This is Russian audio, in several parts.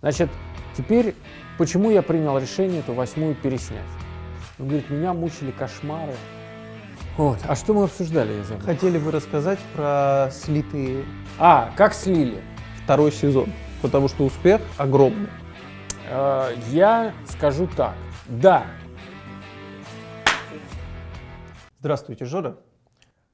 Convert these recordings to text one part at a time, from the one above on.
Значит, теперь почему я принял решение эту восьмую переснять? Он говорит, меня мучили кошмары. Вот. А что мы обсуждали? Я забыл. Хотели бы рассказать про слитые. А, как слили? Второй сезон. Потому что успех огромный. Э, я скажу так. Да. Здравствуйте, Жора.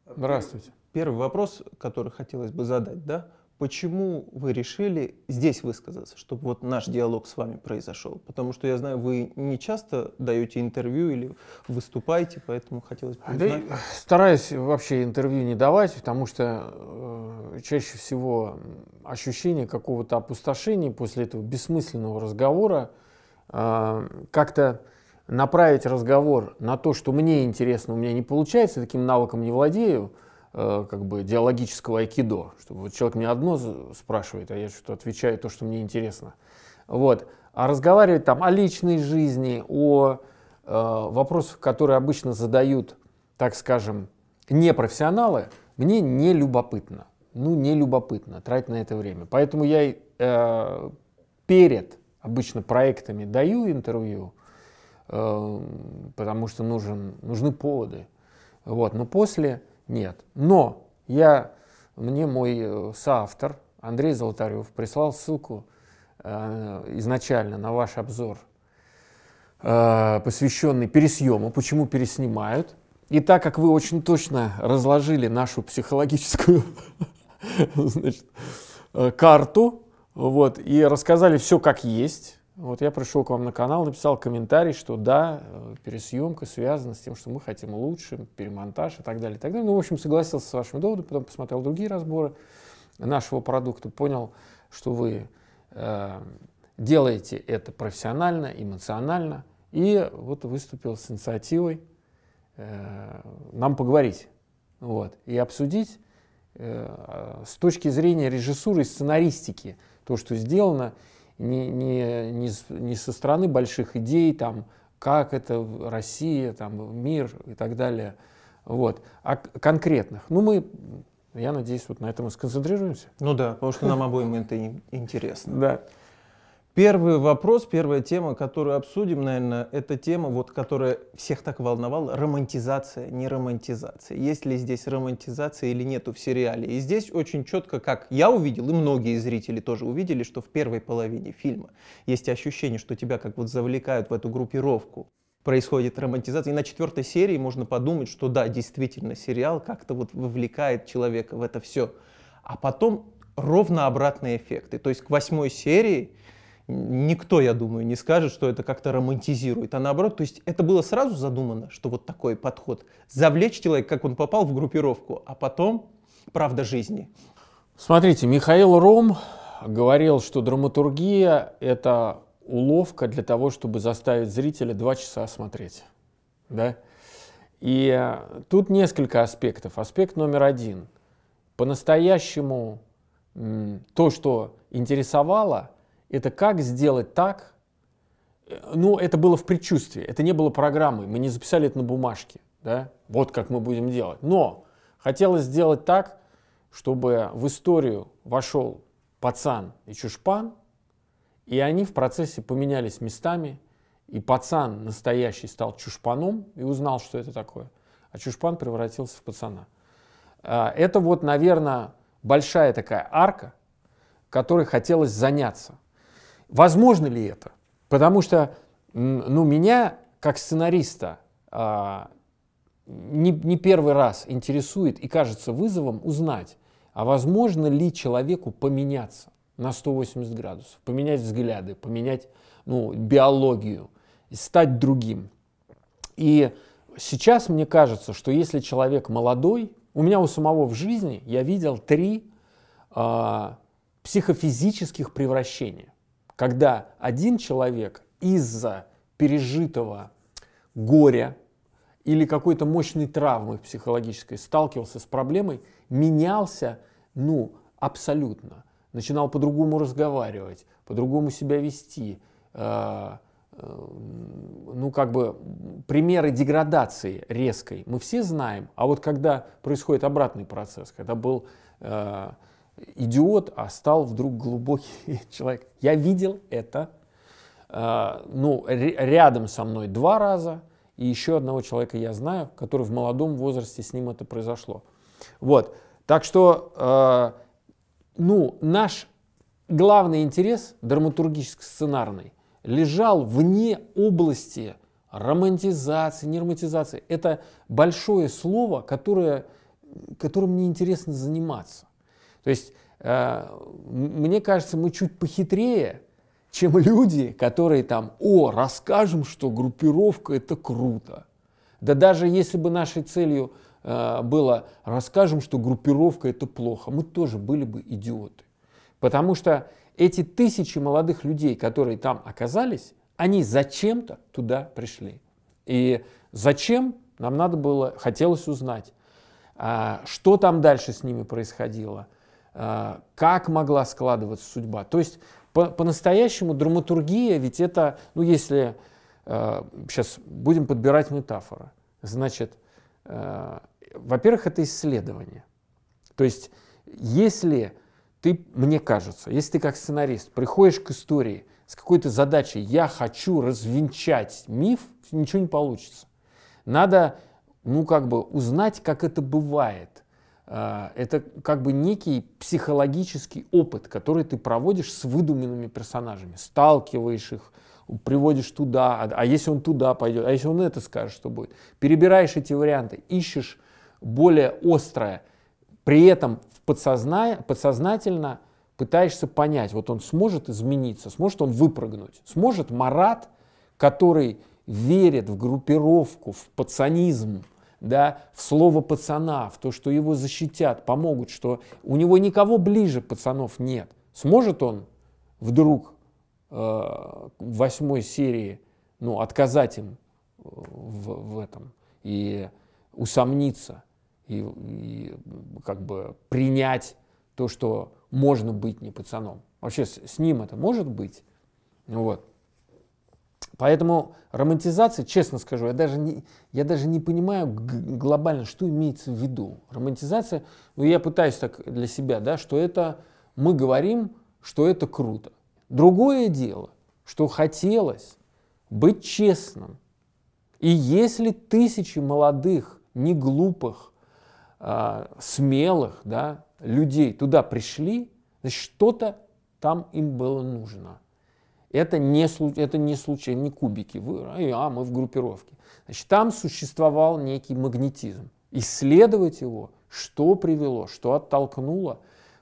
Здравствуйте. Первый вопрос, который хотелось бы задать, да? почему вы решили здесь высказаться, чтобы вот наш диалог с вами произошел? Потому что я знаю, вы не часто даете интервью или выступаете, поэтому хотелось бы узнать. Да, стараюсь вообще интервью не давать, потому что э, чаще всего ощущение какого-то опустошения после этого бессмысленного разговора э, как-то направить разговор на то, что мне интересно, у меня не получается, таким навыком не владею – Э, как бы диалогического айкидо, чтобы вот человек мне одно спрашивает, а я что-то отвечаю то, что мне интересно. Вот. А разговаривать там о личной жизни, о э, вопросах, которые обычно задают, так скажем, непрофессионалы, мне не любопытно. Ну, не любопытно тратить на это время. Поэтому я э, перед обычно проектами даю интервью, э, потому что нужен, нужны поводы. Вот. Но после нет. Но я, мне мой э, соавтор Андрей Золотарев прислал ссылку э, изначально на ваш обзор, э, посвященный пересъему, почему переснимают. И так как вы очень точно разложили нашу психологическую э, карту, вот, и рассказали все как есть, вот я пришел к вам на канал, написал комментарий, что да, э, пересъемка связана с тем, что мы хотим лучше, перемонтаж и так далее. И так далее. Ну, в общем, согласился с вашими доводами, потом посмотрел другие разборы нашего продукта, понял, что вы э, делаете это профессионально, эмоционально, и вот выступил с инициативой э, нам поговорить вот, и обсудить э, э с точки зрения режиссуры и сценаристики то, что сделано, не, не, не, не со стороны больших идей, там, как это Россия, там, мир и так далее, вот, а конкретных. Ну, мы, я надеюсь, вот на этом и сконцентрируемся. Ну да, потому что нам обоим это интересно. Да. Первый вопрос, первая тема, которую обсудим, наверное, это тема, вот, которая всех так волновала, романтизация, не романтизация. Есть ли здесь романтизация или нету в сериале? И здесь очень четко, как я увидел, и многие зрители тоже увидели, что в первой половине фильма есть ощущение, что тебя как вот завлекают в эту группировку происходит романтизация. И на четвертой серии можно подумать, что да, действительно, сериал как-то вот вовлекает человека в это все. А потом ровно обратные эффекты. То есть к восьмой серии никто, я думаю, не скажет, что это как-то романтизирует, а наоборот, то есть это было сразу задумано, что вот такой подход, завлечь человека, как он попал в группировку, а потом правда жизни. Смотрите, Михаил Ром говорил, что драматургия – это уловка для того, чтобы заставить зрителя два часа смотреть. Да? И тут несколько аспектов. Аспект номер один. По-настоящему то, что интересовало – это как сделать так, э, ну, это было в предчувствии, это не было программой, мы не записали это на бумажке, да, вот как мы будем делать. Но хотелось сделать так, чтобы в историю вошел пацан и чушпан, и они в процессе поменялись местами, и пацан настоящий стал чушпаном и узнал, что это такое, а чушпан превратился в пацана. Э, это вот, наверное, большая такая арка, которой хотелось заняться. Возможно ли это? Потому что ну, меня, как сценариста, а, не, не первый раз интересует и кажется вызовом узнать, а возможно ли человеку поменяться на 180 градусов, поменять взгляды, поменять ну, биологию, стать другим. И сейчас мне кажется, что если человек молодой, у меня у самого в жизни я видел три э, психофизических превращения когда один человек из-за пережитого горя или какой-то мощной травмы психологической сталкивался с проблемой, менялся, ну, абсолютно. Начинал по-другому разговаривать, по-другому себя вести. Э, э, ну, как бы примеры деградации резкой мы все знаем, а вот когда происходит обратный процесс, когда был э, идиот, а стал вдруг глубокий человек. Я видел это, а, ну, рядом со мной два раза, и еще одного человека я знаю, который в молодом возрасте с ним это произошло. Вот, так что, а, ну, наш главный интерес драматургический сценарный лежал вне области романтизации, не Это большое слово, которое, которым неинтересно заниматься. То есть, э, мне кажется, мы чуть похитрее, чем люди, которые там, о, расскажем, что группировка это круто. Да даже если бы нашей целью э, было, расскажем, что группировка это плохо, мы тоже были бы идиоты. Потому что эти тысячи молодых людей, которые там оказались, они зачем-то туда пришли. И зачем, нам надо было, хотелось узнать, а, что там дальше с ними происходило, Э, как могла складываться судьба. То есть по- по-настоящему драматургия, ведь это, ну если сейчас э, будем подбирать метафоры, значит, э, во-первых, это исследование. То есть если ты, мне кажется, если ты как сценарист приходишь к истории с какой-то задачей «я хочу развенчать миф», ничего не получится. Надо, ну, как бы узнать, как это бывает, а, это как бы некий психологический опыт, который ты проводишь с выдуманными персонажами, сталкиваешь их, приводишь туда, а, а если он туда пойдет, а если он это скажет, что будет. Перебираешь эти варианты, ищешь более острое, при этом подсозна... подсознательно пытаешься понять, вот он сможет измениться, сможет он выпрыгнуть, сможет Марат, который верит в группировку, в пацанизм, да, в слово пацана, в то, что его защитят, помогут, что у него никого ближе пацанов нет. Сможет он вдруг э, в восьмой серии ну, отказать им э, в, в этом и усомниться, и, и как бы принять то, что можно быть не пацаном. Вообще с, с ним это может быть. Вот. Поэтому романтизация, честно скажу, я даже не, я даже не понимаю глобально, что имеется в виду. Романтизация, ну я пытаюсь так для себя, да, что это мы говорим, что это круто. Другое дело, что хотелось быть честным. И если тысячи молодых, не глупых, э, а, смелых да, людей туда пришли, значит, что-то там им было нужно. Это не, это не случай, не кубики. Вы, а мы в группировке. Значит, там существовал некий магнетизм. Исследовать его, что привело, что оттолкнуло,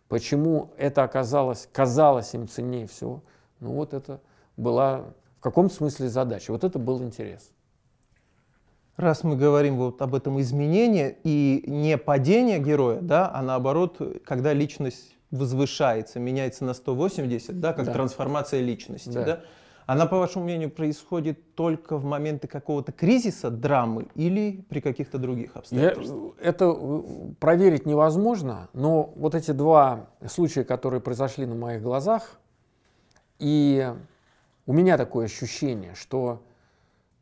почему это оказалось, казалось им ценнее всего. Ну вот это была в каком смысле задача. Вот это был интерес. Раз мы говорим вот об этом изменении и не падение героя, да, а наоборот, когда личность возвышается, меняется на 180, да, как да. трансформация личности, да. да? Она, по вашему мнению, происходит только в моменты какого-то кризиса, драмы или при каких-то других обстоятельствах? Я, это э, проверить невозможно, но вот эти два случая, которые произошли на моих глазах, и у меня такое ощущение, что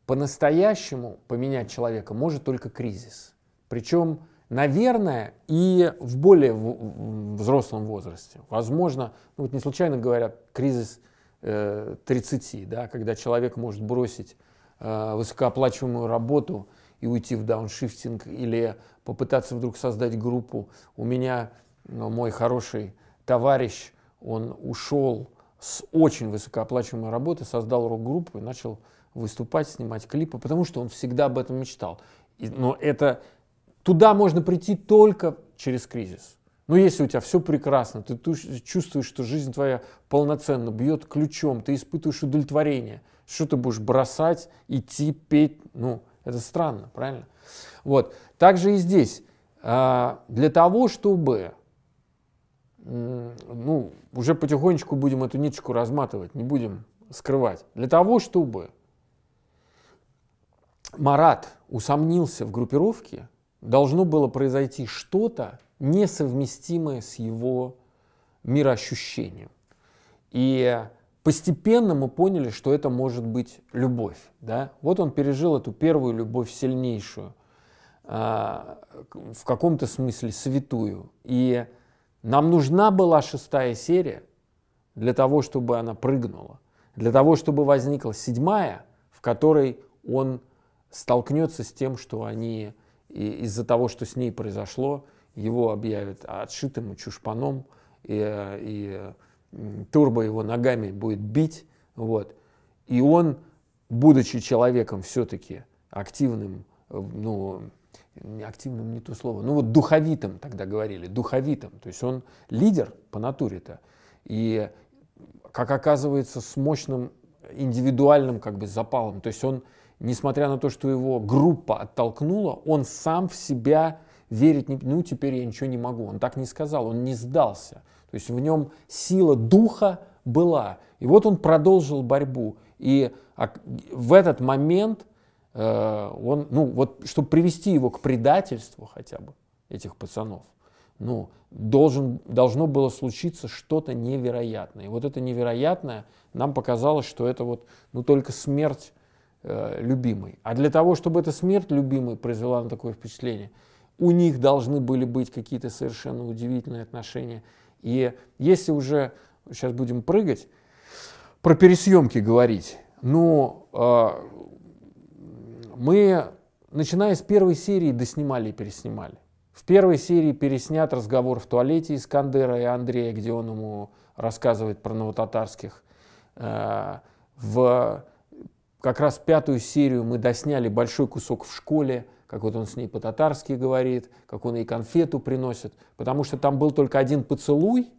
по-настоящему поменять человека может только кризис. Причем Наверное, и в более взрослом возрасте. Возможно, ну вот не случайно говорят, кризис э, 30, да, когда человек может бросить э, высокооплачиваемую работу и уйти в дауншифтинг или попытаться вдруг создать группу. У меня ну, мой хороший товарищ, он ушел с очень высокооплачиваемой работы, создал рок-группу и начал выступать, снимать клипы, потому что он всегда об этом мечтал. И, но это Туда можно прийти только через кризис. Но если у тебя все прекрасно, ты чувствуешь, что жизнь твоя полноценно бьет ключом, ты испытываешь удовлетворение, что ты будешь бросать, идти, петь, ну, это странно, правильно? Вот. Также и здесь. А, для того, чтобы ну, уже потихонечку будем эту ниточку разматывать, не будем скрывать. Для того, чтобы Марат усомнился в группировке, должно было произойти что-то, несовместимое с его мироощущением. И постепенно мы поняли, что это может быть любовь. Да? Вот он пережил эту первую любовь сильнейшую, а, в каком-то смысле святую. И нам нужна была шестая серия для того, чтобы она прыгнула, для того, чтобы возникла седьмая, в которой он столкнется с тем, что они и из-за того, что с ней произошло, его объявят отшитым и чушпаном, и, и Турбо его ногами будет бить, вот. И он, будучи человеком все-таки активным, э, ну, не активным не то слово, ну вот духовитым тогда говорили, духовитым, то есть он лидер по натуре-то, и, как оказывается, с мощным индивидуальным как бы запалом, то есть он несмотря на то, что его группа оттолкнула, он сам в себя верить, не, ну теперь я ничего не могу. Он так не сказал, он не сдался. То есть в нем сила духа была. И вот он продолжил борьбу. И в этот момент э, он, ну вот, чтобы привести его к предательству хотя бы этих пацанов, ну, должен, должно было случиться что-то невероятное. И вот это невероятное нам показалось, что это вот, ну, только смерть э, любимой. А для того, чтобы эта смерть любимой произвела на такое впечатление, у них должны были быть какие-то совершенно удивительные отношения. И если уже, сейчас будем прыгать, про пересъемки говорить, ну, э, мы, начиная с первой серии, доснимали и переснимали. В первой серии переснят разговор в туалете Искандера и Андрея, где он ему рассказывает про новотатарских. Э, в как раз пятую серию мы досняли большой кусок в школе, как вот он с ней по-татарски говорит, как он ей конфету приносит, потому что там был только один поцелуй,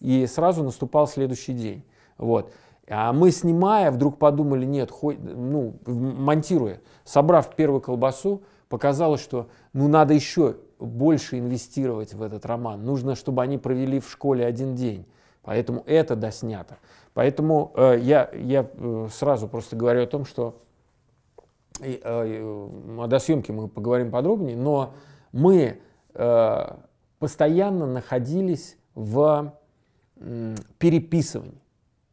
и сразу наступал следующий день. Вот. А мы, снимая, вдруг подумали, нет, хоть, ну, монтируя, собрав первую колбасу, показалось, что ну, надо еще больше инвестировать в этот роман. Нужно, чтобы они провели в школе один день. Поэтому это доснято. Поэтому э, я, я э, сразу просто говорю о том, что э, о досъемке мы поговорим подробнее, но мы постоянно находились в переписывании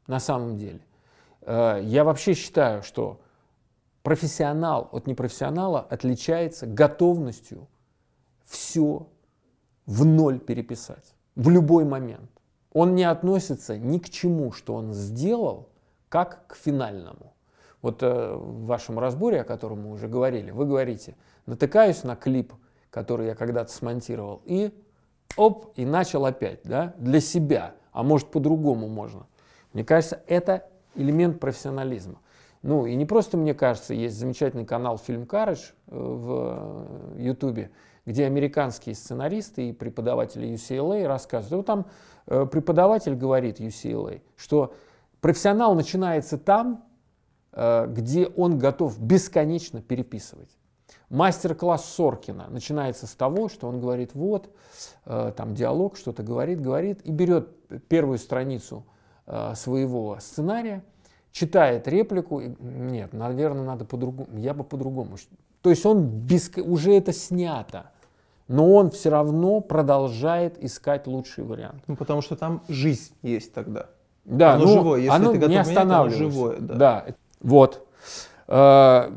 на самом деле. Я вообще считаю, что профессионал от непрофессионала отличается готовностью все в ноль переписать в любой момент. Он не относится ни к чему, что он сделал, как к финальному. Вот э, в вашем разборе, о котором мы уже говорили, вы говорите, натыкаюсь на клип, который я когда-то смонтировал, и оп, и начал опять, да, для себя, а может по-другому можно. Мне кажется, это элемент профессионализма. Ну и не просто мне кажется, есть замечательный канал «Фильм Карыч» э, в э, Ютубе, где американские сценаристы и преподаватели UCLA рассказывают. вот там э, преподаватель говорит UCLA, что профессионал начинается там, э, где он готов бесконечно переписывать. Мастер-класс Соркина начинается с того, что он говорит, вот, э, там диалог, что-то говорит, говорит, и берет первую страницу своего сценария, читает реплику, и, нет, наверное, надо по-другому, я бы по-другому. То есть он без, уже это снято но он все равно продолжает искать лучший вариант. Ну, потому что там жизнь есть тогда. Да, оно ну, живое. Если оно ты готов не останавливается. Менять, оно живое, да. да. Вот. Э,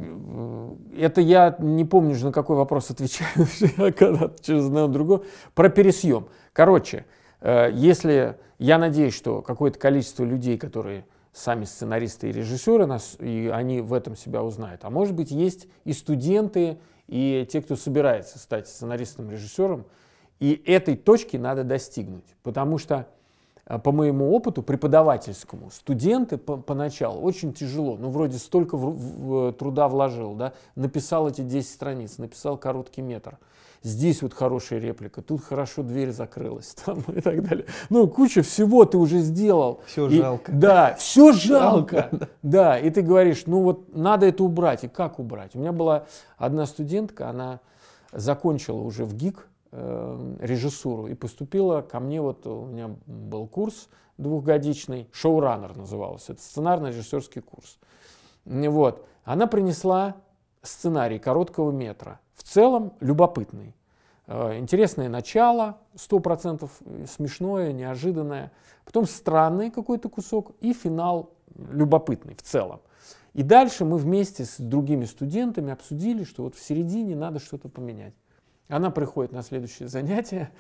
это я не помню же, на какой вопрос отвечаю, а когда через одного другого. Про пересъем. Короче, э, если я надеюсь, что какое-то количество людей, которые сами сценаристы и режиссеры, нас, и они в этом себя узнают. А может быть, есть и студенты, и те, кто собирается стать сценаристом, режиссером, и этой точки надо достигнуть, потому что э, по моему опыту преподавательскому, студенты по поначалу очень тяжело, ну вроде столько в, в, труда вложил, да, написал эти 10 страниц, написал короткий метр – здесь вот хорошая реплика, тут хорошо дверь закрылась, там и так далее. Ну, куча всего ты уже сделал. Все и, жалко. Да, все жалко. жалко. Да, и ты говоришь, ну вот надо это убрать, и как убрать? У меня была одна студентка, она закончила уже в ГИК э, режиссуру и поступила ко мне, вот у меня был курс двухгодичный, шоураннер назывался, это сценарно-режиссерский курс. Вот. Она принесла сценарий короткого метра – в целом любопытный. Э, интересное начало, 100% э, смешное, неожиданное. Потом странный какой-то кусок и финал любопытный в целом. И дальше мы вместе с другими студентами обсудили, что вот в середине надо что-то поменять. Она приходит на следующее занятие,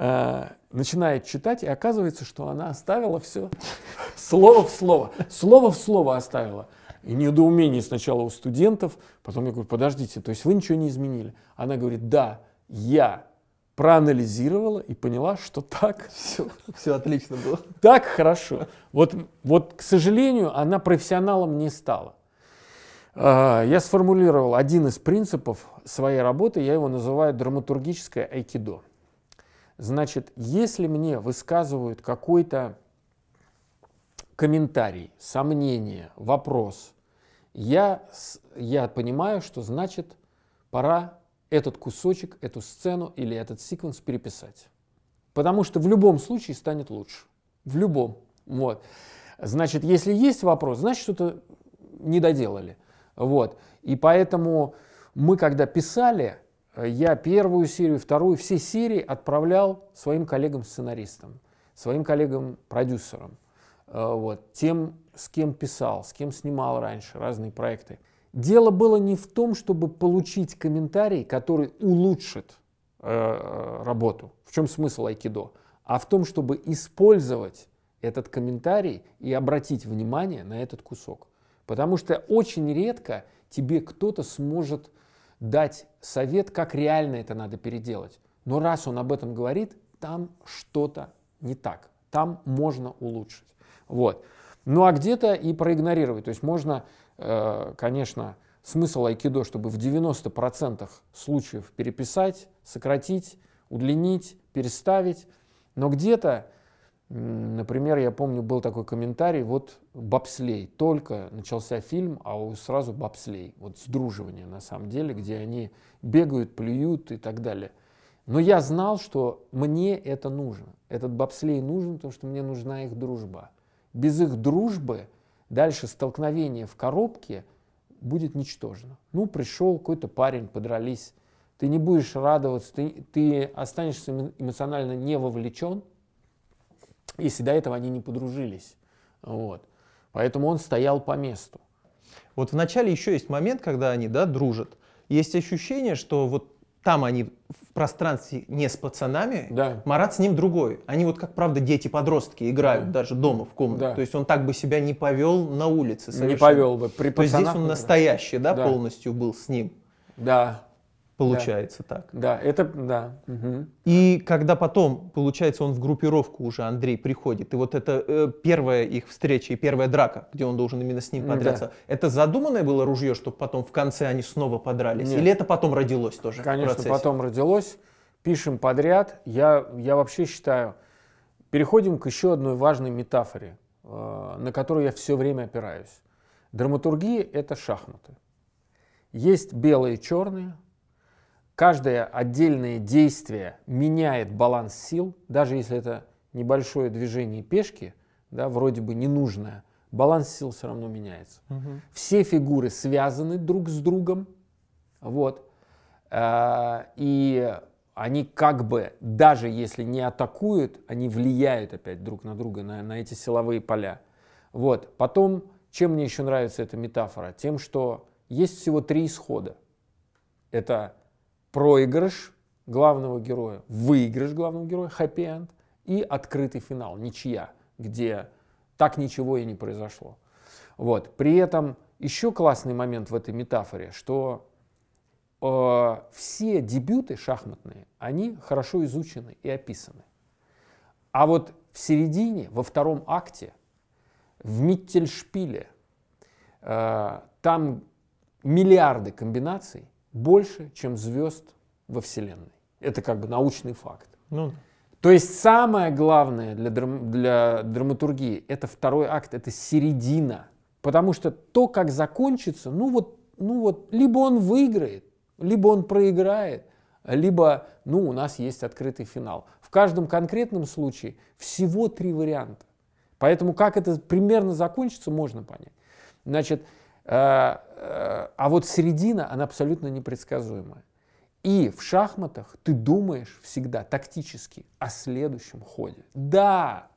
э, начинает читать, и оказывается, что она оставила все слово в слово. Слово в слово оставила. И недоумение сначала у студентов, потом я говорю, подождите, то есть вы ничего не изменили? Она говорит, да, я проанализировала и поняла, что так все, все отлично было. Так хорошо. Вот, вот, к сожалению, она профессионалом не стала. А, я сформулировал один из принципов своей работы, я его называю драматургическое айкидо. Значит, если мне высказывают какой-то комментарий, сомнение, вопрос, я, я понимаю, что значит пора этот кусочек, эту сцену или этот секвенс переписать. Потому что в любом случае станет лучше. В любом. Вот. Значит, если есть вопрос, значит, что-то не доделали. Вот. И поэтому мы, когда писали, я первую серию, вторую, все серии отправлял своим коллегам-сценаристам, своим коллегам-продюсерам. Э, вот, тем, с кем писал, с кем снимал раньше разные проекты. Дело было не в том, чтобы получить комментарий, который улучшит э, э работу. В чем смысл айкидо? А в том, чтобы использовать этот комментарий и обратить внимание на этот кусок. Потому что очень редко тебе кто-то сможет дать совет, как реально это надо переделать. Но раз он об этом говорит, там что-то не так, там можно улучшить. Вот. Ну а где-то и проигнорировать. То есть можно, э, конечно, смысл айкидо, чтобы в 90% случаев переписать, сократить, удлинить, переставить. Но где-то, например, я помню, был такой комментарий, вот бобслей, только начался фильм, а сразу бобслей, вот сдруживание на самом деле, где они бегают, плюют и так далее. Но я знал, что мне это нужно. Этот бобслей нужен, потому что мне нужна их дружба. Без их дружбы дальше столкновение в коробке будет ничтожно. Ну, пришел какой-то парень, подрались, ты не будешь радоваться, ты, ты останешься эмоционально не вовлечен, если до этого они не подружились. Вот. Поэтому он стоял по месту. Вот вначале еще есть момент, когда они да, дружат. Есть ощущение, что вот там они в пространстве не с пацанами, да. Марат с ним другой. Они вот как правда дети-подростки играют да. даже дома в комнате. Да. То есть он так бы себя не повел на улице. Совершенно. Не повел бы. При То есть здесь он настоящий, да, да, полностью был с ним. Да. Получается да. так. Да, это да. Угу. И когда потом, получается, он в группировку уже Андрей приходит, и вот это э, первая их встреча и первая драка, где он должен именно с ним подраться, да. это задуманное было ружье, чтобы потом в конце они снова подрались, Нет. или это потом родилось тоже? Конечно, потом родилось. Пишем подряд. Я я вообще считаю. Переходим к еще одной важной метафоре, э, на которую я все время опираюсь. Драматургия это шахматы. Есть белые и черные Каждое отдельное действие меняет баланс сил, даже если это небольшое движение пешки, да, вроде бы ненужное, баланс сил все равно меняется. Угу. Все фигуры связаны друг с другом, вот, э, и они как бы, даже если не атакуют, они влияют опять друг на друга, на, на эти силовые поля. Вот, потом, чем мне еще нравится эта метафора? Тем, что есть всего три исхода. Это проигрыш главного героя, выигрыш главного героя, хэппи-энд, и открытый финал, ничья, где так ничего и не произошло. Вот. При этом еще классный момент в этой метафоре, что э, все дебюты шахматные, они хорошо изучены и описаны. А вот в середине, во втором акте, в Миттельшпиле, э, там миллиарды комбинаций, больше, чем звезд во Вселенной. Это как бы научный факт. Ну. То есть самое главное для, драм- для драматургии это второй акт, это середина. Потому что то, как закончится, ну вот, ну вот, либо он выиграет, либо он проиграет, либо, ну, у нас есть открытый финал. В каждом конкретном случае всего три варианта. Поэтому как это примерно закончится, можно понять. Значит, Э, э, а вот середина, она абсолютно непредсказуемая. И в шахматах ты думаешь всегда тактически о следующем ходе. Да,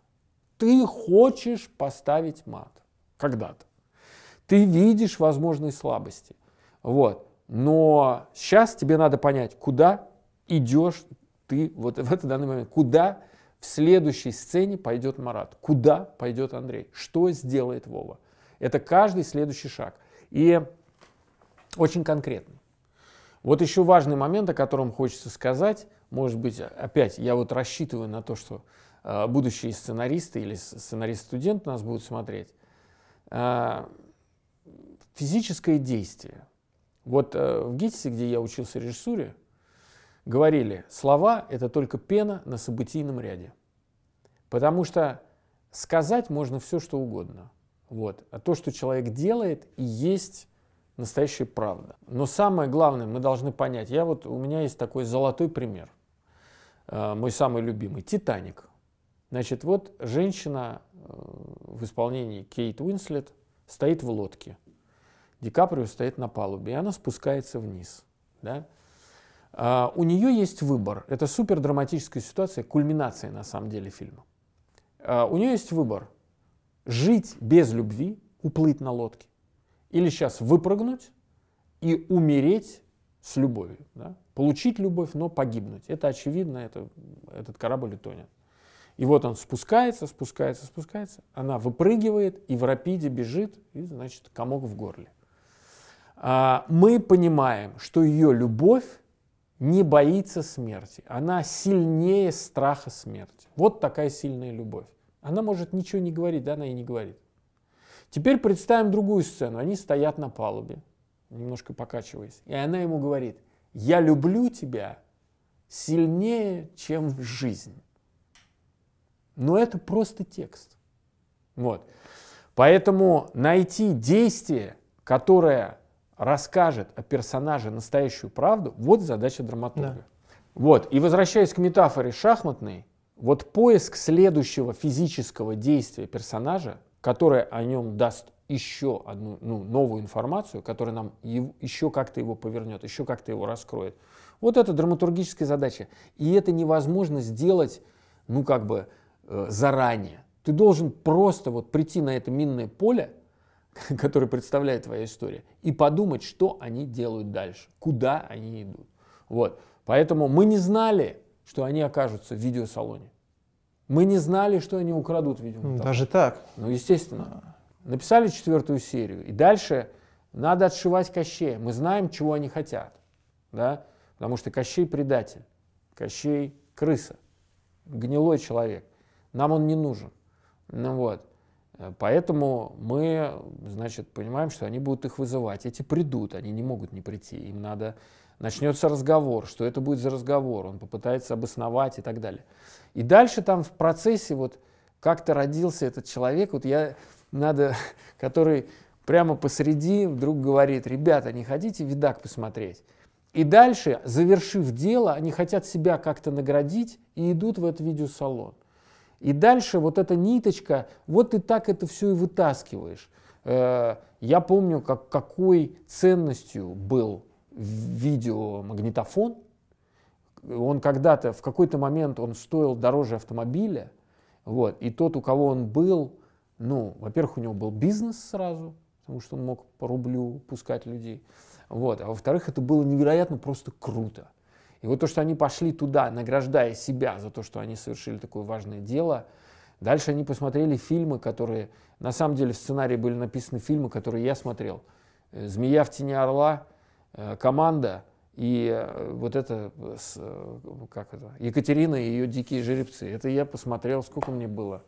ты хочешь поставить мат когда-то. Ты видишь возможные слабости. Вот. Но сейчас тебе надо понять, куда идешь ты вот в этот данный момент, куда в следующей сцене пойдет Марат, куда пойдет Андрей, что сделает Вова. Это каждый следующий шаг. И очень конкретный. Вот еще важный момент, о котором хочется сказать. Может быть, опять я вот рассчитываю на то, что э, будущие сценаристы или сценарист-студент нас будут смотреть. Э, физическое действие. Вот э, в ГИТИСе, где я учился режиссуре, говорили, слова — это только пена на событийном ряде. Потому что сказать можно все, что угодно. Вот. А то, что человек делает, и есть настоящая правда. Но самое главное, мы должны понять, я вот, у меня есть такой золотой пример, э, мой самый любимый, «Титаник». Значит, вот женщина э, в исполнении Кейт Уинслет стоит в лодке. Ди Каприо стоит на палубе, и она спускается вниз. Да? А, у нее есть выбор. Это супер драматическая ситуация, кульминация на самом деле фильма. А, у нее есть выбор – жить без любви, уплыть на лодке, или сейчас выпрыгнуть и умереть с любовью. Да? Получить любовь, но погибнуть. Это очевидно, это, этот корабль утонет. И вот он спускается, спускается, спускается. Она выпрыгивает и в рапиде бежит, и, значит, комок в горле. А, мы понимаем, что ее любовь не боится смерти. Она сильнее страха смерти. Вот такая сильная любовь. Она может ничего не говорить, да, она и не говорит. Теперь представим другую сцену. Они стоят на палубе, немножко покачиваясь. И она ему говорит, я люблю тебя сильнее, чем жизнь. Но это просто текст. Вот. Поэтому найти действие, которое расскажет о персонаже настоящую правду, вот задача драматурга. Да. Вот. И возвращаясь к метафоре шахматной, вот поиск следующего физического действия персонажа, которое о нем даст еще одну ну, новую информацию, которая нам его, еще как-то его повернет, еще как-то его раскроет. Вот это драматургическая задача. И это невозможно сделать, ну как бы, э, заранее. Ты должен просто вот прийти на это минное поле, которое представляет твоя история, и подумать, что они делают дальше, куда они идут. Вот. Поэтому мы не знали, что они окажутся в видеосалоне. Мы не знали, что они украдут видео. Ну, даже так? Ну, естественно. Написали четвертую серию, и дальше надо отшивать Кощея. Мы знаем, чего они хотят, да? потому что Кощей предатель, Кощей крыса, гнилой человек. Нам он не нужен. Ну вот. Поэтому мы, значит, понимаем, что они будут их вызывать. Эти придут, они не могут не прийти. Им надо начнется разговор, что это будет за разговор, он попытается обосновать и так далее. И дальше там в процессе вот как-то родился этот человек, вот я надо, который прямо посреди вдруг говорит, ребята, не хотите видак посмотреть? И дальше, завершив дело, они хотят себя как-то наградить и идут в этот видеосалон. И дальше вот эта ниточка, вот ты так это все и вытаскиваешь. Э, я помню, как, какой ценностью был видеомагнитофон. Он когда-то, в какой-то момент он стоил дороже автомобиля. Вот. И тот, у кого он был, ну, во-первых, у него был бизнес сразу, потому что он мог по рублю пускать людей. Вот. А во-вторых, это было невероятно просто круто. И вот то, что они пошли туда, награждая себя за то, что они совершили такое важное дело, дальше они посмотрели фильмы, которые, на самом деле в сценарии были написаны фильмы, которые я смотрел. «Змея в тени орла», Э, команда и э, вот это, э, как это, Екатерина и ее «Дикие жеребцы». Это я посмотрел, сколько мне было,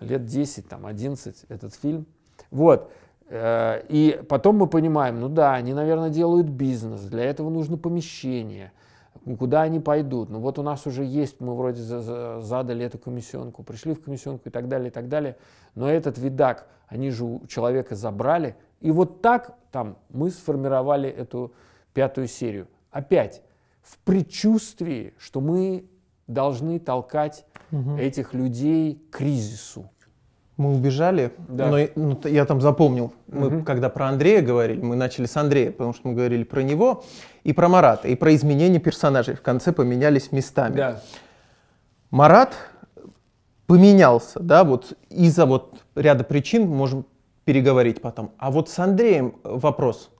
лет 10, там, 11, этот фильм. Вот, и потом мы понимаем, ну да, они, наверное, делают бизнес, для этого нужно помещение, ну, куда они пойдут. Ну вот у нас уже есть, мы вроде задали эту комиссионку, пришли в комиссионку и так далее, и так далее. Но этот видак, они же у человека забрали, и вот так там мы сформировали эту пятую серию. Опять в предчувствии, что мы должны толкать угу. этих людей к кризису. Мы убежали, да. но ну, я там запомнил, мы угу. когда про Андрея говорили, мы начали с Андрея, потому что мы говорили про него и про Марата, и про изменение персонажей. В конце поменялись местами. Да. Марат поменялся, да, вот из-за вот ряда причин, можем переговорить потом. А вот с Андреем э, вопрос.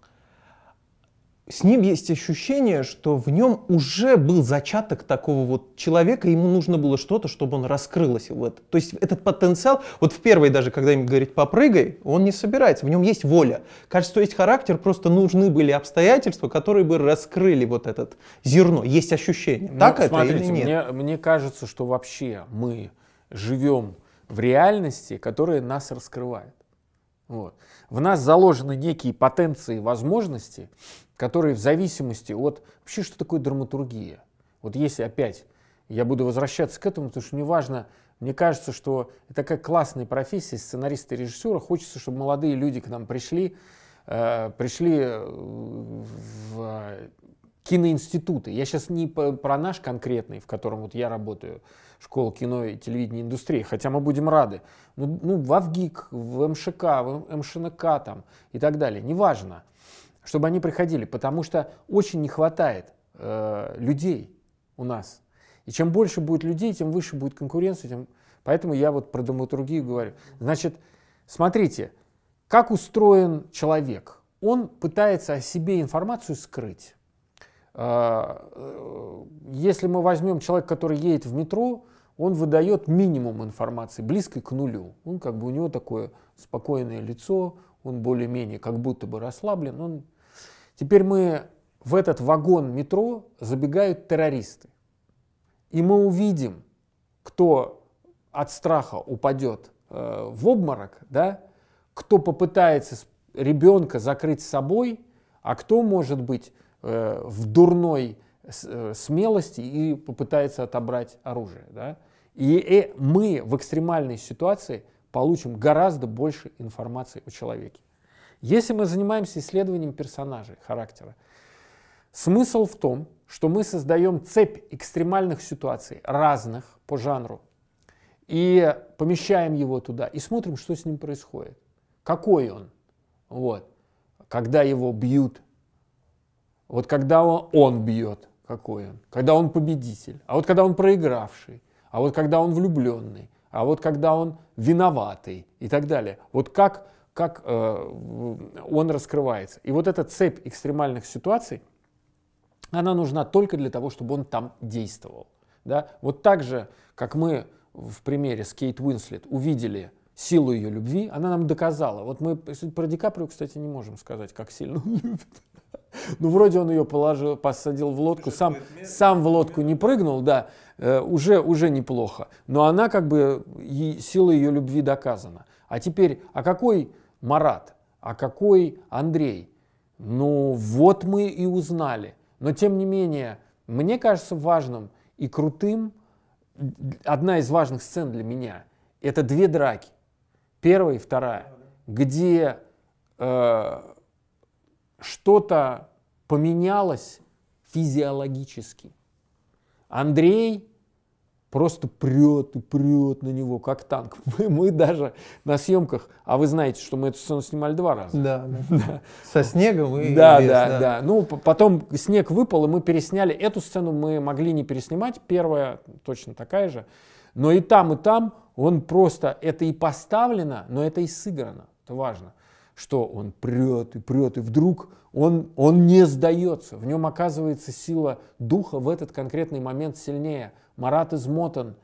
С ним есть ощущение, что в нем уже был зачаток такого вот человека, ему нужно было что-то, чтобы он раскрылся Вот. То есть этот потенциал, вот в первой даже, когда ему говорит «попрыгай», он не собирается, в нем есть воля. Кажется, что есть характер, просто нужны были обстоятельства, которые бы раскрыли вот этот зерно. Есть ощущение, ну, так смотрите, это или нет? Мне, мне кажется, что вообще мы живем в реальности, которая нас раскрывает. Вот. В нас заложены некие потенции возможности, которые в зависимости от... Вообще, что такое драматургия? Вот если опять я буду возвращаться к этому, потому что мне важно, мне кажется, что это такая классная профессия сценариста и режиссера. Хочется, чтобы молодые люди к нам пришли, э, пришли э, в э, киноинституты. Я сейчас не про наш конкретный, в котором вот я работаю, школ кино и телевидения индустрии, хотя мы будем рады. Ну, ну в АВГИК, в МШК, в МШНК там и так далее, неважно, чтобы они приходили, потому что очень не хватает э, людей у нас. И чем больше будет людей, тем выше будет конкуренция, тем... поэтому я вот про драматургию говорю. Значит, смотрите, как устроен человек? Он пытается о себе информацию скрыть. Э, э, если мы возьмем человека, который едет в метро, он выдает минимум информации, близкой к нулю. Он как бы у него такое спокойное лицо, он более-менее как будто бы расслаблен. Он... Теперь мы в этот вагон метро забегают террористы. И мы увидим, кто от страха упадет э, в обморок, да, кто попытается ребенка закрыть собой, а кто, может быть, э, в дурной э, смелости и попытается отобрать оружие. Да? И э, мы в экстремальной ситуации получим гораздо больше информации о человеке. Если мы занимаемся исследованием персонажей, характера, смысл в том, что мы создаем цепь экстремальных ситуаций, разных по жанру, и помещаем его туда, и смотрим, что с ним происходит. Какой он? Вот. Когда его бьют, вот когда он, он бьет, какой он? Когда он победитель, а вот когда он проигравший – а вот когда он влюбленный, а вот когда он виноватый и так далее. Вот как, как э, он раскрывается. И вот эта цепь экстремальных ситуаций, она нужна только для того, чтобы он там действовал. Да? Вот так же, как мы в примере с Кейт Уинслет увидели силу ее любви, она нам доказала. Вот мы про Ди Каприо, кстати, не можем сказать, как сильно он любит. Ну, вроде он ее положил, посадил в лодку, сам, сам в лодку не прыгнул, да, э, уже, уже неплохо. Но она как бы, сила ее любви доказана. А теперь, а какой Марат? А какой Андрей? Ну, вот мы и узнали. Но, тем не менее, мне кажется важным и крутым, одна из важных сцен для меня, это две драки. Первая и вторая, где э, что-то поменялось физиологически. Андрей просто прет и прет на него, как танк. Мы, мы даже на съемках, а вы знаете, что мы эту сцену снимали два раза. Да, да. Со снегом и да, без, да, да, да. Ну, потом снег выпал, и мы пересняли. Эту сцену мы могли не переснимать, первая точно такая же. Но и там, и там он просто, это и поставлено, но это и сыграно, это важно что он прет и прет, и вдруг он, он не сдается. В нем оказывается сила духа в этот конкретный момент сильнее. Марат измотан.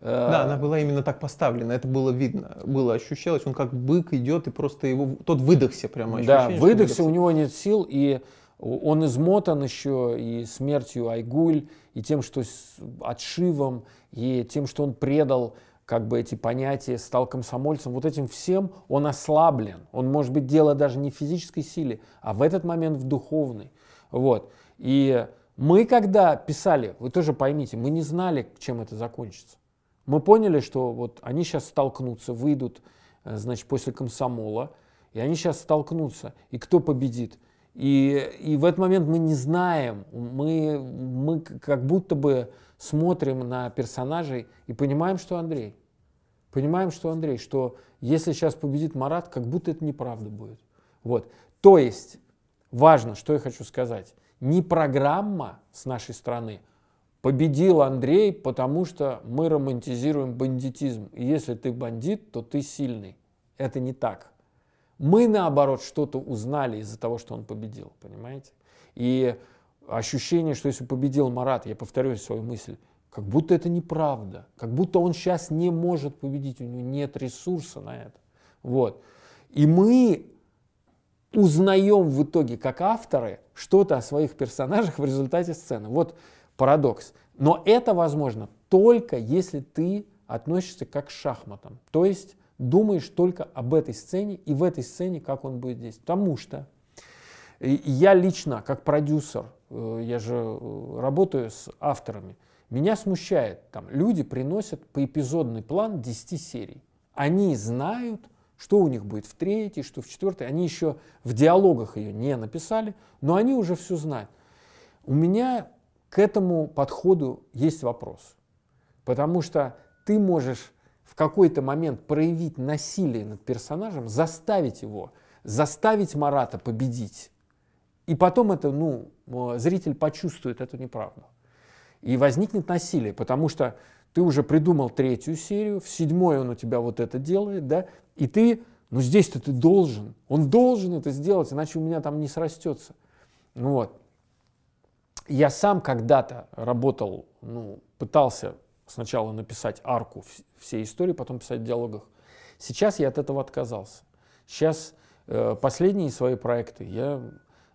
Э, да, она была именно так поставлена, это было видно, было ощущалось, он как бык идет и просто его, тот выдохся прямо. да, выдохся, выдохся, у него нет сил, и он измотан еще и смертью Айгуль, и тем, что с отшивом, и тем, что он предал как бы эти понятия, стал комсомольцем, вот этим всем он ослаблен. Он, может быть, дело даже не в физической силе, а в этот момент в духовной. Вот. И мы, когда писали, вы тоже поймите, мы не знали, чем это закончится. Мы поняли, что вот они сейчас столкнутся, выйдут, э, значит, после комсомола, и они сейчас столкнутся, и кто победит. И, и в этот момент мы не знаем, мы, мы как будто бы смотрим на персонажей и понимаем, что Андрей. Понимаем, что Андрей, что если сейчас победит Марат, как будто это неправда будет. Вот. То есть, важно, что я хочу сказать. Не программа с нашей страны, победил Андрей, потому что мы романтизируем бандитизм. И если ты бандит, то ты сильный. Это не так. Мы, наоборот, что-то узнали из-за того, что он победил, понимаете? И ощущение, что если победил Марат, я повторю свою мысль, как будто это неправда, как будто он сейчас не может победить, у него нет ресурса на это. Вот. И мы узнаем в итоге, как авторы, что-то о своих персонажах в результате сцены. Вот парадокс. Но это возможно только если ты относишься как к шахматам. То есть думаешь только об этой сцене и в этой сцене, как он будет здесь. Потому что я лично, как продюсер, Э, я же э, работаю с авторами, меня смущает, там люди приносят поэпизодный план 10 серий. Они знают, что у них будет в третьей, что в четвертой. Они еще в диалогах ее не написали, но они уже все знают. У меня к этому подходу есть вопрос. Потому что ты можешь в какой-то момент проявить насилие над персонажем, заставить его, заставить Марата победить. И потом это, ну, э, зритель почувствует эту неправду. И возникнет насилие, потому что ты уже придумал третью серию, в седьмой он у тебя вот это делает, да, и ты, ну здесь-то ты должен, он должен это сделать, иначе у меня там не срастется. Ну вот. Я сам когда-то работал, ну, пытался сначала написать арку всей истории, потом писать в диалогах. Сейчас я от этого отказался. Сейчас э, последние свои проекты я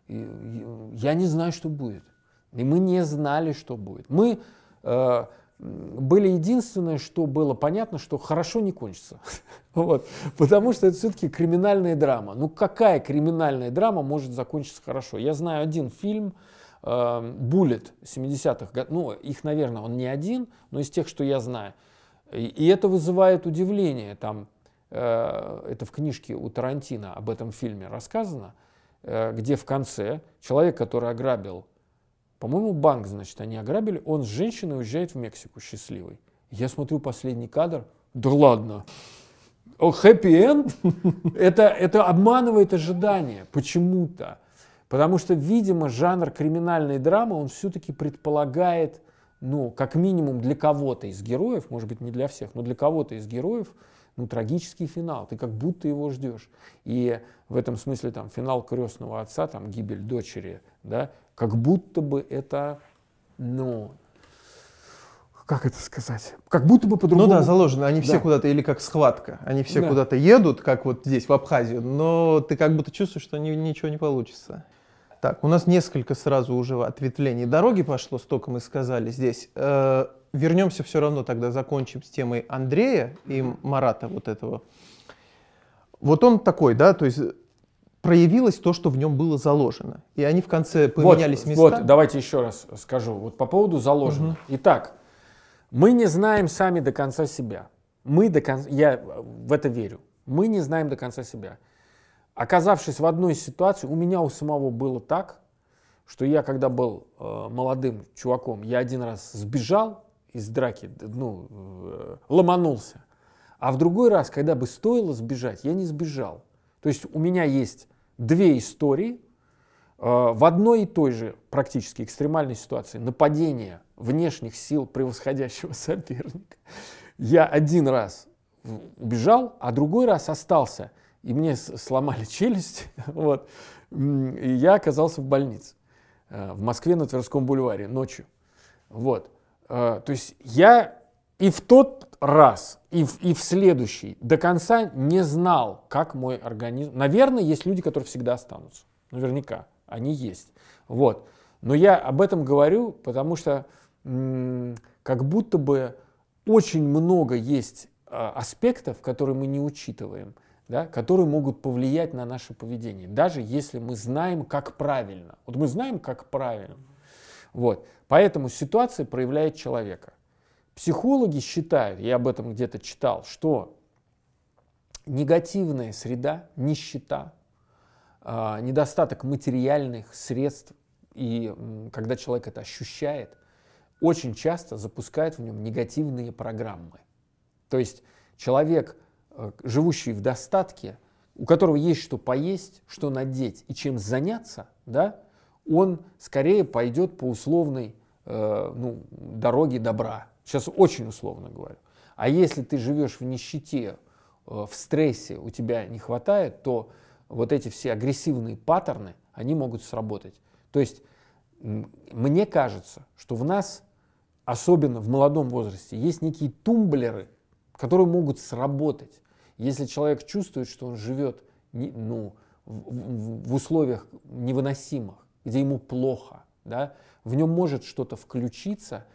я не знаю, что будет. И мы не знали, что будет. Мы э, были единственное, что было понятно, что хорошо не кончится. вот. Потому что это все-таки криминальная драма. Ну какая криминальная драма может закончиться хорошо? Я знаю один фильм, э, Буллет 70-х годов, ну, их, наверное, он не один, но из тех, что я знаю. И, и это вызывает удивление, там, э, это в книжке у Тарантино об этом фильме рассказано, Э, где в конце человек, который ограбил, по-моему, банк, значит, они ограбили, он с женщиной уезжает в Мексику счастливый. Я смотрю последний кадр, да ладно, Happy end? это, это обманывает ожидания почему-то. Потому что, видимо, жанр криминальной драмы, он все-таки предполагает, ну, как минимум для кого-то из героев, может быть, не для всех, но для кого-то из героев – ну, трагический финал, ты как будто его ждешь. И в этом смысле там финал крестного отца, там гибель дочери, да, как будто бы это, ну, как это сказать, как будто бы по-другому. Ну да, заложено, они все да. куда-то, или как схватка, они все да. куда-то едут, как вот здесь, в Абхазию, но ты как будто чувствуешь, что ничего не получится. Так, у нас несколько сразу уже ответвлений дороги пошло, столько мы сказали здесь. Э, вернемся все равно тогда, закончим с темой Андрея и Марата вот этого. Вот он такой, да, то есть проявилось то, что в нем было заложено. И они в конце поменялись вот, местами. Вот, давайте еще раз скажу. Вот по поводу заложено. Угу. Итак, мы не знаем сами до конца себя. Мы до конца, я в это верю. Мы не знаем до конца себя. Оказавшись в одной ситуации, у меня у самого было так, что я когда был э, молодым чуваком, я один раз сбежал, из драки, ну, э, ломанулся. А в другой раз, когда бы стоило сбежать, я не сбежал. То есть у меня есть две истории э, в одной и той же практически экстремальной ситуации нападение внешних сил превосходящего соперника. Я один раз убежал, а другой раз остался, и мне сломали челюсть, вот, и я оказался в больнице э, в Москве на Тверском бульваре ночью. Вот. А, то есть я и в тот раз, и в, и в следующий до конца не знал, как мой организм... Наверное, есть люди, которые всегда останутся. Наверняка. Они есть. Вот. Но я об этом говорю, потому что как будто бы очень много есть а, аспектов, которые мы не учитываем, да, которые могут повлиять на наше поведение, даже если мы знаем, как правильно. Вот мы знаем, как правильно, вот. Поэтому ситуация проявляет человека. Психологи считают, я об этом где-то читал, что негативная среда, нищета, а, недостаток материальных средств, и когда человек это ощущает, очень часто запускает в нем негативные программы. То есть человек, э, живущий в достатке, у которого есть что поесть, что надеть и чем заняться, да, он скорее пойдет по условной э, ну, дороге добра. Сейчас очень условно говорю. А если ты живешь в нищете, э, в стрессе, у тебя не хватает, то вот эти все агрессивные паттерны, они могут сработать. То есть мне кажется, что в нас, особенно в молодом возрасте, есть некие тумблеры, которые могут сработать. Если человек чувствует, что он живет ну, в, в условиях невыносимых, где ему плохо, да, в нем может что-то включиться,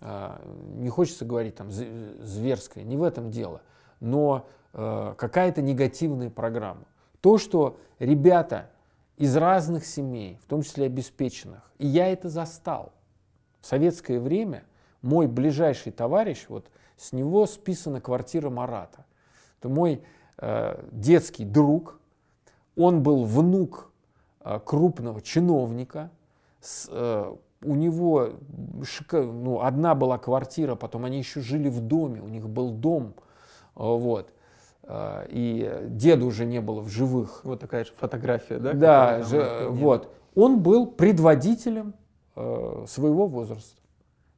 а, не хочется говорить там зверское, не в этом дело, но э, какая-то негативная программа. То, что ребята из разных семей, в том числе обеспеченных, и я это застал. В советское время мой ближайший товарищ, вот с него списана квартира Марата. Это мой э, детский друг, он был внук Э, крупного чиновника, с, э, у него ну, одна была квартира, потом они еще жили в доме, у них был дом, э, вот. И деда уже не было в живых. Вот такая же фотография, да? Да, же, вот. Он был предводителем э, своего возраста,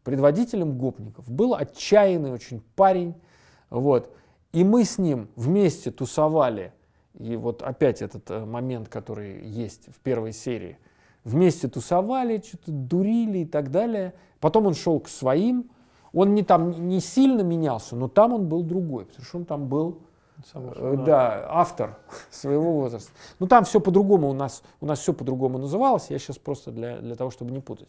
предводителем гопников. Был отчаянный очень парень, вот. И мы с ним вместе тусовали – и вот опять этот э, момент, который есть в первой серии. Вместе тусовали, что-то дурили и так далее. Потом он шел к своим. Он не там не сильно менялся, но там он был другой, потому что он там был Само э, да, автор своего возраста. Ну там все по-другому у нас, у нас все по-другому называлось, я сейчас просто для, для того, чтобы не путать.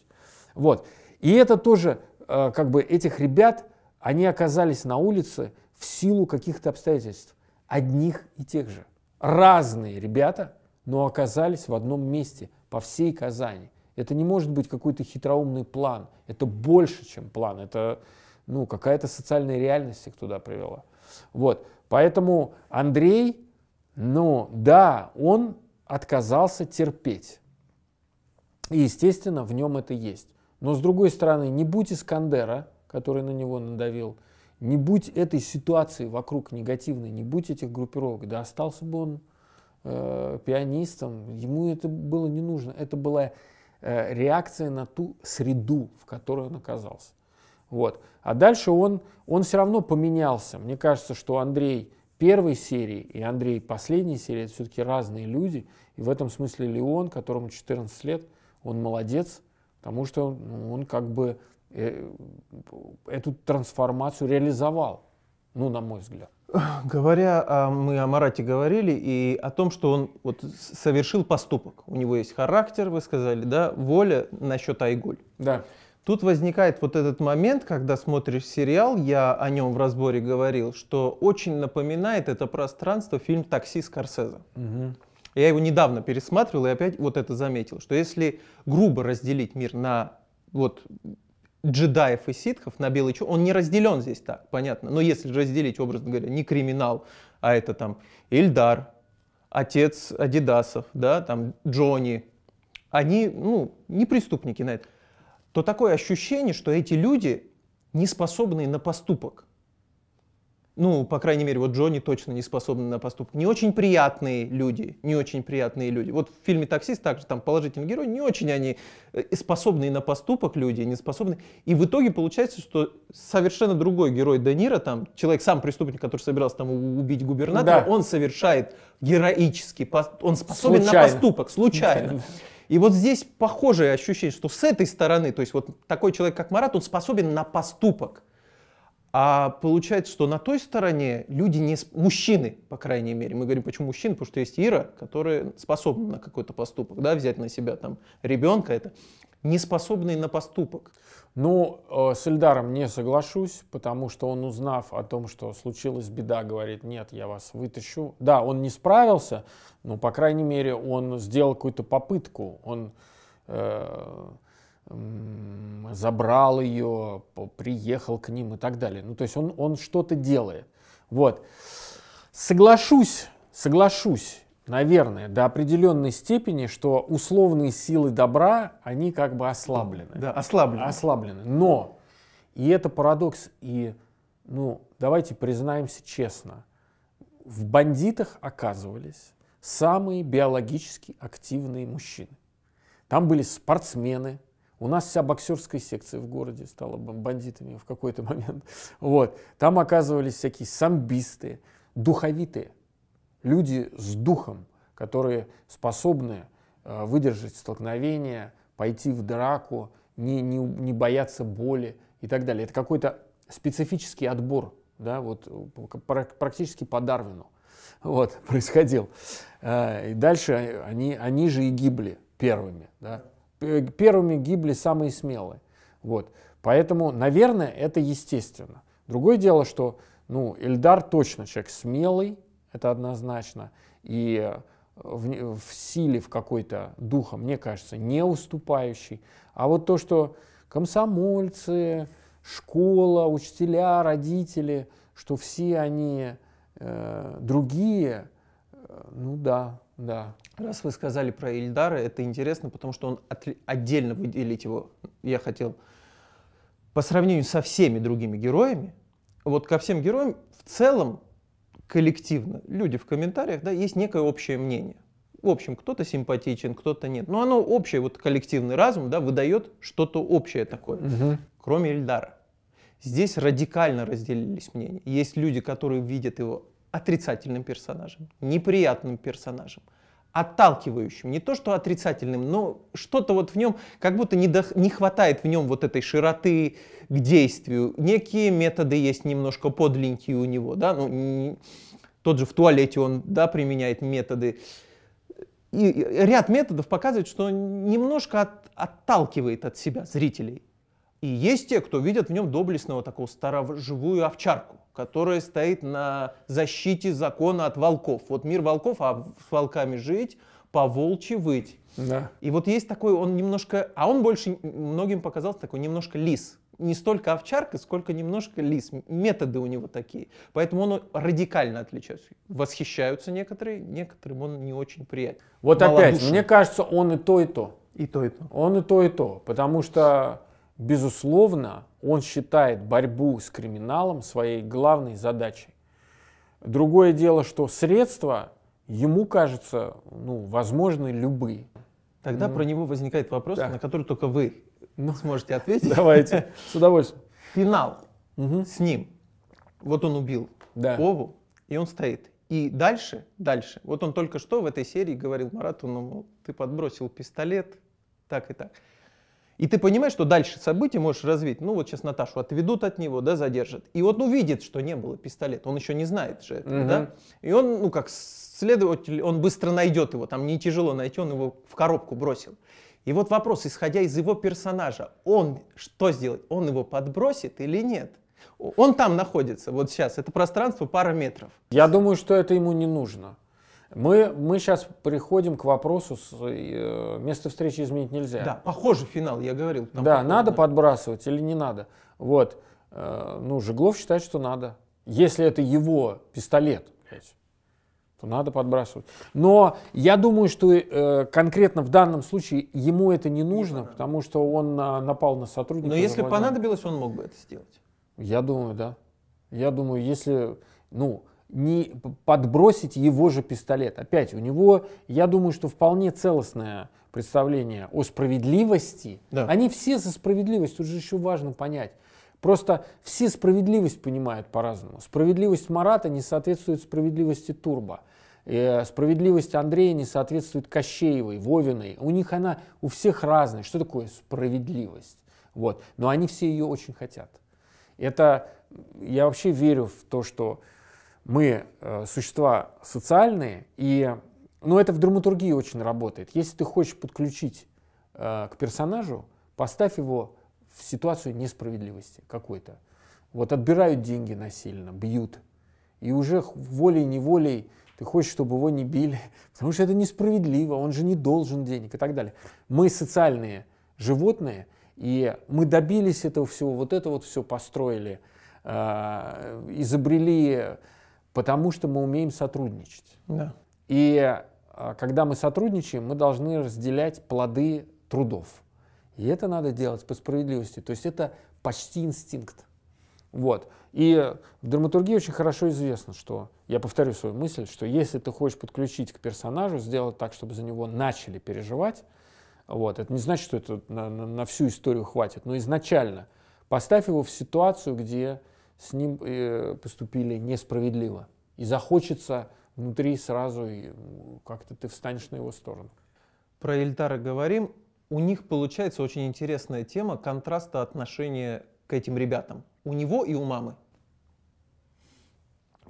Вот. И это тоже, э, как бы этих ребят, они оказались на улице в силу каких-то обстоятельств, одних и тех же разные ребята, но оказались в одном месте по всей Казани. Это не может быть какой-то хитроумный план. Это больше, чем план. Это ну, какая-то социальная реальность их туда привела. Вот. Поэтому Андрей, ну да, он отказался терпеть. И, естественно, в нем это есть. Но, с другой стороны, не будь Искандера, который на него надавил – не будь этой ситуации вокруг негативной, не будь этих группировок, да остался бы он э, пианистом, ему это было не нужно. Это была э, реакция на ту среду, в которой он оказался. Вот. А дальше он, он все равно поменялся. Мне кажется, что Андрей первой серии и Андрей последней серии это все-таки разные люди. И в этом смысле Леон, которому 14 лет, он молодец, потому что он, ну, он как бы Э, эту трансформацию реализовал, ну, на мой взгляд. Говоря, а, мы о Марате говорили и о том, что он вот совершил поступок. У него есть характер, вы сказали, да, воля насчет Айгуль. Да. Тут возникает вот этот момент, когда смотришь сериал, я о нем в разборе говорил, что очень напоминает это пространство фильм «Такси» Скорсезе. Угу. Я его недавно пересматривал и опять вот это заметил, что если грубо разделить мир на вот джедаев и ситхов на белый черный, он не разделен здесь так, понятно. Но если разделить, образно говоря, не криминал, а это там Ильдар, отец Адидасов, да, там Джонни, они, ну, не преступники на это, то такое ощущение, что эти люди не способны на поступок ну, по крайней мере, вот Джонни точно не способен на поступок. Не очень приятные люди, не очень приятные люди. Вот в фильме «Таксист» также там положительный герой, не очень они э, э, способные на поступок люди, не способны. И в итоге получается, что совершенно другой герой Де Ниро, там, человек сам преступник, который собирался там убить губернатора, да. он совершает героический, он способен случайно. на поступок, случайно. И вот здесь похожее ощущение, что с этой стороны, то есть вот такой человек, как Марат, он способен на поступок. А получается, что на той стороне люди не... Мужчины, по крайней мере. Мы говорим, почему мужчины? Потому что есть Ира, которая способна на какой-то поступок, да, взять на себя там ребенка. Это не способный на поступок. Ну, э, с Эльдаром не соглашусь, потому что он, узнав о том, что случилась беда, говорит, нет, я вас вытащу. Да, он не справился, но, по крайней мере, он сделал какую-то попытку. Он э, забрал ее, приехал к ним и так далее. Ну, то есть он, он что-то делает. Вот. Соглашусь, соглашусь, наверное, до определенной степени, что условные силы добра, они как бы ослаблены. Да, ослаблены. Ослаблены. Но, и это парадокс, и, ну, давайте признаемся честно, в бандитах оказывались самые биологически активные мужчины. Там были спортсмены, у нас вся боксерская секция в городе стала бандитами в какой-то момент. Вот. Там оказывались всякие самбисты, духовитые, люди с духом, которые способны э, выдержать столкновение, пойти в драку, не, не, не бояться боли и так далее. Это какой-то специфический отбор, да, вот, практически по Дарвину вот, происходил. Э, и дальше они, они же и гибли первыми. Да? Э, первыми гибли самые смелые. Вот. Поэтому, наверное, это естественно. Другое дело, что ну, Эльдар точно человек смелый, это однозначно, и э, в, в силе, в какой-то духа, мне кажется, не уступающий. А вот то, что комсомольцы, школа, учителя, родители, что все они э, другие, э, ну да, да. Раз вы сказали про Ильдара, это интересно, потому что он от, отдельно выделить его, я хотел, по сравнению со всеми другими героями, вот ко всем героям в целом коллективно, люди в комментариях, да, есть некое общее мнение. В общем, кто-то симпатичен, кто-то нет. Но оно общее, вот коллективный разум, да, выдает что-то общее такое, угу. кроме Эльдара. Здесь радикально разделились мнения. Есть люди, которые видят его отрицательным персонажем, неприятным персонажем, отталкивающим. Не то, что отрицательным, но что-то вот в нем, как будто не, до, не хватает в нем вот этой широты к действию. Некие методы есть немножко подленькие у него, да, ну, не, тот же в туалете он, да, применяет методы. И ряд методов показывает, что немножко от, отталкивает от себя зрителей. И есть те, кто видят в нем доблестного такого староживую овчарку, которая стоит на защите закона от волков. Вот мир волков, а с волками жить, по волчьи выть. Да. И вот есть такой, он немножко, а он больше многим показался такой немножко лис. Не столько овчарка, сколько немножко лис. Методы у него такие. Поэтому он радикально отличается. Восхищаются некоторые, некоторым он не очень приятен. Вот Малодушен. опять, мне кажется, он и то, и то. И то, и то. Он и то, и то. Потому что Безусловно, он считает борьбу с криминалом своей главной задачей. Другое дело, что средства ему кажутся, ну, возможны любые. Тогда ну, про него возникает вопрос, да. на который только вы ну, сможете ответить. Давайте, с удовольствием. Финал угу. с ним. Вот он убил да. Ову, и он стоит. И дальше, дальше. Вот он только что в этой серии говорил Марату, ну, ты подбросил пистолет, так и так. И ты понимаешь, что дальше события можешь развить. Ну вот сейчас Наташу отведут от него, да, задержат. И вот увидит, ну, что не было пистолета. Он еще не знает же этого, угу. да. И он, ну как следователь, он быстро найдет его. Там не тяжело найти, он его в коробку бросил. И вот вопрос, исходя из его персонажа, он что сделает? Он его подбросит или нет? Он там находится, вот сейчас. Это пространство пара метров. Я думаю, что это ему не нужно. Мы, мы сейчас приходим к вопросу, с, э, место встречи изменить нельзя. Да, похоже финал, я говорил. Да, похоже, надо да. подбрасывать или не надо. Вот, э, ну, Жиглов считает, что надо. Если это его пистолет, то надо подбрасывать. Но я думаю, что э, конкретно в данном случае ему это не нужно, не потому что он на, э, напал на сотрудника. Но если понадобилось, он мог бы это сделать. Я думаю, да. Я думаю, если, ну, не подбросить его же пистолет. Опять, у него, я думаю, что вполне целостное представление о справедливости. Да. Они все за справедливость, тут же еще важно понять. Просто все справедливость понимают по-разному. Справедливость Марата не соответствует справедливости Турбо. И э, справедливость Андрея не соответствует Кощеевой, Вовиной. У них она у всех разная. Что такое справедливость? Вот. Но они все ее очень хотят. Это я вообще верю в то, что мы э, существа социальные, и ну, это в драматургии очень работает. Если ты хочешь подключить э, к персонажу, поставь его в ситуацию несправедливости какой-то. Вот отбирают деньги насильно, бьют. И уже волей-неволей ты хочешь, чтобы его не били, потому что это несправедливо, он же не должен денег и так далее. Мы социальные животные, и мы добились этого всего, вот это вот все построили, э, изобрели потому что мы умеем сотрудничать. Да. И а, когда мы сотрудничаем, мы должны разделять плоды трудов. И это надо делать по справедливости. То есть это почти инстинкт. Вот. И в драматургии очень хорошо известно, что, я повторю свою мысль, что если ты хочешь подключить к персонажу, сделать так, чтобы за него начали переживать, вот, это не значит, что это на, на, на всю историю хватит, но изначально поставь его в ситуацию, где с ним э, поступили несправедливо. И захочется внутри сразу, и как-то ты встанешь на его сторону. Про Эльтара говорим. У них получается очень интересная тема контраста отношения к этим ребятам. У него и у мамы.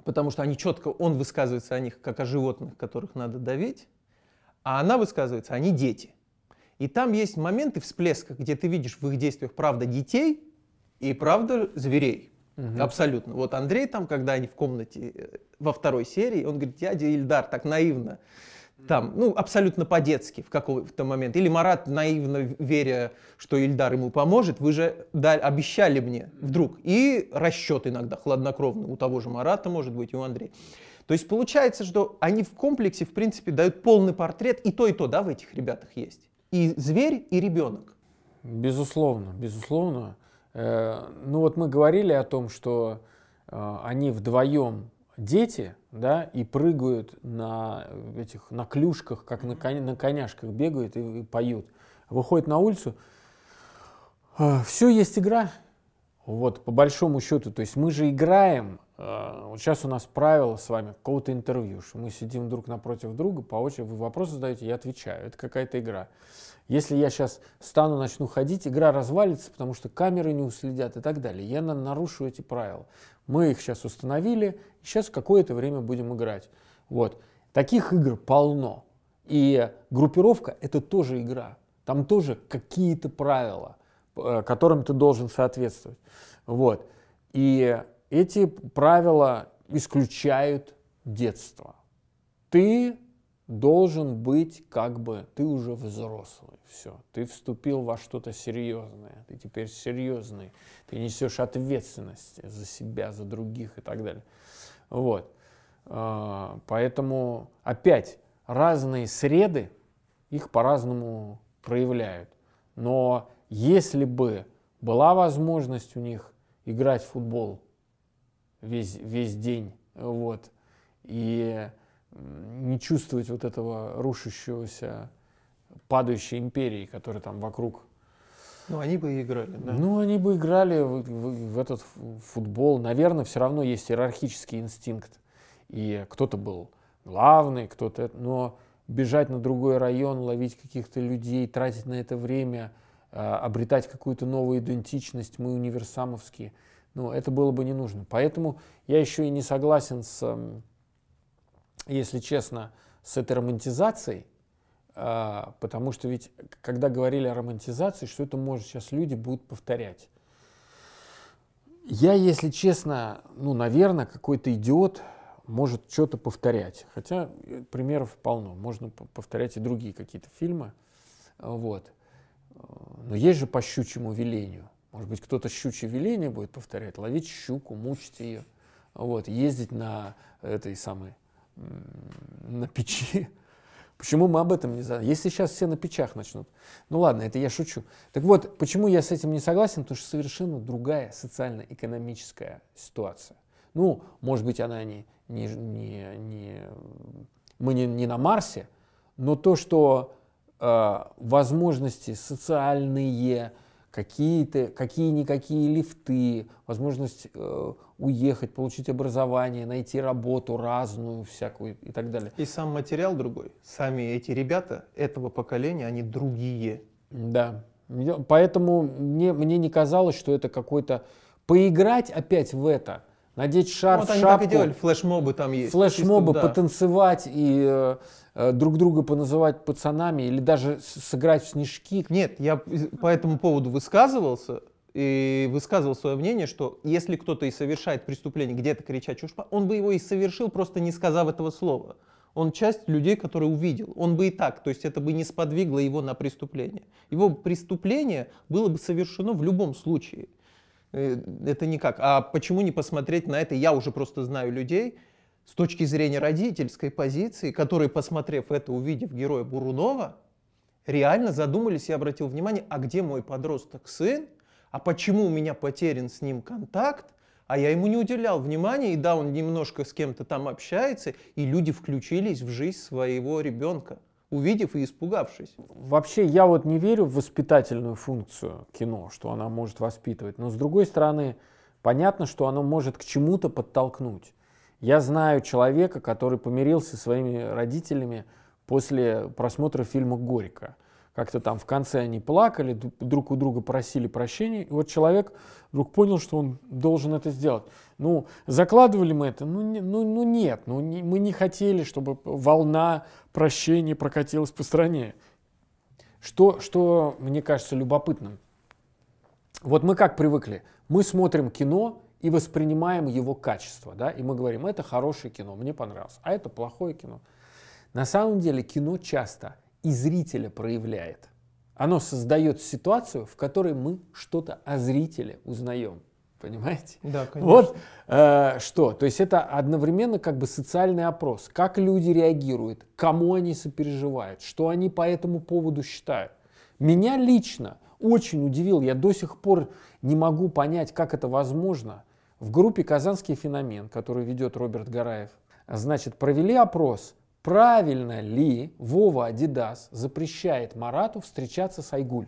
Потому что они четко, он высказывается о них как о животных, которых надо давить, а она высказывается, они дети. И там есть моменты всплеска, где ты видишь в их действиях правда детей и правда зверей. Угу. Абсолютно. Вот Андрей там, когда они в комнате э, во второй серии, он говорит, дядя Ильдар, так наивно, там, ну, абсолютно по-детски в какой-то момент. Или Марат, наивно веря, что Ильдар ему поможет, вы же да, обещали мне вдруг. И расчет иногда хладнокровный у того же Марата, может быть, и у Андрея. То есть получается, что они в комплексе, в принципе, дают полный портрет, и то, и то, да, в этих ребятах есть. И зверь, и ребенок. Безусловно, безусловно. Э, ну вот мы говорили о том, что э, они вдвоем дети, да, и прыгают на этих, на клюшках, как на, коня, на коняшках бегают и, и поют. Выходят на улицу, э, все есть игра, вот, по большому счету, то есть мы же играем, вот сейчас у нас правило с вами какого-то интервью, что мы сидим друг напротив друга, по очереди вы вопросы задаете, я отвечаю, это какая-то игра. Если я сейчас стану, начну ходить, игра развалится, потому что камеры не уследят и так далее. Я нарушу эти правила. Мы их сейчас установили, сейчас какое-то время будем играть. Вот. Таких игр полно. И группировка — это тоже игра. Там тоже какие-то правила, э, которым ты должен соответствовать. Вот. И эти правила исключают детство. Ты должен быть как бы ты уже взрослый, все, ты вступил во что-то серьезное, ты теперь серьезный, ты несешь ответственность за себя, за других и так далее. Вот. А, поэтому опять разные среды их по-разному проявляют. Но если бы была возможность у них играть в футбол весь, весь день, вот, и не чувствовать вот этого рушащегося, падающей империи, которая там вокруг. Ну, они бы играли, да? Ну, они бы играли в, в, в этот футбол. Наверное, все равно есть иерархический инстинкт. И кто-то был главный, кто-то... Но бежать на другой район, ловить каких-то людей, тратить на это время, э, обретать какую-то новую идентичность, мы универсамовские, ну, это было бы не нужно. Поэтому я еще и не согласен с... Э, если честно, с этой романтизацией, а, потому что ведь, когда говорили о романтизации, что это может сейчас люди будут повторять. Я, если честно, ну, наверное, какой-то идиот может что-то повторять. Хотя э, примеров полно. Можно повторять и другие какие-то фильмы. Вот. Но есть же по щучьему велению. Может быть, кто-то щучье веление будет повторять. Ловить щуку, мучить ее. Вот. Ездить на этой самой на печи. Почему мы об этом не знаем? Если сейчас все на печах начнут. Ну ладно, это я шучу. Так вот, почему я с этим не согласен? Потому что совершенно другая социально-экономическая ситуация. Ну, может быть, она не, не, не, не мы не, не на Марсе, но то, что э, возможности социальные, какие-то, какие-никакие лифты, возможность э, уехать, получить образование, найти работу разную всякую и так далее. И сам материал другой. Сами эти ребята этого поколения, они другие. Да. Поэтому мне, мне не казалось, что это какой-то... Поиграть опять в это надеть шарф, ну, вот они шапку. Так и делали, флешмобы там есть. Флешмобы, чисто, да. потанцевать и э, друг друга поназывать пацанами или даже сыграть в снежки. Нет, я по этому поводу высказывался и высказывал свое мнение, что если кто-то и совершает преступление где-то крича чушпа, он бы его и совершил, просто не сказав этого слова. Он часть людей, которые увидел. Он бы и так, то есть это бы не сподвигло его на преступление. Его преступление было бы совершено в любом случае. Э, это никак. А почему не посмотреть на это? Я уже просто знаю людей с точки зрения родительской позиции, которые, посмотрев это, увидев героя Бурунова, реально задумались и обратил внимание, а где мой подросток сын, а почему у меня потерян с ним контакт, а я ему не уделял внимания, и да, он немножко с кем-то там общается, и люди включились в жизнь своего ребенка увидев и испугавшись. Вообще, я вот не верю в воспитательную функцию кино, что она может воспитывать. Но с другой стороны, понятно, что оно может к чему-то подтолкнуть. Я знаю человека, который помирился со своими родителями после просмотра фильма «Горько» как-то там в конце они плакали, друг у друга просили прощения, и вот человек вдруг понял, что он должен это сделать. Ну, закладывали мы это? Ну, не, ну, ну нет, ну, не, мы не хотели, чтобы волна прощения прокатилась по стране. Что, что мне кажется любопытным. Вот мы как привыкли? Мы смотрим кино и воспринимаем его качество, да, и мы говорим, это хорошее кино, мне понравилось, а это плохое кино. На самом деле кино часто – и зрителя проявляет. Оно создает ситуацию, в которой мы что-то о зрителе узнаем. Понимаете? Да, конечно. Вот э, что. То есть это одновременно как бы социальный опрос. Как люди реагируют, кому они сопереживают, что они по этому поводу считают. Меня лично очень удивил, я до сих пор не могу понять, как это возможно. В группе «Казанский феномен», который ведет Роберт Гараев, значит, провели опрос, Правильно ли Вова Адидас запрещает Марату встречаться с Айгуль?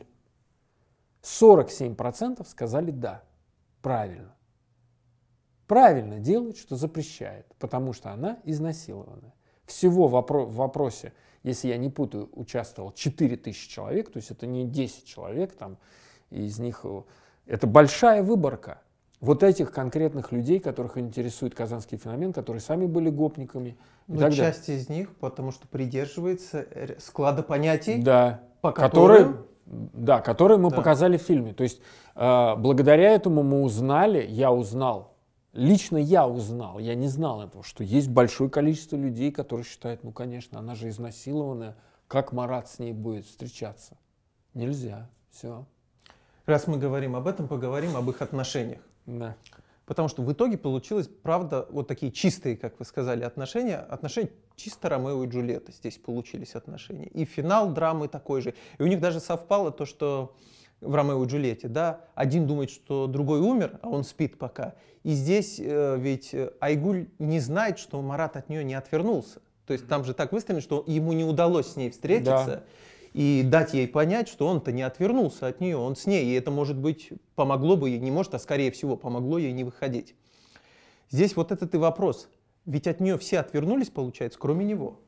47% сказали да. Правильно. Правильно делает, что запрещает, потому что она изнасилована. Всего в вопросе, если я не путаю, участвовало 4000 человек, то есть это не 10 человек, там, из них э, это большая выборка – вот этих конкретных людей, которых интересует казанский феномен, которые сами были гопниками. Ну, часть далее. из них, потому что придерживается склада понятий, да, по которым... которые, да, которые мы да. показали в фильме. То есть э, благодаря этому мы узнали, я узнал, лично я узнал, я не знал этого, что есть большое количество людей, которые считают, ну конечно, она же изнасилованная, как Марат с ней будет встречаться? Нельзя, все. Раз мы говорим об этом, поговорим об их отношениях. Да. Потому что в итоге получилось, правда, вот такие чистые, как вы сказали, отношения. Отношения чисто Ромео и Джульетта здесь получились отношения. И финал драмы такой же. И у них даже совпало то, что в Ромео и Джульетте, да, один думает, что другой умер, а он спит пока. И здесь э, ведь э, Айгуль не знает, что Марат от нее не отвернулся. То есть там же так выставлено, что ему не удалось с ней встретиться. Да и дать ей понять, что он-то не отвернулся от нее, он с ней, и это, может быть, помогло бы ей, не может, а скорее всего, помогло ей не выходить. Здесь вот этот и вопрос. Ведь от нее все отвернулись, получается, кроме него.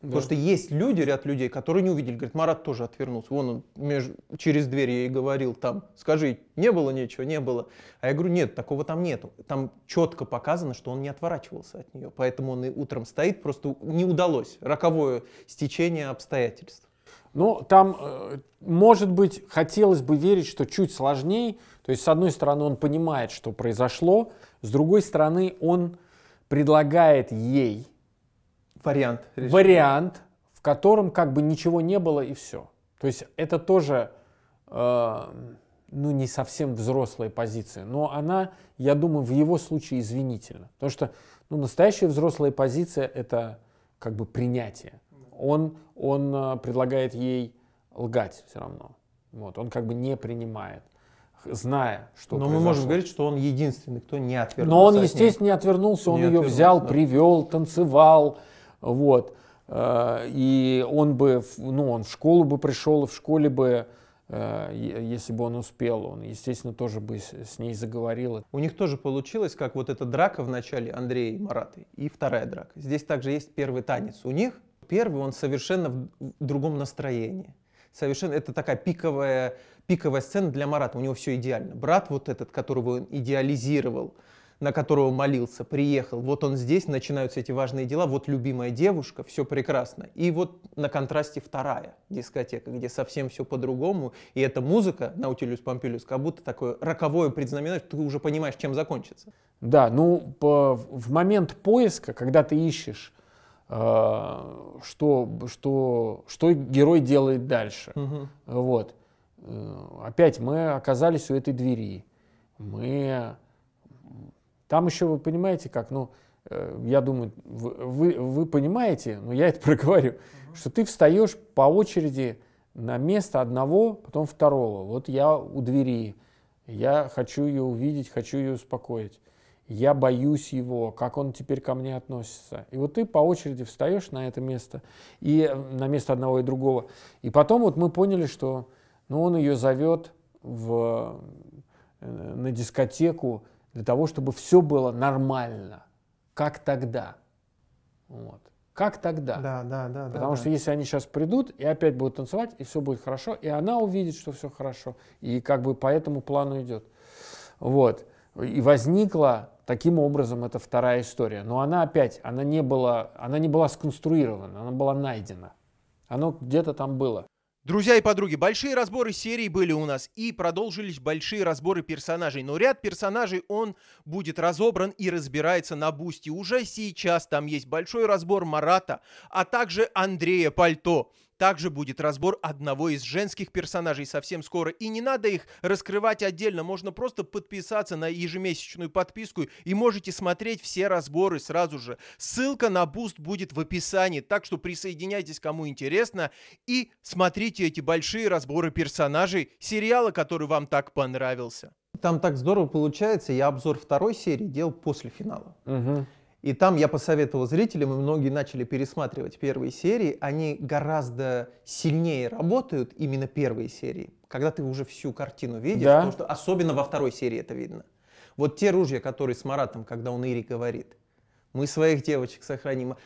Да. Потому что есть люди, ряд людей, которые не увидели. Говорит, Марат тоже отвернулся. Вон он между, через дверь ей говорил там, скажи, не было ничего, не было. А я говорю, нет, такого там нету. Там четко показано, что он не отворачивался от нее. Поэтому он и утром стоит, просто не удалось. Роковое стечение обстоятельств. Ну, там, э, может быть, хотелось бы верить, что чуть сложнее. То есть, с одной стороны, он понимает, что произошло, с другой стороны, он предлагает ей вариант, решения. вариант в котором как бы ничего не было и все. То есть, это тоже, э, ну, не совсем взрослая позиция, но она, я думаю, в его случае извинительна. Потому что, ну, настоящая взрослая позиция – это как бы принятие он, он э, предлагает ей лгать все равно. Вот, он как бы не принимает зная, что Но мы можем говорить, что он единственный, кто не отвернулся. Но он, естественно, не отвернулся, он не ее отвернулся, взял, да. привел, танцевал, вот. Э, и он бы, ну, он в школу бы пришел, в школе бы, э, если бы он успел, он, естественно, тоже бы с ней заговорил. У них тоже получилось, как вот эта драка в начале Андрея и Мараты, и вторая драка. Здесь также есть первый танец у них, первый, он совершенно в другом настроении. Совершенно, это такая пиковая, пиковая сцена для Марата, у него все идеально. Брат вот этот, которого он идеализировал, на которого молился, приехал, вот он здесь, начинаются эти важные дела, вот любимая девушка, все прекрасно. И вот на контрасте вторая дискотека, где совсем все по-другому, и эта музыка, Наутилиус Помпилиус, как будто такое роковое предзнаменование, ты уже понимаешь, чем закончится. Да, ну по, в момент поиска, когда ты ищешь а, что, что, что герой делает дальше. Угу. Вот. Э, опять мы оказались у этой двери. Мы... Там еще, вы понимаете, как, ну, э, я думаю, вы, вы понимаете, но я это проговорю, угу. что ты встаешь по очереди на место одного, потом второго. Вот я у двери, я хочу ее увидеть, хочу ее успокоить я боюсь его, как он теперь ко мне относится. И вот ты по очереди встаешь на это место, и на место одного и другого. И потом вот мы поняли, что ну, он ее зовет в, э, на дискотеку для того, чтобы все было нормально, как тогда. Вот. Как тогда? Да, да, да. Потому да, что да. если они сейчас придут и опять будут танцевать, и все будет хорошо, и она увидит, что все хорошо, и как бы по этому плану идет. Вот. И возникла таким образом эта вторая история. Но она опять, она не была, она не была сконструирована, она была найдена. Оно где-то там было. Друзья и подруги, большие разборы серии были у нас и продолжились большие разборы персонажей, но ряд персонажей он будет разобран и разбирается на бусте. Уже сейчас там есть большой разбор Марата, а также Андрея Пальто. Также будет разбор одного из женских персонажей совсем скоро. И не надо их раскрывать отдельно, можно просто подписаться на ежемесячную подписку и можете смотреть все разборы сразу же. Ссылка на буст будет в описании, так что присоединяйтесь, кому интересно, и смотрите эти большие разборы персонажей сериала, который вам так понравился. Там так здорово получается. Я обзор второй серии делал после финала. Угу. И там я посоветовал зрителям, и многие начали пересматривать первые серии, они гораздо сильнее работают именно первые серии, когда ты уже всю картину видишь, да. потому что особенно во второй серии это видно. Вот те ружья, которые с Маратом, когда он Ири говорит, мы своих девочек сохраним.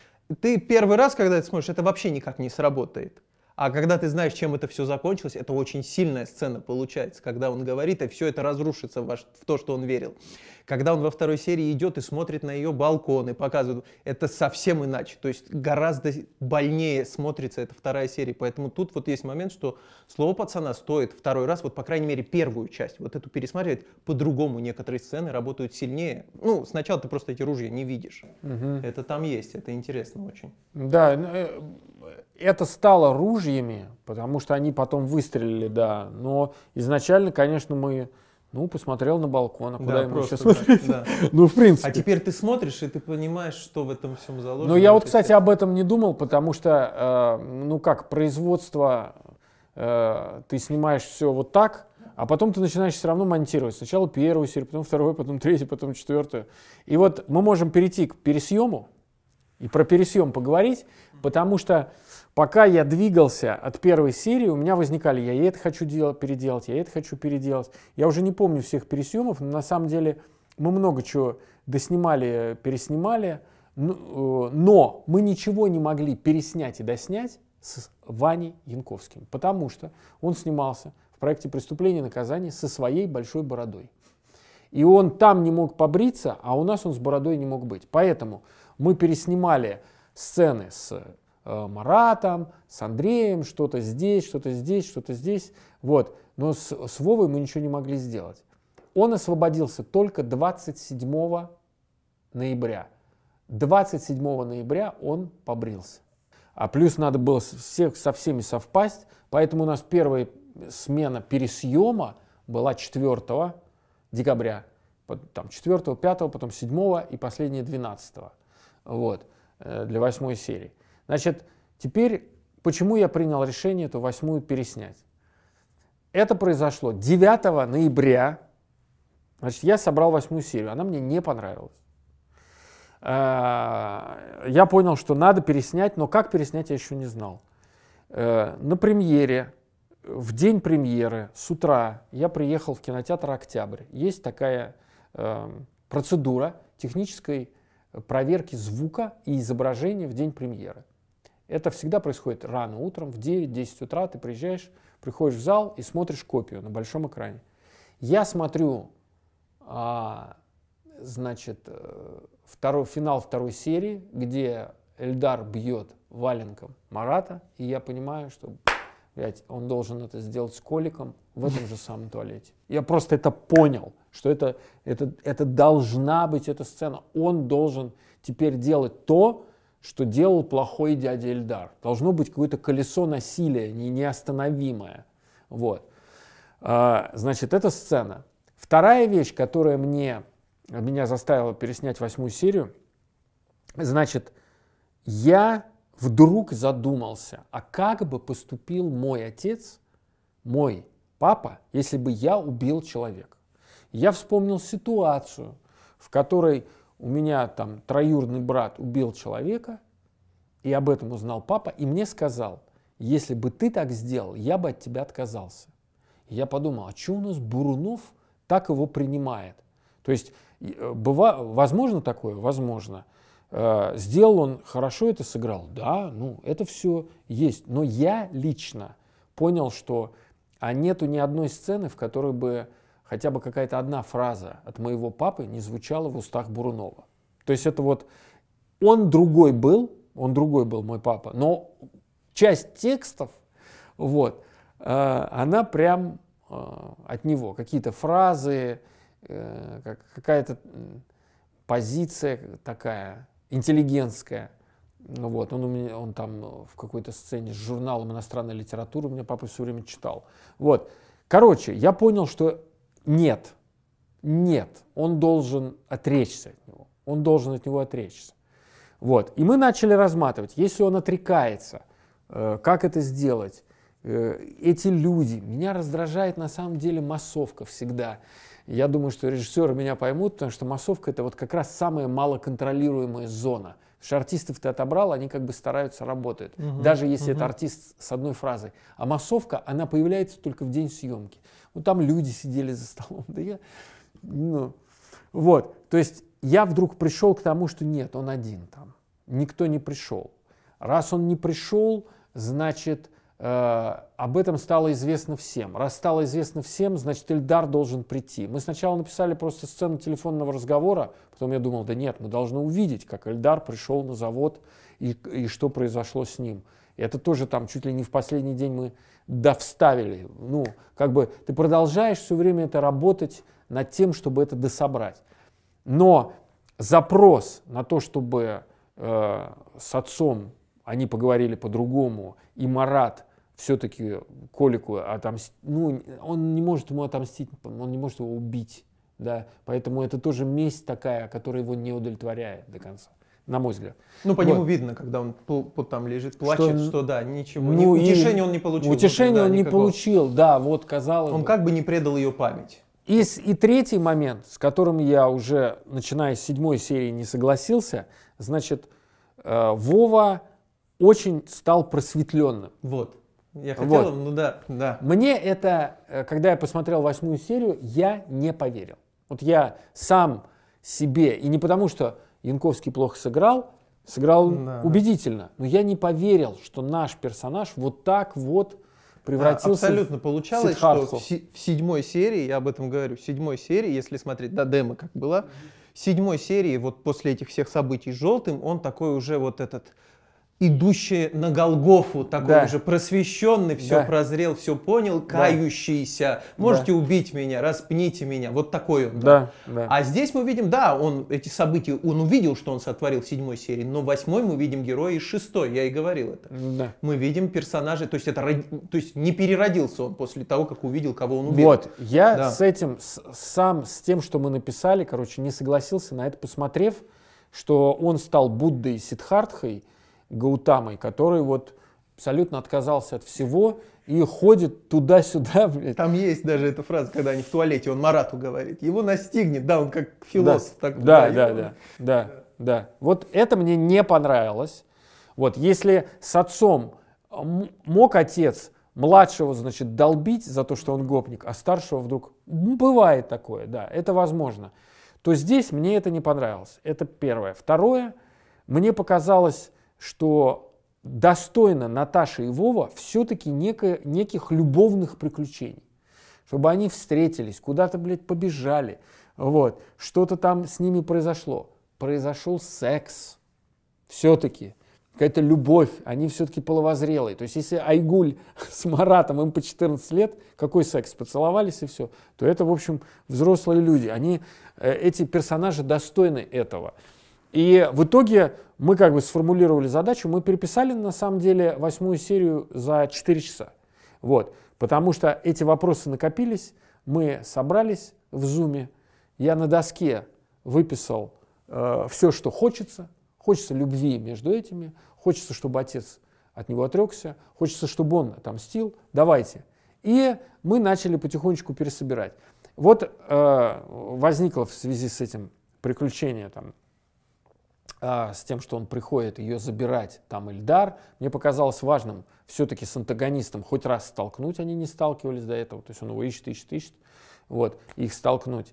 Ты первый раз, когда это смотришь, это вообще никак не сработает. А когда ты знаешь, чем это все закончилось, это очень сильная сцена получается, когда он говорит, и все это разрушится в то, что он верил. Когда он во второй серии идет и смотрит на ее балкон и показывает, это совсем иначе. То есть гораздо больнее смотрится эта вторая серия. Поэтому тут вот есть момент, что слово пацана стоит второй раз, вот по крайней мере первую часть, вот эту пересматривать по-другому. Некоторые сцены работают сильнее. Ну, сначала ты просто эти ружья не видишь. Угу. Это там есть, это интересно очень. Да, э, это стало ружьями, потому что они потом выстрелили, да. Но изначально, конечно, мы ну, посмотрел на балкон, а куда да, ему просто, еще смотреть? да. ну, в принципе. А теперь ты смотришь, и ты понимаешь, что в этом всем заложено. Ну, я вот, кстати, об этом не думал, потому что, э, ну как, производство, э, ты снимаешь все вот так, а потом ты начинаешь все равно монтировать. Сначала первую серию, потом вторую, потом третью, потом четвертую. И вот мы можем перейти к пересъему и про пересъем поговорить, потому что Пока я двигался от первой серии, у меня возникали, я это хочу делать, переделать, я это хочу переделать. Я уже не помню всех пересъемов, но на самом деле мы много чего доснимали, переснимали, э, но мы ничего не могли переснять и доснять с Ваней Янковским, потому что он снимался в проекте «Преступление и наказание» со своей большой бородой. И он там не мог побриться, а у нас он с бородой не мог быть. Поэтому мы переснимали сцены с Э, Маратом, с Андреем, что-то здесь, что-то здесь, что-то здесь. Вот. Но с, с Вовой мы ничего не могли сделать. Он освободился только 27 ноября. 27 ноября он побрился. А плюс надо было всех, со всеми совпасть. Поэтому у нас первая смена пересъема была 4 декабря. Там 4, 5, потом 7 и последнее 12. Вот, э, для восьмой серии. Значит, теперь почему я принял решение эту восьмую переснять? Это произошло 9 ноября. Значит, я собрал восьмую серию, она мне не понравилась. Э, я понял, что надо переснять, но как переснять, я еще не знал. Э, на премьере, в день премьеры, с утра, я приехал в кинотеатр «Октябрь». Есть такая э, процедура технической проверки звука и изображения в день премьеры. Это всегда происходит рано утром, в 9-10 утра ты приезжаешь, приходишь в зал и смотришь копию на большом экране. Я смотрю, а, значит, э, второй, финал второй серии, где Эльдар бьет валенком Марата, и я понимаю, что блядь, он должен это сделать с коликом в этом же самом туалете. Я просто это понял, что это, это, это должна быть эта сцена. Он должен теперь делать то, что делал плохой дядя Эльдар. Должно быть какое-то колесо насилия, не, неостановимое. Вот. А, значит, это сцена. Вторая вещь, которая мне, меня заставила переснять восьмую серию, значит, я вдруг задумался, а как бы поступил мой отец, мой папа, если бы я убил человека? Я вспомнил ситуацию, в которой у меня там троюродный брат убил человека, и об этом узнал папа, и мне сказал, если бы ты так сделал, я бы от тебя отказался. И я подумал, а что у нас Бурунов так его принимает? То есть, э, быва, возможно такое? Возможно. Э, сделал он хорошо, это сыграл? Да, ну, это все есть. Но я лично понял, что а нету ни одной сцены, в которой бы хотя бы какая-то одна фраза от моего папы не звучала в устах Бурунова. То есть это вот он другой был, он другой был мой папа, но часть текстов, вот, э, она прям э, от него. Какие-то фразы, э, какая-то позиция такая интеллигентская. Ну Вот, он, у меня, он там в какой-то сцене с журналом иностранной литературы у меня папа все время читал. Вот. Короче, я понял, что нет, нет, он должен отречься от него, он должен от него отречься. Вот. И мы начали разматывать, если он отрекается, э, как это сделать, э, эти люди. Меня раздражает на самом деле массовка всегда. Я думаю, что режиссеры меня поймут, потому что массовка это вот как раз самая малоконтролируемая зона. Потому что артистов ты отобрал, они как бы стараются, работают. Угу, Даже если угу. это артист с одной фразой. А массовка, она появляется только в день съемки. Ну, там люди сидели за столом. Да я, ну, вот. То есть я вдруг пришел к тому, что нет, он один там. Никто не пришел. Раз он не пришел, значит, э, об этом стало известно всем. Раз стало известно всем, значит, Эльдар должен прийти. Мы сначала написали просто сцену телефонного разговора, потом я думал, да нет, мы должны увидеть, как Эльдар пришел на завод и, и что произошло с ним. Это тоже там чуть ли не в последний день мы довставили. Ну, как бы ты продолжаешь все время это работать над тем, чтобы это дособрать. Но запрос на то, чтобы э, с отцом они поговорили по-другому, и Марат все-таки Колику отомстить, ну, он не может ему отомстить, он не может его убить, да, поэтому это тоже месть такая, которая его не удовлетворяет до конца на мой взгляд. Ну, по вот. нему видно, когда он вот там лежит, плачет, что, что да, ничего. Ну, утешения он не получил. Утешения он никакого. не получил, да, вот казалось. Он бы. как бы не предал ее память. И, и третий момент, с которым я уже, начиная с седьмой серии, не согласился, значит, э, Вова очень стал просветленным. Вот. Я хотел, вот. ну да, да. Мне это, э, когда я посмотрел восьмую серию, я не поверил. Вот я сам себе, и не потому что Янковский плохо сыграл, сыграл да. убедительно. Но я не поверил, что наш персонаж вот так вот превратился. Да, абсолютно в получалось, Сидхартху. что в, седьмой серии, я об этом говорю, в седьмой серии, если смотреть, да, демо как было, в седьмой серии, вот после этих всех событий с желтым, он такой уже вот этот идущие на Голгофу, такой да. уже просвещенный, все да. прозрел, все понял, кающийся, можете да. убить меня, распните меня, вот такой он. Да. Да. Да. А здесь мы видим, да, он эти события, он увидел, что он сотворил в седьмой серии, но в восьмой мы видим героя из шестой, я и говорил это. Да. Мы видим персонажей, то есть это, то есть не переродился он после того, как увидел, кого он убил. Вот, я да. с этим, с, сам с тем, что мы написали, короче, не согласился на это, посмотрев, что он стал Буддой и Сидхартхой, Гаутамой, который вот абсолютно отказался от всего и ходит туда-сюда. Блядь. Там есть даже эта фраза, когда они в туалете, он Марату говорит, его настигнет, да, он как философ. Да, так, да, да, да, да, да, да. Вот это мне не понравилось. Вот, если с отцом а, мог отец младшего, значит, долбить за то, что он гопник, а старшего вдруг... бывает такое, да, это возможно. То здесь мне это не понравилось. Это первое. Второе, мне показалось что достойно Наташа и Вова все-таки неких любовных приключений. Чтобы они встретились, куда-то, блядь, побежали. Вот, что-то там с ними произошло. Произошел секс. Все-таки какая-то любовь, они все-таки половозрелые. То есть если Айгуль с Маратом, им по 14 лет, какой секс, поцеловались и все, то это, в общем, взрослые люди. Они, э, эти персонажи достойны этого. И в итоге мы как бы сформулировали задачу, мы переписали на самом деле восьмую серию за 4 часа. Вот. Потому что эти вопросы накопились, мы собрались в зуме, я на доске выписал э, все, что хочется. Хочется любви между этими, хочется, чтобы отец от него отрекся, хочется, чтобы он отомстил. Давайте. И мы начали потихонечку пересобирать. Вот э, возникло в связи с этим приключение там, а, с тем, что он приходит ее забирать, там Ильдар, мне показалось важным все-таки с антагонистом хоть раз столкнуть, они не сталкивались до этого, то есть он его ищет, ищет, ищет, вот, их столкнуть.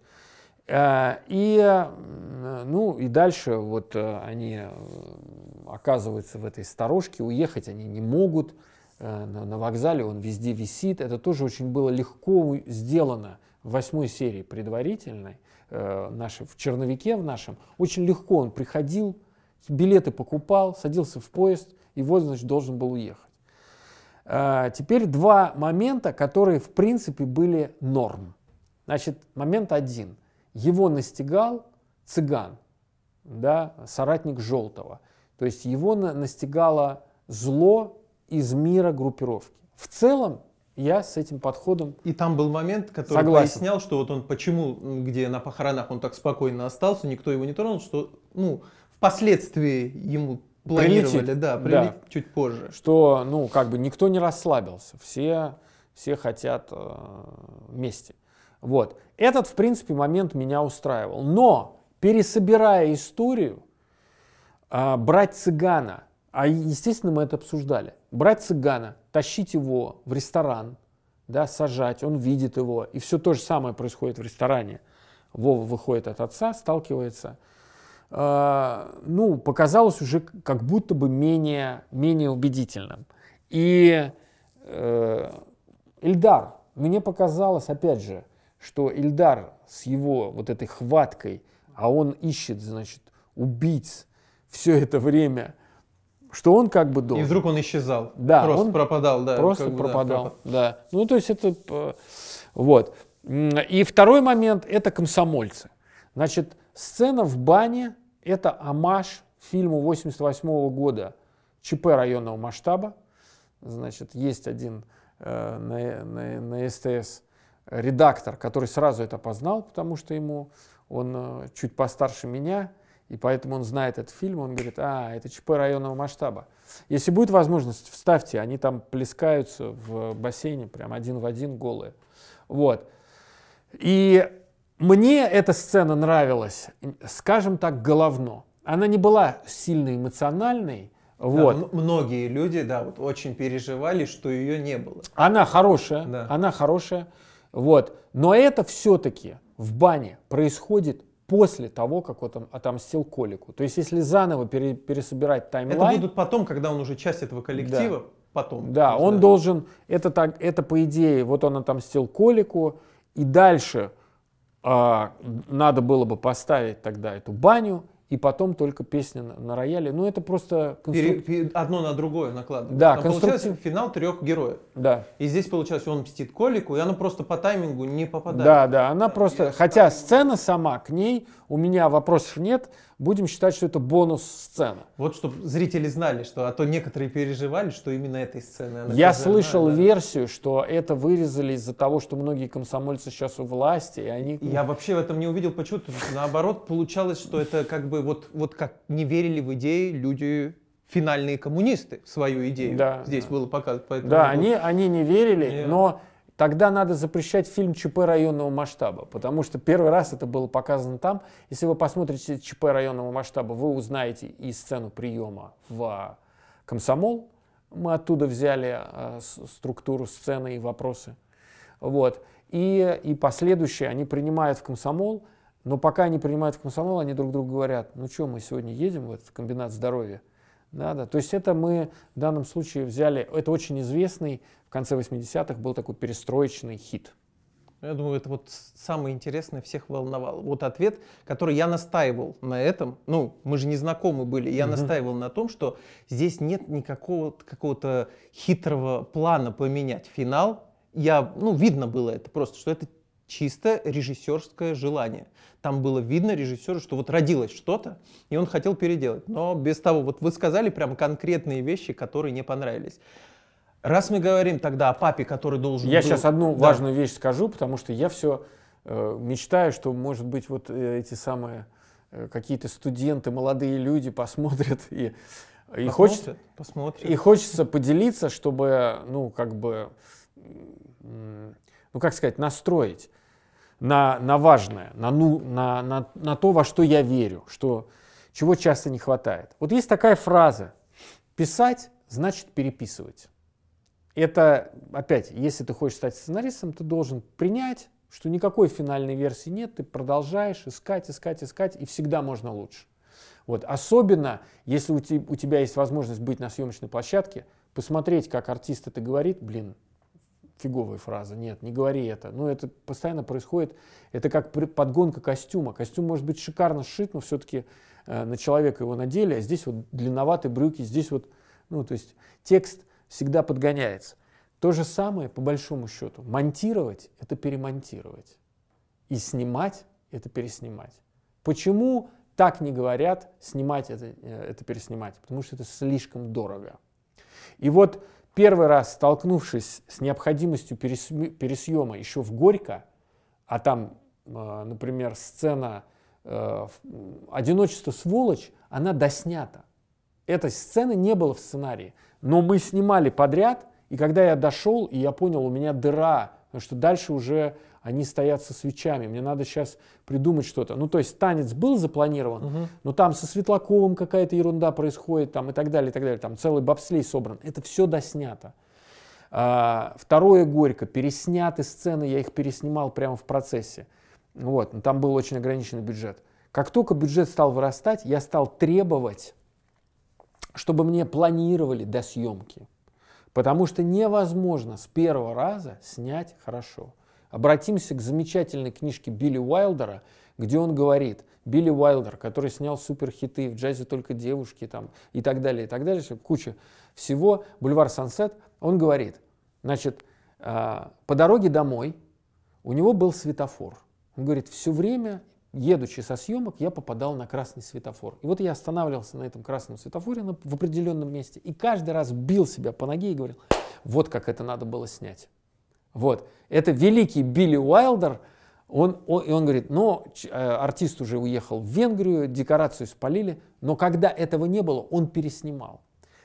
А, и, ну, и дальше вот э, они э, оказываются в этой сторожке, уехать они не могут, э, на вокзале он везде висит. Это тоже очень было легко сделано в восьмой серии предварительной э, наши, в черновике в нашем, очень легко он приходил, билеты покупал, садился в поезд, и вот, значит, должен был уехать. Э, теперь два момента, которые, в принципе, были норм. Значит, момент один. Его настигал цыган, да, соратник Желтого. То есть его настигало зло из мира группировки. В целом я с этим подходом И там был момент, который согласен. пояснял, что вот он почему, где на похоронах он так спокойно остался, никто его не тронул, что, ну, впоследствии ему планировали, прилетит, да, прилетит да, чуть позже. Что, ну, как бы никто не расслабился, все, все хотят э, вместе. Вот. Этот, в принципе, момент меня устраивал. Но, пересобирая историю, э, брать цыгана – а, естественно, мы это обсуждали. Брать цыгана, тащить его в ресторан, да, сажать, он видит его. И все то же самое происходит в ресторане. Вова выходит от отца, сталкивается. Э, ну, показалось уже как будто бы менее, менее убедительным. И э, Ильдар, мне показалось, опять же, что Ильдар с его вот этой хваткой, а он ищет, значит, убийц все это время – что он как бы должен. И вдруг он исчезал. Да. Просто он пропадал, да. Просто как бы, пропадал, да, пропадал, да. Ну, то есть это... Э, вот. И второй момент – это комсомольцы. Значит, сцена в бане – это амаш фильму 88 года ЧП районного масштаба. Значит, есть один э, на, на, на СТС редактор, который сразу это познал, потому что ему он э, чуть постарше меня – и поэтому он знает этот фильм, он говорит, а, это ЧП районного масштаба. Если будет возможность, вставьте, они там плескаются в бассейне прям один в один голые. Вот. И мне эта сцена нравилась, скажем так, головно. Она не была сильно эмоциональной, вот. Да, многие люди, да, вот очень переживали, что ее не было. Она хорошая, да. она хорошая, вот. Но это все-таки в бане происходит после того, как он отомстил Колику. То есть, если заново пере, пересобирать таймлайн... Это будут потом, когда он уже часть этого коллектива, да. потом. Да, он да. должен... Это, так, это по идее, вот он отомстил Колику, и дальше а, надо было бы поставить тогда эту баню, и потом только песня на, на рояле. Ну, это просто... Конструк... одно на другое накладывается. Да, Там Получается финал трех героев. Да. И здесь, получается, он мстит Колику, и она просто по таймингу не попадает. Да, да, она да, просто... Хотя тайминг... сцена сама, к ней у меня вопросов нет, Будем считать, что это бонус-сцена. Вот чтобы зрители знали, что, а то некоторые переживали, что именно этой сцены. Она Я слышал да. версию, что это вырезали из-за того, что многие комсомольцы сейчас у власти, и они... Я вообще в этом не увидел почему-то. Наоборот, получалось, что это как бы вот, вот как не верили в идеи люди финальные коммунисты свою идею да, здесь да. было показано. Да, они, они не верили, Нет. но Тогда надо запрещать фильм ЧП районного масштаба, потому что первый раз это было показано там. Если вы посмотрите ЧП районного масштаба, вы узнаете и сцену приема в а, «Комсомол». Мы оттуда взяли э, структуру сцены и вопросы. Вот. И, и последующие они принимают в «Комсомол», но пока они принимают в комсомол, они друг другу говорят, ну что, мы сегодня едем в этот комбинат здоровья. Да, да. То есть это мы в данном случае взяли, это очень известный конце 80-х был такой перестроечный хит. Я думаю, это вот самое интересное всех волновало. Вот ответ, который я настаивал на этом. Ну, мы же не знакомы были. Я угу. настаивал на том, что здесь нет никакого какого-то хитрого плана поменять финал. Я, ну, видно было это просто, что это чисто режиссерское желание. Там было видно режиссеру, что вот родилось что-то, и он хотел переделать. Но без того, вот вы сказали прям конкретные вещи, которые не понравились. Раз мы говорим тогда о папе, который должен... Я был... сейчас одну да. важную вещь скажу, потому что я все э, мечтаю, что, может быть, вот э, эти самые э, какие-то студенты, молодые люди посмотрят и... И, хочется, посмотрят. и хочется поделиться, чтобы, ну, как бы, ну, как сказать, настроить на, на важное, на, ну, на, на, на то, во что я верю, что, чего часто не хватает. Вот есть такая фраза «писать значит переписывать» это, опять, если ты хочешь стать сценаристом, ты должен принять, что никакой финальной версии нет, ты продолжаешь искать, искать, искать, и всегда можно лучше. Вот. Особенно, если у, te, у тебя есть возможность быть на съемочной площадке, посмотреть, как артист это говорит, блин, фиговая фраза, нет, не говори это. Но ну, это постоянно происходит, это как подгонка костюма. Костюм может быть шикарно сшит, но все-таки э, на человека его надели, а здесь вот длинноватые брюки, здесь вот, ну, то есть текст – всегда подгоняется. То же самое, по большому счету, монтировать – это перемонтировать. И снимать – это переснимать. Почему так не говорят, снимать это, э, это переснимать? Потому что это слишком дорого. И вот первый раз, столкнувшись с необходимостью пересъема еще в Горько, а там, э, например, сцена э, «Одиночество сволочь», она доснята. Этой сцены не было в сценарии. Но мы снимали подряд, и когда я дошел, и я понял, у меня дыра, потому что дальше уже они стоят со свечами, мне надо сейчас придумать что-то. Ну, то есть танец был запланирован, угу. но там со Светлаковым какая-то ерунда происходит, там и так далее, и так далее, там целый бобслей собран. Это все доснято. А, второе горько, пересняты сцены, я их переснимал прямо в процессе. Вот, но там был очень ограниченный бюджет. Как только бюджет стал вырастать, я стал требовать чтобы мне планировали до съемки. Потому что невозможно с первого раза снять хорошо. Обратимся к замечательной книжке Билли Уайлдера, где он говорит, Билли Уайлдер, который снял суперхиты в джазе только девушки там, и так далее, и так далее, куча всего, Бульвар Сансет, он говорит, значит, «А, по дороге домой у него был светофор. Он говорит, все время едучи со съемок, я попадал на красный светофор. И вот я останавливался на этом красном светофоре на, ну, в определенном месте и каждый раз бил себя по ноге и говорил, вот как это надо было снять. Вот. Это великий Билли Уайлдер, он, он, и он говорит, но э, артист уже уехал в Венгрию, декорацию спалили, но когда этого не было, он переснимал.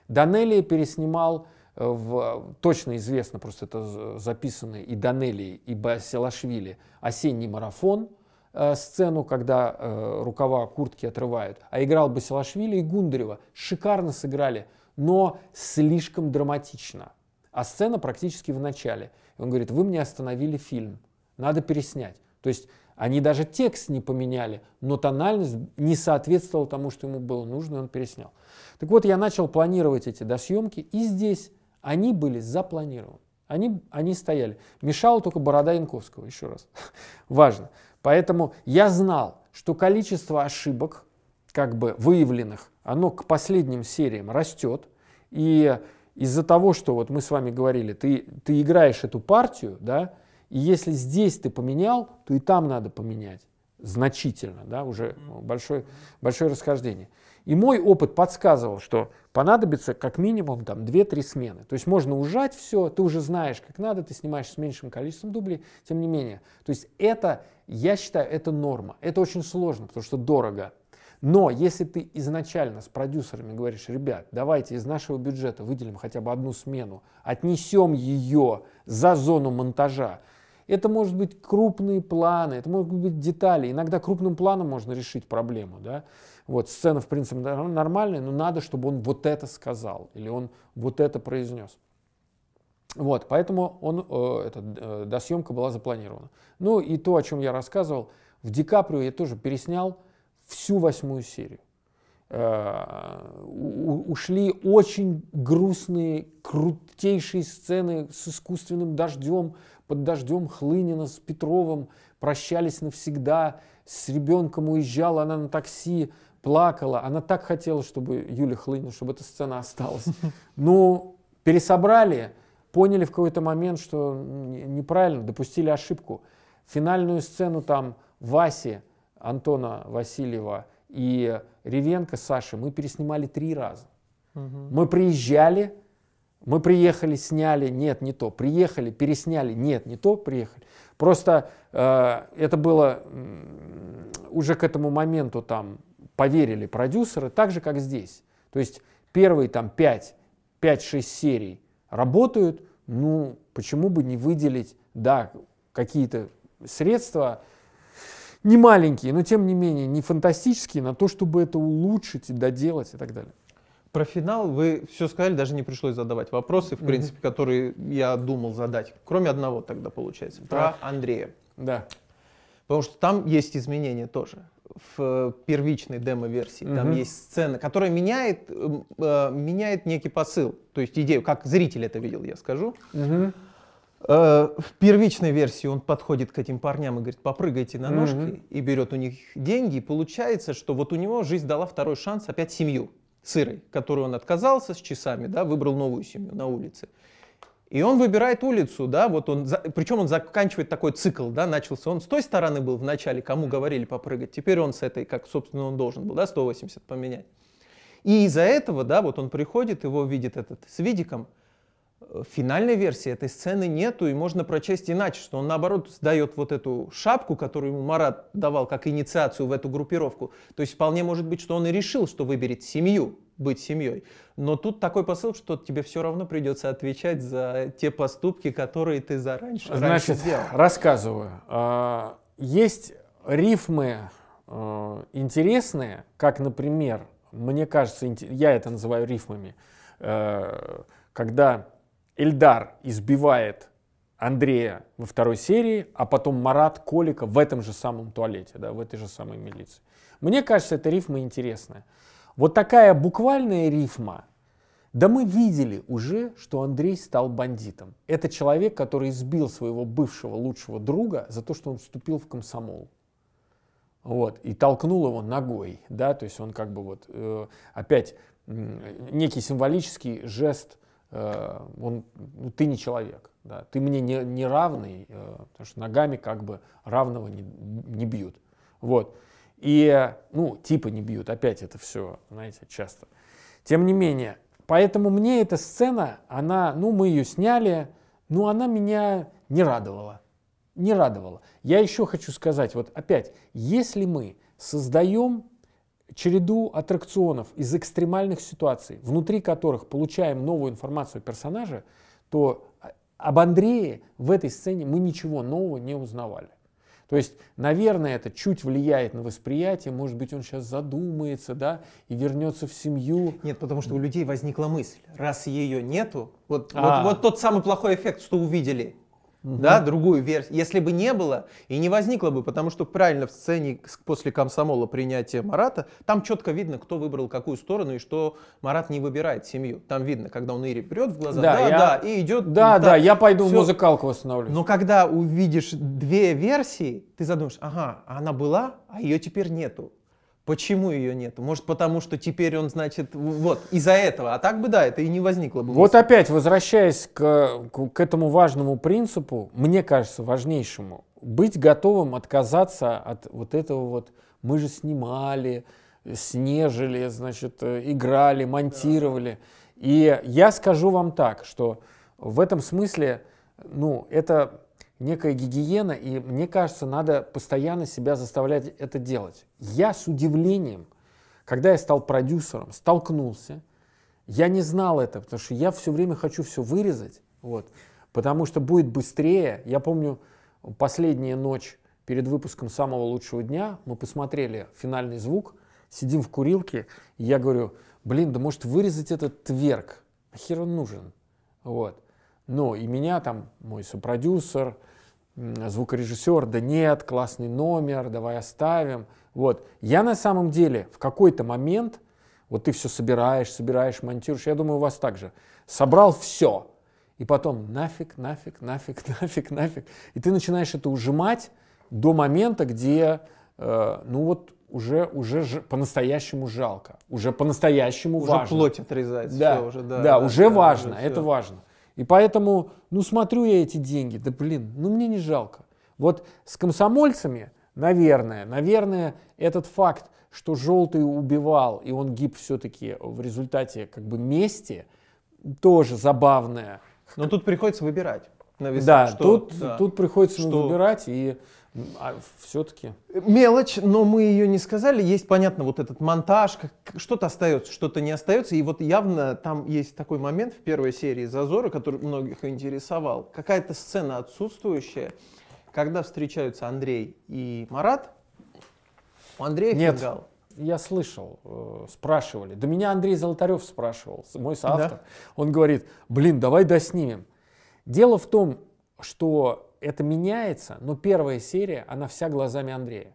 Данелия переснимал э, в, точно известно, просто это записаны и Данелии, и Басилашвили «Осенний марафон», Э, сцену, когда э, рукава куртки отрывают, а играл Басилашвили и Гундарева. Шикарно сыграли, но слишком драматично. А сцена практически в начале. И он говорит, вы мне остановили фильм, надо переснять. То есть они даже текст не поменяли, но тональность не соответствовала тому, что ему было нужно, и он переснял. Так вот, я начал планировать эти досъемки, и здесь они были запланированы. Они, они стояли. Мешала только борода Янковского, еще раз. Важно. Поэтому я знал, что количество ошибок, как бы выявленных, оно к последним сериям растет. И из-за того, что вот мы с вами говорили, ты, ты играешь эту партию, да, и если здесь ты поменял, то и там надо поменять значительно, да, уже большое, большое расхождение. И мой опыт подсказывал, что понадобится как минимум там 2-3 смены. То есть можно ужать все, ты уже знаешь, как надо, ты снимаешь с меньшим количеством дублей, тем не менее. То есть это, я считаю, это норма. Это очень сложно, потому что дорого. Но если ты изначально с продюсерами говоришь, ребят, давайте из нашего бюджета выделим хотя бы одну смену, отнесем ее за зону монтажа, это может быть крупные планы, это могут быть детали. Иногда крупным планом можно решить проблему. Да? Вот, сцена, в принципе, нормальная, но надо, чтобы он вот это сказал или он вот это произнес. Вот, поэтому он, э, эта э, досъемка была запланирована. Ну и то, о чем я рассказывал, в Ди Каприо я тоже переснял всю восьмую серию. Э, у, ушли очень грустные, крутейшие сцены с искусственным дождем, под дождем Хлынина с Петровым, прощались навсегда, с ребенком уезжала она на такси, плакала. Она так хотела, чтобы Юля хлынула, чтобы эта сцена осталась. Но ну, пересобрали, поняли в какой-то момент, что неправильно, допустили ошибку. Финальную сцену там Васи, Антона Васильева и Ревенко Саши мы переснимали три раза. Мы приезжали, мы приехали, сняли, нет, не то. Приехали, пересняли, нет, не то, приехали. Просто э, это было э, уже к этому моменту там поверили продюсеры, так же, как здесь. То есть первые там 5, 5-6 серий работают, ну, почему бы не выделить, да, какие-то средства, не маленькие, но тем не менее не фантастические, на то, чтобы это улучшить и доделать и так далее. Про финал вы все сказали, даже не пришлось задавать вопросы, в mm-hmm. принципе, которые я думал задать. Кроме одного тогда получается, про да. Андрея. Да. Потому что там есть изменения тоже в э, первичной демо-версии. Угу. Там есть сцена, которая меняет, эм, э, меняет некий посыл, то есть идею, как зритель это видел, я скажу. Угу. Э, в первичной версии он подходит к этим парням и говорит, попрыгайте на ножки, угу. и берет у них деньги, и получается, что вот у него жизнь дала второй шанс опять семью сырой, которую он отказался с часами, да, выбрал новую семью на улице. И он выбирает улицу, да, вот он, причем он заканчивает такой цикл, да, начался он с той стороны был в начале, кому говорили попрыгать, теперь он с этой, как, собственно, он должен был, да, 180 поменять. И из-за этого, да, вот он приходит, его видит этот с видиком, в э, финальной версии этой сцены нету, и можно прочесть иначе, что он, наоборот, сдает вот эту шапку, которую ему Марат давал как инициацию в эту группировку. То есть вполне может быть, что он и решил, что выберет семью, быть семьей. Но тут такой посыл, что тебе все равно придется отвечать за те поступки, которые ты зараньше Значит, раньше сделал. рассказываю. А, есть рифмы э, интересные, как, например, мне кажется, я это называю рифмами, э, когда Эльдар избивает Андрея во второй серии, а потом Марат Колика в этом же самом туалете, да, в этой же самой милиции. Мне кажется, это рифма интересная. Вот такая буквальная рифма. Да мы видели уже, что Андрей стал бандитом. Это человек, который избил своего бывшего лучшего друга за то, что он вступил в комсомол. Вот, и толкнул его ногой, да, то есть он как бы вот э, опять э, некий символический жест, э, он, ну, ты не человек, да, ты мне не, не равный, э, потому что ногами как бы равного не, не бьют. Вот. И, ну, типа не бьют, опять это все, знаете, часто. Тем не менее, поэтому мне эта сцена, она, ну, мы ее сняли, но она меня не радовала. Не радовала. Я еще хочу сказать, вот опять, если мы создаем череду аттракционов из экстремальных ситуаций, внутри которых получаем новую информацию персонажа, то а, об Андрее в этой сцене мы ничего нового не узнавали. То есть, наверное, это чуть влияет на восприятие, может быть, он сейчас задумается, да, и вернется в семью. Нет, потому что у людей возникла мысль, раз ее нету, вот, а. вот, вот тот самый плохой эффект, что увидели, угу. да, другую версию. Если бы не было, и не возникло бы, потому что правильно в сцене после комсомола принятия Марата, там четко видно, кто выбрал какую сторону и что Марат не выбирает семью. Там видно, когда он Ире прет в глаза, да, да, я... да и идет. Да, ну, да, я пойду все. в музыкалку восстановлюсь. Но когда увидишь две версии, ты задумаешь, ага, она была, а ее теперь нету. Почему ее нет? Может, потому что теперь он, значит, вот, из-за этого. А так бы, да, это и не возникло бы. Вот опять, возвращаясь к, к этому важному принципу, мне кажется, важнейшему, быть готовым отказаться от вот этого вот «мы же снимали», «снежили», значит, «играли», «монтировали». Да. И я скажу вам так, что в этом смысле, ну, это некая гигиена, и мне кажется, надо постоянно себя заставлять это делать. Я с удивлением, когда я стал продюсером, столкнулся, я не знал это, потому что я все время хочу все вырезать, вот, потому что будет быстрее. Я помню последняя ночь перед выпуском «Самого лучшего дня» мы посмотрели финальный звук, сидим в курилке, и я говорю, блин, да может вырезать этот тверк? хер он нужен? Вот. Ну, и меня там, мой сопродюсер, звукорежиссер, да нет, классный номер, давай оставим. Вот. Я на самом деле в какой-то момент, вот ты все собираешь, собираешь, монтируешь, я думаю, у вас так же. Собрал все, и потом нафиг, нафиг, нафиг, нафиг, нафиг. И ты начинаешь это ужимать до момента, где, э, ну вот, уже, уже ж, по-настоящему жалко, уже по-настоящему уже важно. Уже плоть отрезается, да, все уже, да. Да, да уже да, важно, уже это важно. И поэтому, ну смотрю я эти деньги, да блин, ну мне не жалко. Вот с комсомольцами, наверное, наверное, этот факт, что желтый убивал, и он гиб все-таки в результате как бы мести, тоже забавное. Но тут приходится выбирать. Нависать, да, что, тут, да, тут приходится что... выбирать, и а все-таки? Мелочь, но мы ее не сказали. Есть, понятно, вот этот монтаж, что-то остается, что-то не остается. И вот явно там есть такой момент в первой серии «Зазора», который многих интересовал. Какая-то сцена отсутствующая, когда встречаются Андрей и Марат. У Андрея Нет. фингал я слышал, э, спрашивали. До меня Андрей Золотарев спрашивал, мой соавтор. Да. Он говорит, блин, давай доснимем. Дело в том, что это меняется, но первая серия, она вся глазами Андрея.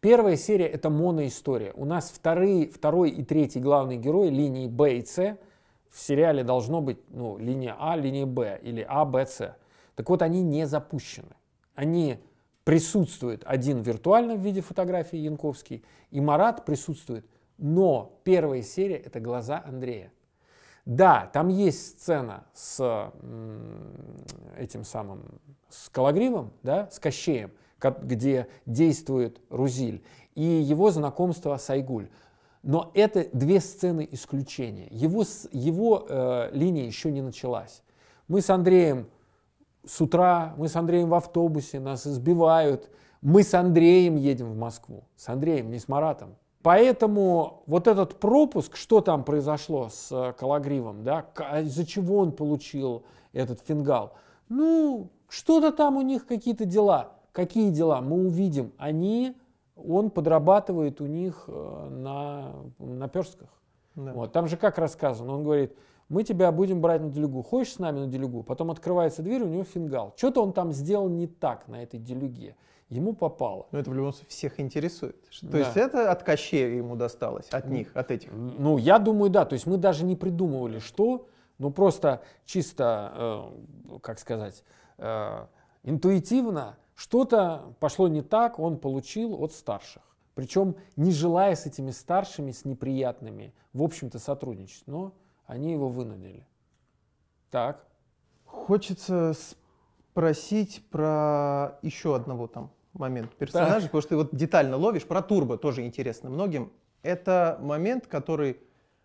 Первая серия — это моноистория. У нас вторые, второй и третий главный герой линии Б и С. В сериале должно быть ну, линия А, линия Б или А, Б, С. Так вот, они не запущены. Они присутствуют, один виртуально в виде фотографии Янковский, и Марат присутствует, но первая серия — это глаза Андрея. Да, там есть сцена с этим самым, с Калагривом, да, с Кощеем, где действует Рузиль, и его знакомство с Айгуль. Но это две сцены исключения. Его, его э, линия еще не началась. Мы с Андреем с утра, мы с Андреем в автобусе, нас избивают. Мы с Андреем едем в Москву. С Андреем, не с Маратом. Поэтому вот этот пропуск, что там произошло с э, Калагривом, да, а из-за чего он получил этот фингал, ну, что-то там у них какие-то дела. Какие дела? Мы увидим. Они, он подрабатывает у них э, на, на перстках. Да. Вот. Там же как рассказано, он говорит, мы тебя будем брать на делюгу. Хочешь с нами на делюгу? Потом открывается дверь, у него фингал. Что-то он там сделал не так на этой делюге ему попало. Но ну, это в любом случае всех интересует. То да. есть это от Кощея ему досталось, от них, от этих? Ну, я думаю, да. То есть мы даже не придумывали, что, ну просто чисто, э, как сказать, э, интуитивно что-то пошло не так, он получил от старших. Причем не желая с этими старшими, с неприятными, в общем-то, сотрудничать. Но они его вынудили. Так. Хочется спросить про еще одного там момент персонажа, потому что ты вот детально ловишь. Про Турбо тоже интересно многим. Это момент, который,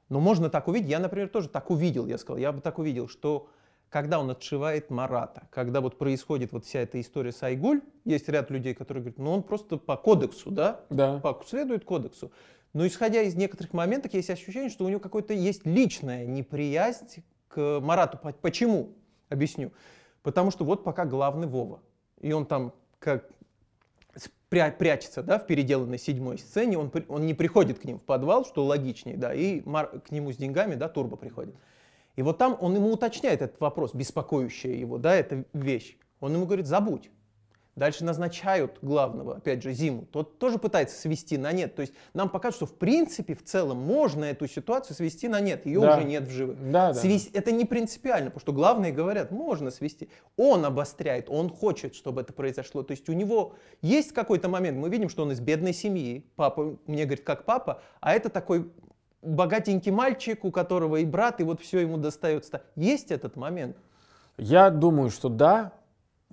ну, можно так увидеть. Я, например, тоже так увидел, я сказал, я бы так увидел, что когда он отшивает Марата, когда вот происходит вот вся эта история с Айгуль, есть ряд людей, которые говорят, ну, он просто по кодексу, да? Да. По, следует кодексу. Но исходя из некоторых моментов, есть ощущение, что у него какой-то есть личная неприязнь к Марату. Почему? Объясню. Потому что вот пока главный Вова. И он там как прячется да, в переделанной седьмой сцене, он, он не приходит к ним в подвал, что логичнее, да, и Мар, к нему с деньгами, да, Турбо приходит. И вот там он ему уточняет этот вопрос, беспокоящая его, да, эта вещь. Он ему говорит, забудь. Дальше назначают главного, опять же, Зиму. Тот тоже пытается свести на нет. То есть нам показывают, что в принципе, в целом, можно эту ситуацию свести на нет. Ее да. уже нет в живых. Да, да. Свести... Это не принципиально, потому что главные говорят, можно свести. Он обостряет, он хочет, чтобы это произошло. То есть у него есть какой-то момент, мы видим, что он из бедной семьи. Папа мне говорит, как папа, а это такой богатенький мальчик, у которого и брат, и вот все ему достается. Есть этот момент? Я думаю, что да,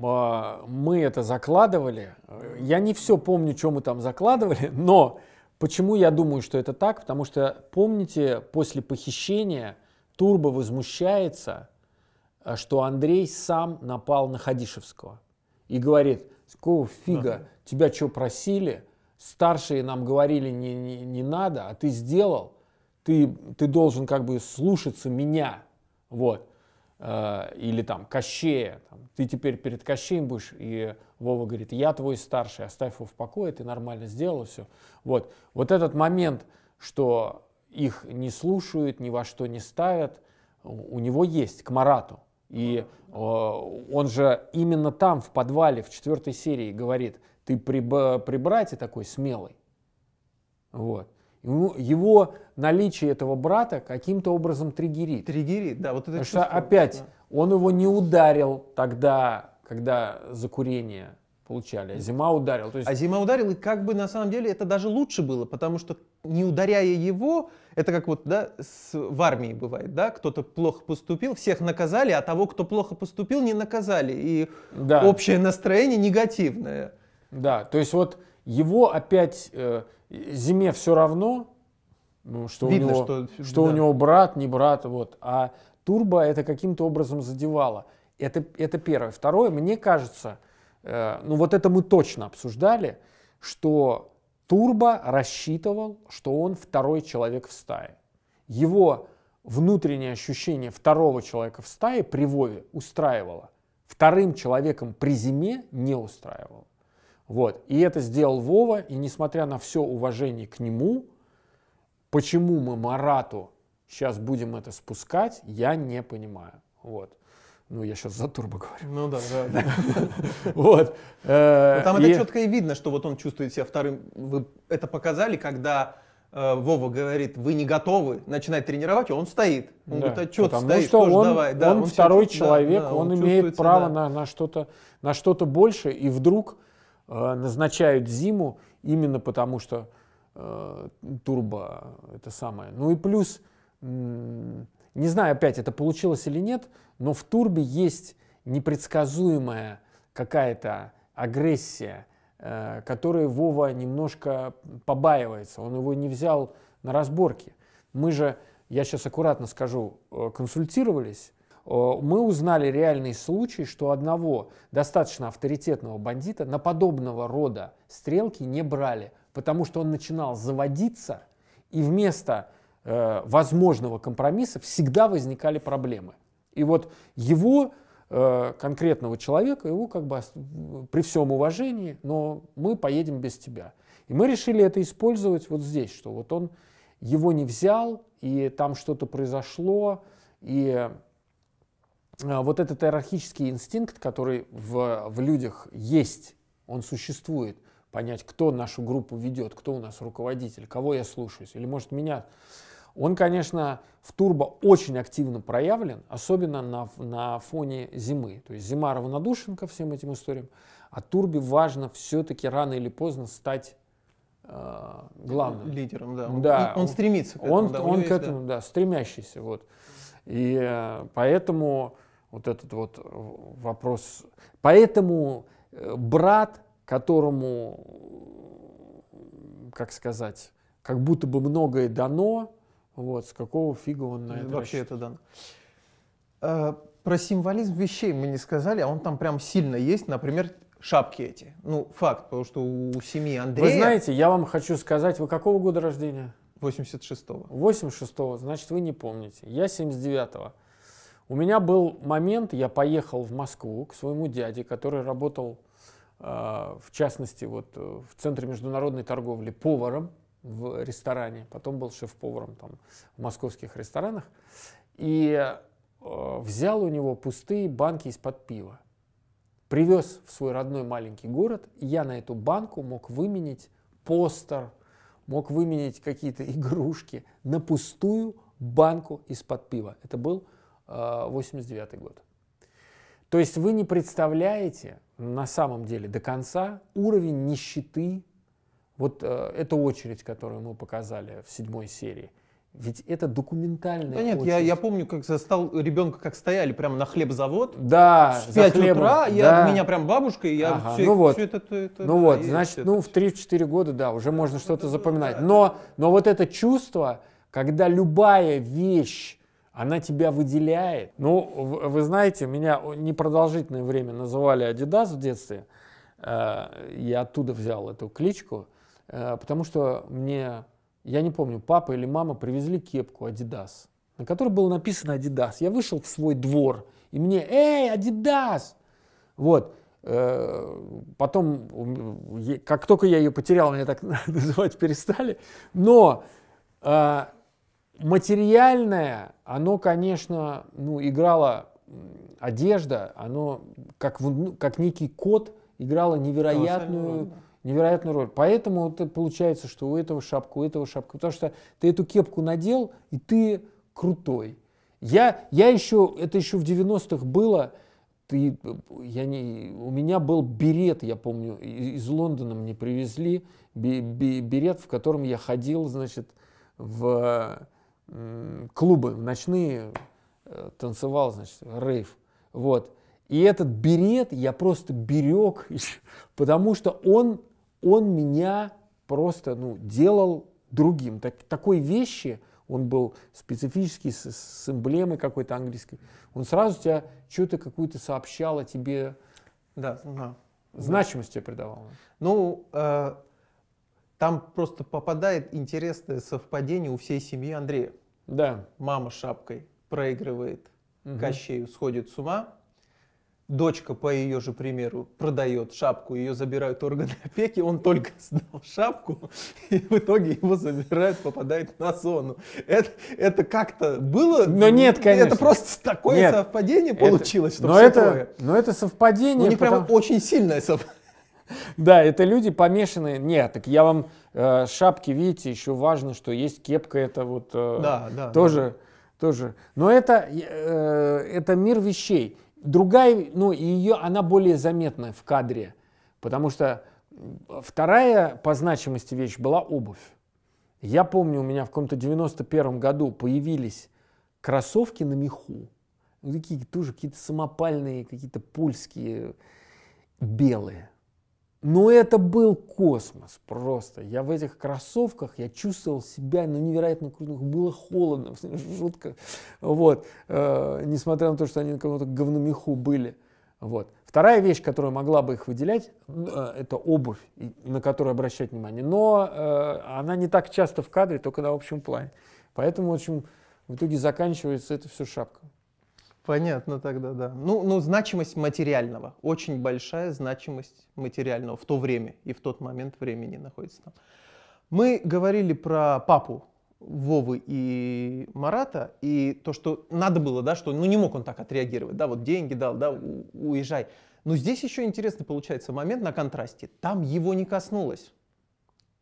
а, мы это закладывали. Я не все помню, что мы там закладывали, но почему я думаю, что это так? Потому что, помните, после похищения Турбо возмущается, э, что Андрей сам напал на Хадишевского и говорит, какого фига, тебя что просили? Старшие нам говорили, не, не, не надо, а ты сделал, ты, ты должен как бы слушаться меня. Вот. Э, или там Кощея, там, ты теперь перед Кощеем будешь, и Вова говорит, я твой старший, оставь его в покое, ты нормально сделал все. Вот, вот этот момент, что их не слушают, ни во что не ставят, у него есть к Марату. И э, он же именно там, в подвале, в четвертой серии говорит, ты при, при такой смелый. Вот. Его, его наличие этого брата каким-то образом триггерит. Триггерит, да, вот это Потому чувство, что опять да. он его не ударил тогда, когда закурение получали, а зима ударил. То есть... А зима ударил, и как бы на самом деле это даже лучше было, потому что не ударяя его, это как вот, да, с, в армии бывает, да, кто-то плохо поступил, всех наказали, а того, кто плохо поступил, не наказали, и да. общее настроение негативное. Да, то есть вот его опять... Э, зиме все равно, ну, что, Видно, у него, что, что да. у него брат, не брат, вот. А турбо это каким-то образом задевало. Это, это первое. Второе, мне кажется, э, ну вот это мы точно обсуждали, что турбо рассчитывал, что он второй человек в стае. Его внутреннее ощущение второго человека в стае при Вове устраивало. Вторым человеком при зиме не устраивало. Вот. И это сделал Вова, и несмотря на все уважение к нему, почему мы Марату сейчас будем это спускать, я не понимаю. Вот. Ну, я сейчас за турбо говорю. Ну да, да. Вот. Э, ну, там это четко и видно, что вот он чувствует себя вторым. Вы это показали, когда э, Вова говорит, вы не готовы начинать тренировать, он стоит. Он да, говорит, а что ты стоишь, что тоже он, давай. Да, он, он второй человек, да, да, он, он имеет право да. на, на что-то на что больше, и вдруг Э, назначают зиму именно потому, что э, турбо это самое. Ну и плюс, не знаю опять, это получилось или нет, но в турбе есть непредсказуемая какая-то агрессия, э, которой Вова немножко побаивается. Он его не взял на разборке. Мы же, я сейчас аккуратно скажу, э, консультировались Э, мы узнали реальный случай, что одного достаточно авторитетного бандита на подобного рода стрелки не брали, потому что он начинал заводиться, и вместо э, возможного компромисса всегда возникали проблемы. И вот его э, конкретного человека, его как бы при всем уважении, но мы поедем без тебя. И мы решили это использовать вот здесь, что вот он его не взял, и там что-то произошло, и а, вот этот иерархический инстинкт, который в, в людях есть, он существует. Понять, кто нашу группу ведет, кто у нас руководитель, кого я слушаюсь, или может меня. Он, конечно, в турбо очень активно проявлен, особенно на, на фоне зимы. То есть зима равнодушен ко всем этим историям, а турбе важно все-таки рано или поздно стать э, главным. Лидером, да. да. Он, он стремится к этому. Он, да, он есть, к этому, да, да стремящийся. Вот. И э, поэтому вот этот вот э, вопрос. Поэтому э, брат, которому, как сказать, как будто бы многое дано, вот, с какого фига он на это Вообще это дано. Э, про символизм вещей мы не сказали, а он там прям сильно есть. Например, шапки эти. Ну, факт, потому что у семьи Андрея... Вы знаете, я вам хочу сказать, вы какого года рождения? 86-го. 86-го, значит, вы не помните. Я 79-го. У меня был момент, я поехал в Москву к своему дяде, который работал, э, в частности, вот, э, в Центре международной торговли поваром в ресторане, потом был шеф-поваром там, в московских ресторанах, и э, взял у него пустые банки из-под пива. Привез в свой родной маленький город, и я на эту банку мог выменить постер, мог выменить какие-то игрушки на пустую банку из-под пива. Это был 89 год. То есть вы не представляете на самом деле до конца уровень нищеты, вот э, эту очередь, которую мы показали в седьмой серии. Ведь это документальная Да нет, очередь. я, я помню, как застал ребенка, как стояли прямо на хлебзавод. Да, в 5 хлебом, утра, да. я, меня прям бабушка, и я ага, все, ну вот, все это, это... Ну да, вот, значит, ну, это, ну в 3-4 года, да, уже можно ну что-то запоминать. Но, но вот это чувство, когда любая вещь она тебя выделяет. Ну, вы знаете, меня непродолжительное время называли Адидас в детстве. Э, я оттуда взял эту кличку, э, потому что мне, я не помню, папа или мама привезли кепку Адидас, на которой было написано Адидас. Я вышел в свой двор, и мне, эй, Адидас. Вот, э, потом, как только я ее потерял, меня так называть перестали, но материальное, оно, конечно, ну, играло одежда, оно как, в, ну, как некий код играло невероятную, невероятную роль. Поэтому вот получается, что у этого шапка, у этого шапка. Потому что ты эту кепку надел, и ты крутой. Я, я еще, это еще в 90-х было, ты, я не, у меня был берет, я помню, из, из Лондона мне привезли, берет, в котором я ходил, значит, в клубы ночные, э, танцевал, значит, рейв. Вот. И этот берет я просто берег, потому что он, он меня просто ну, делал другим. Так, такой вещи, он был специфический, с, с эмблемой какой-то английской, он сразу тебя что-то какую-то сообщало тебе. Да, да. Значимость тебе придавал. Ну, э, там просто попадает интересное совпадение у всей семьи Андрея. Да. Мама шапкой проигрывает угу. Кощею, сходит с ума. Дочка, по ее же примеру, продает шапку, ее забирают органы опеки, он только сдал шапку, и в итоге его забирают, попадает на зону. Это, это как-то было... Но ну, нет, конечно. Это просто такое нет. совпадение получилось, это, что но это, такое. Но это совпадение... Ну, не потому... прямо очень сильное совпадение. Да, это люди помешанные. Нет, так я вам э, шапки, видите, еще важно, что есть кепка, это вот э, тоже, тоже. Но это, э, это мир вещей. Другая, ну, ее, она более заметна в кадре, потому что вторая по значимости вещь была обувь. Я помню, у меня в каком-то 91 году появились кроссовки на меху. Ну, такие тоже какие-то самопальные, какие-то польские, белые. Но ну, это был космос просто. Я в этих кроссовках, я чувствовал себя ну, невероятно крутым. Было холодно, жутко. Вот. Э, несмотря на то, что они на каком-то говномеху были. Вот. Вторая вещь, которая могла бы их выделять, ну, э, это обувь, на которую обращать внимание. Но э, она не так часто в кадре, только на общем плане. Поэтому, в общем, в итоге заканчивается это все шапка. Понятно тогда, да. Ну, ну, значимость материального, очень большая значимость материального в то время и в тот момент времени находится там. Мы говорили про папу Вовы и Марата, и то, что надо было, да, что ну не мог он так отреагировать, да, вот деньги дал, да, у, уезжай. Но здесь еще интересный получается момент на контрасте. Там его не коснулось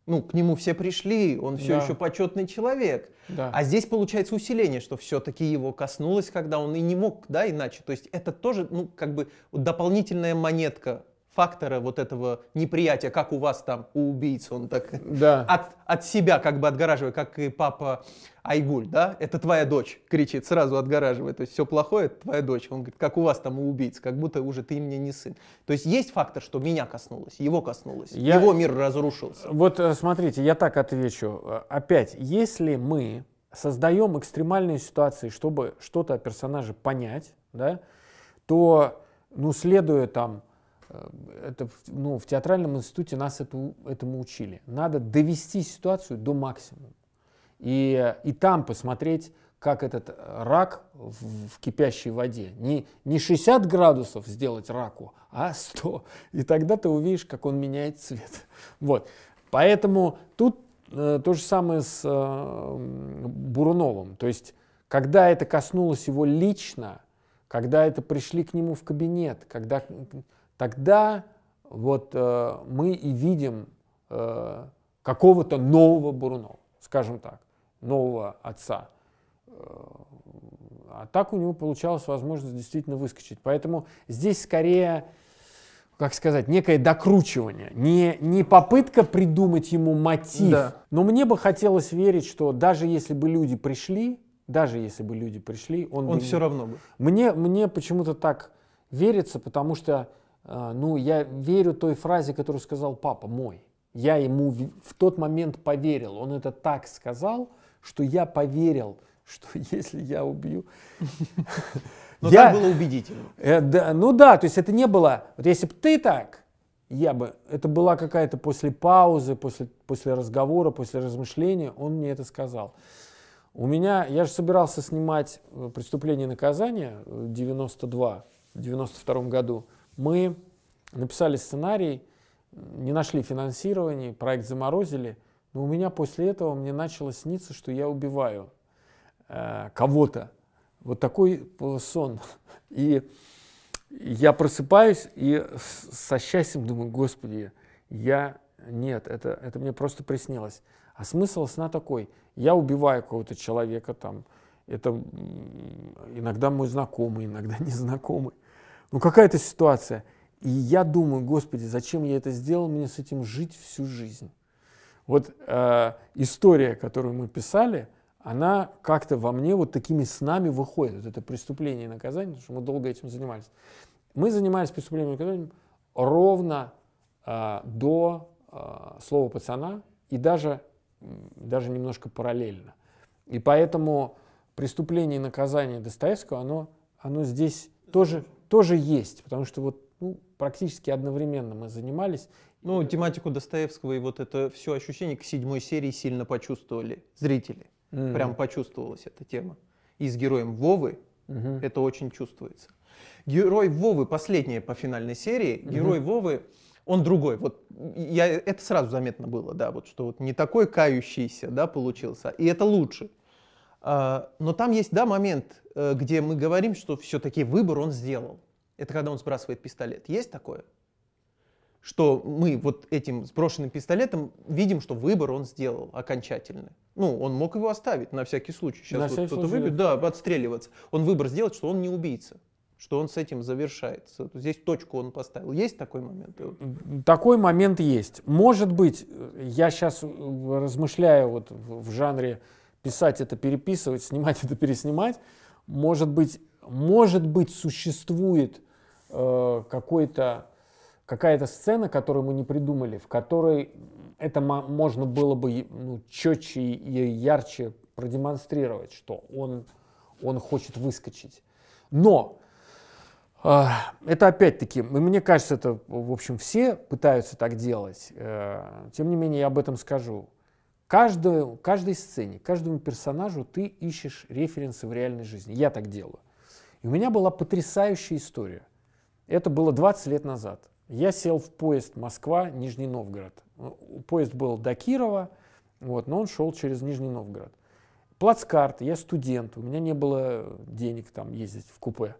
ну, к нему все пришли, он все да. еще почетный человек. Да. А здесь получается усиление, что все-таки его коснулось, когда он и не мог, да, иначе. То есть это тоже, ну, как бы дополнительная монетка фактора вот этого неприятия, как у вас там, у убийц, он так да. от, от себя как бы отгораживает, как и папа Айгуль, да, это твоя дочь, кричит, сразу отгораживает, то есть все плохое, это твоя дочь. Он говорит, как у вас там у убийц, как будто уже ты мне не сын. То есть есть фактор, что меня коснулось, его коснулось, я... его мир разрушился. Вот э, смотрите, я так отвечу. Э, опять, если мы создаем экстремальные ситуации, чтобы что-то о персонаже понять, да, то, ну, следуя там Э, это, ну, в театральном институте нас эту, этому учили. Надо довести ситуацию до максимума. И, и там посмотреть, как этот э, рак в, в кипящей воде. Не, не 60 градусов сделать раку, а 100. И тогда ты увидишь, как он меняет цвет. Вот. Поэтому тут э, то же самое с э, Буруновым. То есть, когда это коснулось его лично, когда это пришли к нему в кабинет, когда тогда вот э, мы и видим э, какого-то нового Бурунова, скажем так, нового отца. Э, а так у него получалась возможность действительно выскочить. Поэтому здесь скорее, как сказать, некое докручивание, не, не попытка придумать ему мотив. Да. Но мне бы хотелось верить, что даже если бы люди пришли, даже если бы люди пришли, он, он бы... все равно бы. Мне, мне почему-то так верится, потому что а, ну, я верю той фразе, которую сказал папа мой. Я ему в тот момент поверил. Он это так сказал, что я поверил, что если я убью... Но ну, я, так было убедительно. Э, да, ну да, то есть это не было... Вот если бы ты так, я бы... Это была какая-то после паузы, после, после разговора, после размышления, он мне это сказал. У меня... Я же собирался снимать э, «Преступление и наказание» 92, в 92 году. Мы написали сценарий, не нашли финансирование, проект заморозили, но у меня после этого мне начало сниться, что я убиваю э, кого-то. Вот такой сон. И я просыпаюсь и со счастьем думаю, господи, я нет, это, это мне просто приснилось. А смысл сна такой. Я убиваю кого то человека там. Это иногда мой знакомый, иногда незнакомый. Ну какая-то ситуация. И я думаю, Господи, зачем я это сделал? Мне с этим жить всю жизнь. Вот э, история, которую мы писали, она как-то во мне вот такими снами выходит. Вот это преступление и наказание, потому что мы долго этим занимались. Мы занимались преступлением и наказанием ровно э, до э, слова пацана и даже, даже немножко параллельно. И поэтому преступление и наказание Достоевского, оно, оно здесь тоже тоже есть, потому что вот ну, практически одновременно мы занимались. Ну, тематику Достоевского и вот это все ощущение к седьмой серии сильно почувствовали зрители. Mm-hmm. Прям почувствовалась эта тема. И с героем Вовы mm-hmm. это очень чувствуется. Герой Вовы, последняя по финальной серии, mm-hmm. герой Вовы, он другой. Вот я, это сразу заметно было, да, вот что вот не такой кающийся, да, получился. И это лучше. А, но там есть, да, момент, э, где мы говорим, что все-таки выбор он сделал. Это когда он сбрасывает пистолет. Есть такое? Что мы вот этим сброшенным пистолетом видим, что выбор он сделал окончательно. Ну, он мог его оставить на всякий случай. Сейчас на вот кто-то выбьет, да, отстреливаться. Он выбор сделал, что он не убийца что он с этим завершается. Здесь точку он поставил. Есть такой момент? Такой момент есть. Может быть, э, я сейчас э, размышляю вот в жанре писать это, переписывать, снимать это, переснимать. Может быть, может быть существует э, какой-то какая-то сцена, которую мы не придумали, в которой это можно было бы ну, четче и ярче продемонстрировать, что он, он хочет выскочить. Но э, это опять-таки, мне кажется, это, в общем, все пытаются так делать. Э, тем не менее, я об этом скажу каждую, каждой сцене, каждому персонажу ты ищешь референсы в реальной жизни. Я так делаю. И у меня была потрясающая история. Это было 20 лет назад. Я сел в поезд Москва-Нижний Новгород. Э, поезд был до Кирова, вот, но он шел через Нижний Новгород. Плацкарт, я студент, у меня не было денег там ездить в купе.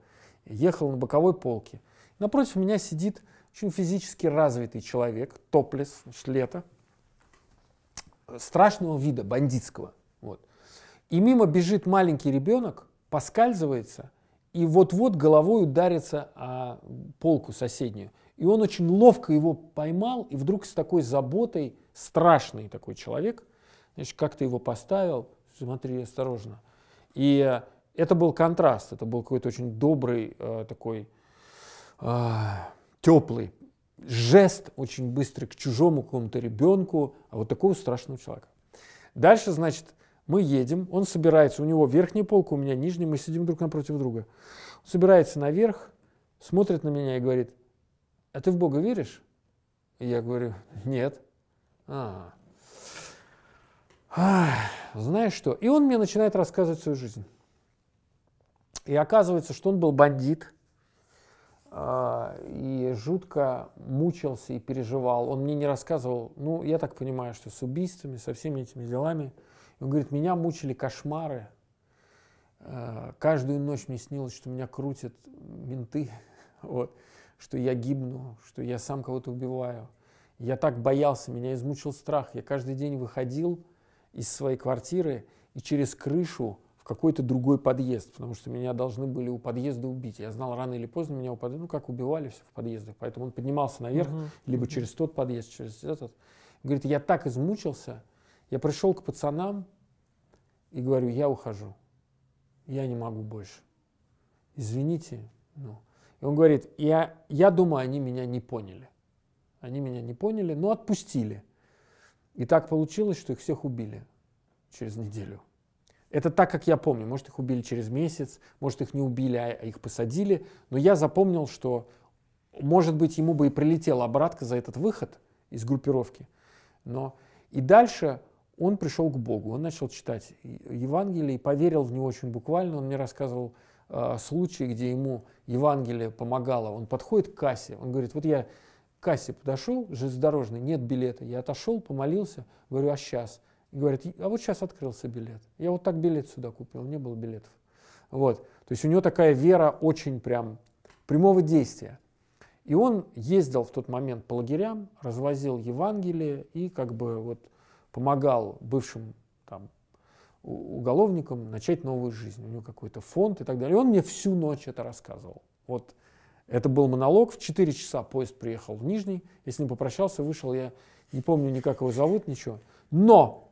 Ехал на боковой полке. Напротив меня сидит очень физически развитый человек, топлес, шлета страшного вида, бандитского. Вот. И мимо бежит маленький ребенок, поскальзывается и вот-вот головой ударится о полку соседнюю. И он очень ловко его поймал, и вдруг с такой заботой, страшный такой человек, значит, как-то его поставил, смотри, осторожно. И э, это был контраст, это был какой-то очень добрый э, такой э, теплый жест очень быстрый к чужому какому-то ребенку, а вот такого страшного человека. Дальше, значит, мы едем, он собирается, у него верхняя полка, у меня нижняя, мы сидим друг напротив друга. Он собирается наверх, смотрит на меня и говорит, а ты в Бога веришь? И я говорю, нет. А, а, знаешь что? И он мне начинает рассказывать свою жизнь. И оказывается, что он был бандит – а, и жутко мучился и переживал. Он мне не рассказывал, ну, я так понимаю, что с убийствами, со всеми этими делами. Он говорит, меня мучили кошмары. Э, каждую ночь мне снилось, что меня крутят менты, вот, что я гибну, что я сам кого-то убиваю. Я так боялся, меня измучил страх. Я каждый день выходил из своей квартиры и через крышу какой-то другой подъезд, потому что меня должны были у подъезда убить. Я знал, рано или поздно меня у ну как убивали все в подъездах, поэтому он поднимался наверх, угу. либо через тот подъезд, через этот. Говорит, я так измучился, я пришел к пацанам и говорю, я ухожу, я не могу больше. Извините, ну. И он говорит, я, я думаю, они меня не поняли. Они меня не поняли, но отпустили. И так получилось, что их всех убили через неделю. Это так, как я помню. Может, их убили через месяц, может, их не убили, а, а их посадили. Но я запомнил, что, может быть, ему бы и прилетела обратка за этот выход из группировки. Но и дальше он пришел к Богу, он начал читать Евангелие и поверил в него очень буквально. Он мне рассказывал э, случай, где ему Евангелие помогало. Он подходит к кассе, он говорит, вот я к кассе подошел, железнодорожный, нет билета. Я отошел, помолился, говорю, а сейчас? И говорит, а вот сейчас открылся билет. Я вот так билет сюда купил, не было билетов. Вот. То есть у него такая вера очень прям прямого действия. И он ездил в тот момент по лагерям, развозил Евангелие и как бы вот помогал бывшим там, уголовникам начать новую жизнь. У него какой-то фонд и так далее. И он мне всю ночь это рассказывал. Вот это был монолог. В 4 часа поезд приехал в Нижний. Я с ним попрощался, вышел. Я не помню никак его зовут, ничего. Но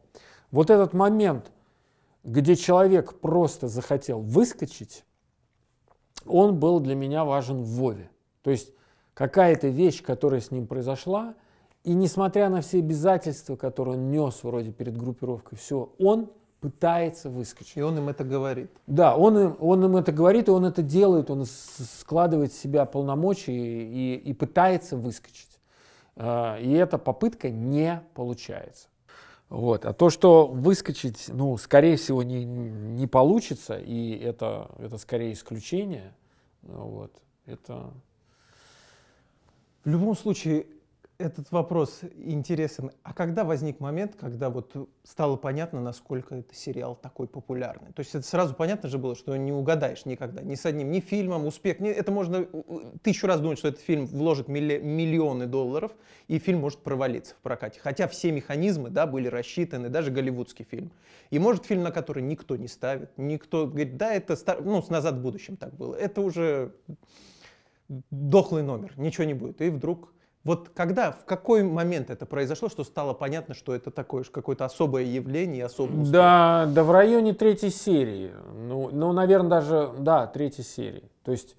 вот этот момент, где человек просто захотел выскочить, он был для меня важен в Вове. То есть какая-то вещь, которая с ним произошла, и несмотря на все обязательства, которые он нес вроде перед группировкой, все, он пытается выскочить. И он им это говорит. Да, он им, он им это говорит, и он это делает, он складывает в себя полномочия и, и, и пытается выскочить. А, и эта попытка не получается. Вот. А то, что выскочить, ну, скорее всего, не, не получится, и это, это скорее исключение, вот, это... В любом случае, этот вопрос интересен. А когда возник момент, когда вот стало понятно, насколько это сериал такой популярный? То есть это сразу понятно же было, что не угадаешь никогда ни с одним, ни фильмом, успех. Ни, это можно тысячу раз думать, что этот фильм вложит милли, миллионы долларов, и фильм может провалиться в прокате. Хотя все механизмы да, были рассчитаны, даже голливудский фильм. И может фильм, на который никто не ставит, никто говорит, да, это стар... ну, с «Назад в будущем» так было. Это уже дохлый номер, ничего не будет. И вдруг вот когда, в какой момент это произошло, что стало понятно, что это такое какое-то особое явление, особое условие? Да, да в районе третьей серии. Ну, ну, наверное, даже, да, третьей серии. То есть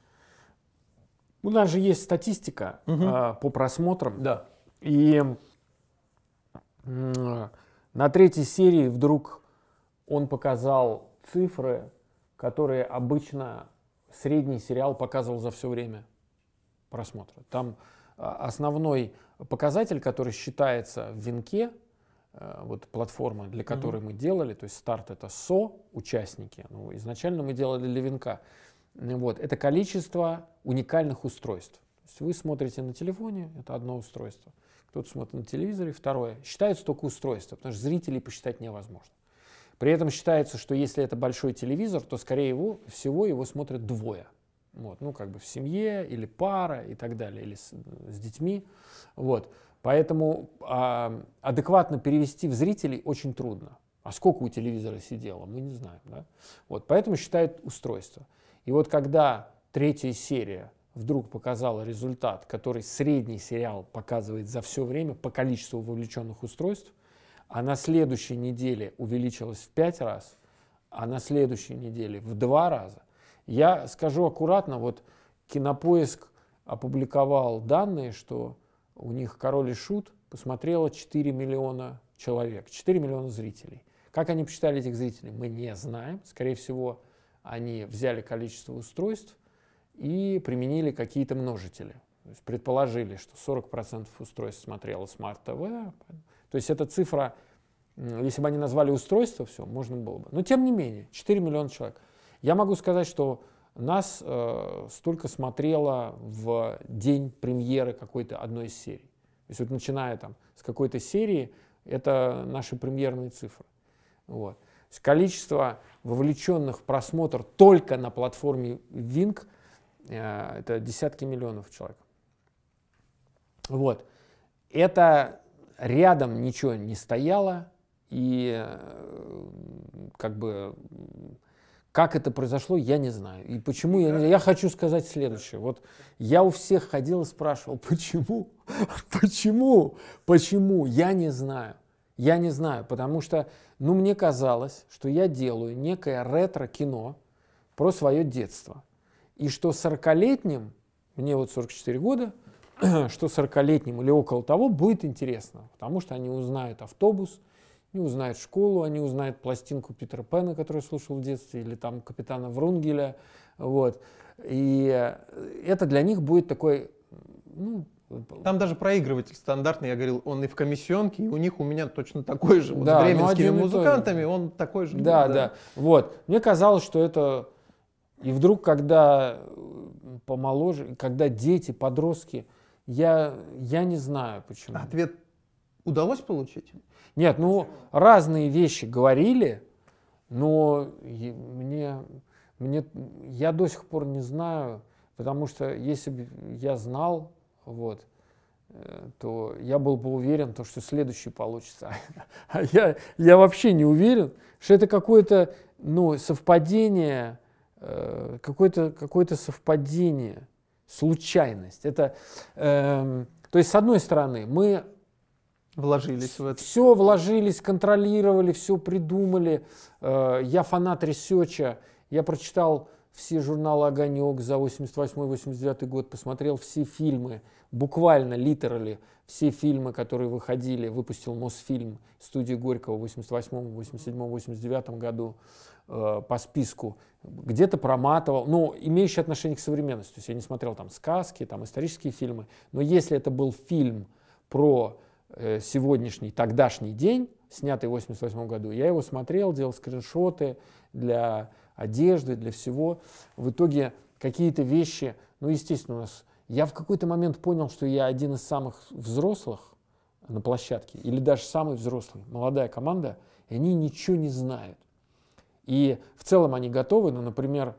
у нас же есть статистика угу. э, по просмотрам. Да. И на третьей серии вдруг он показал цифры, которые обычно средний сериал показывал за все время просмотра. Там а, основной показатель, который считается в венке, э, вот платформы, для которой mm-hmm. мы делали, то есть старт это со участники, ну, изначально мы делали для венка, вот, это количество уникальных устройств. То есть вы смотрите на телефоне, это одно устройство, кто-то смотрит на телевизоре, второе. Считается только устройство, потому что зрителей посчитать невозможно. При этом считается, что если это большой телевизор, то скорее всего его смотрят двое – вот, ну, как бы в семье или пара и так далее, или с, э, с детьми. Вот. Поэтому а, адекватно перевести в зрителей очень трудно. А сколько у телевизора сидело, мы не знаем. Да? Вот, поэтому считают устройство. И вот когда третья серия вдруг показала результат, который средний сериал показывает за все время по количеству вовлеченных устройств, а на следующей неделе увеличилось в 5 раз, а на следующей неделе в 2 раза, я скажу аккуратно, вот Кинопоиск опубликовал данные, что у них «Король и Шут» посмотрело 4 миллиона человек, 4 миллиона зрителей. Как они посчитали этих зрителей, мы не знаем. Скорее всего, они взяли количество устройств и применили какие-то множители. То есть предположили, что 40% устройств смотрело Smart TV. То есть эта цифра, если бы они назвали устройство, все, можно было бы. Но тем не менее, 4 миллиона человек. Я могу сказать, что нас э, столько смотрело в день премьеры какой-то одной из серий. То есть вот начиная там с какой-то серии, это наши премьерные цифры. Вот. То есть количество вовлеченных в просмотр только на платформе Wink э, это десятки миллионов человек. Вот. Это рядом ничего не стояло, и э, как бы как это произошло, я не знаю. И почему я не Я хочу сказать следующее. Вот я у всех ходил и спрашивал, почему? Почему? Почему? Я не знаю. Я не знаю, потому что, ну, мне казалось, что я делаю некое ретро-кино про свое детство. И что 40-летним, мне вот 44 года, что 40-летним или около того будет интересно, потому что они узнают автобус, они узнают школу, они а узнают пластинку Питера Пэна, которую слушал в детстве, или там капитана Врунгеля. Вот. И э, это для них будет такой ну, там даже проигрыватель стандартный, я говорил, он и в комиссионке, и у них у меня точно такой же. Вот да, с бременскими ну, музыкантами он такой же. Да, был, да, да. Вот. Мне казалось, что это... И вдруг, когда э, помоложе, когда дети, подростки, я, я не знаю почему. Ответ удалось получить? Нет, ну разные вещи говорили, но мне, мне, я до сих пор не знаю, потому что если бы я знал, вот, э, то я был бы уверен, то, что следующий получится. А я, я вообще не уверен, что это какое-то ну, совпадение, э, какое-то какое совпадение, случайность. Это, э, то есть, с одной стороны, мы Вложились в это. Все вложились, контролировали, все придумали. Э, я фанат ресерча. Я прочитал все журналы «Огонек» за 88-89 год, посмотрел все фильмы, буквально, литерали, все фильмы, которые выходили, выпустил Мосфильм, студия Горького в 88 87 89 году э, по списку, где-то проматывал, но ну, имеющий отношение к современности, то есть я не смотрел там сказки, там исторические фильмы, но если это был фильм про Э, сегодняшний, тогдашний день, снятый в 88 году. Я его смотрел, делал скриншоты для одежды, для всего. В итоге какие-то вещи, ну, естественно, у нас... Я в какой-то момент понял, что я один из самых взрослых на площадке, или даже самый взрослый, молодая команда, и они ничего не знают. И в целом они готовы, но, ну, например,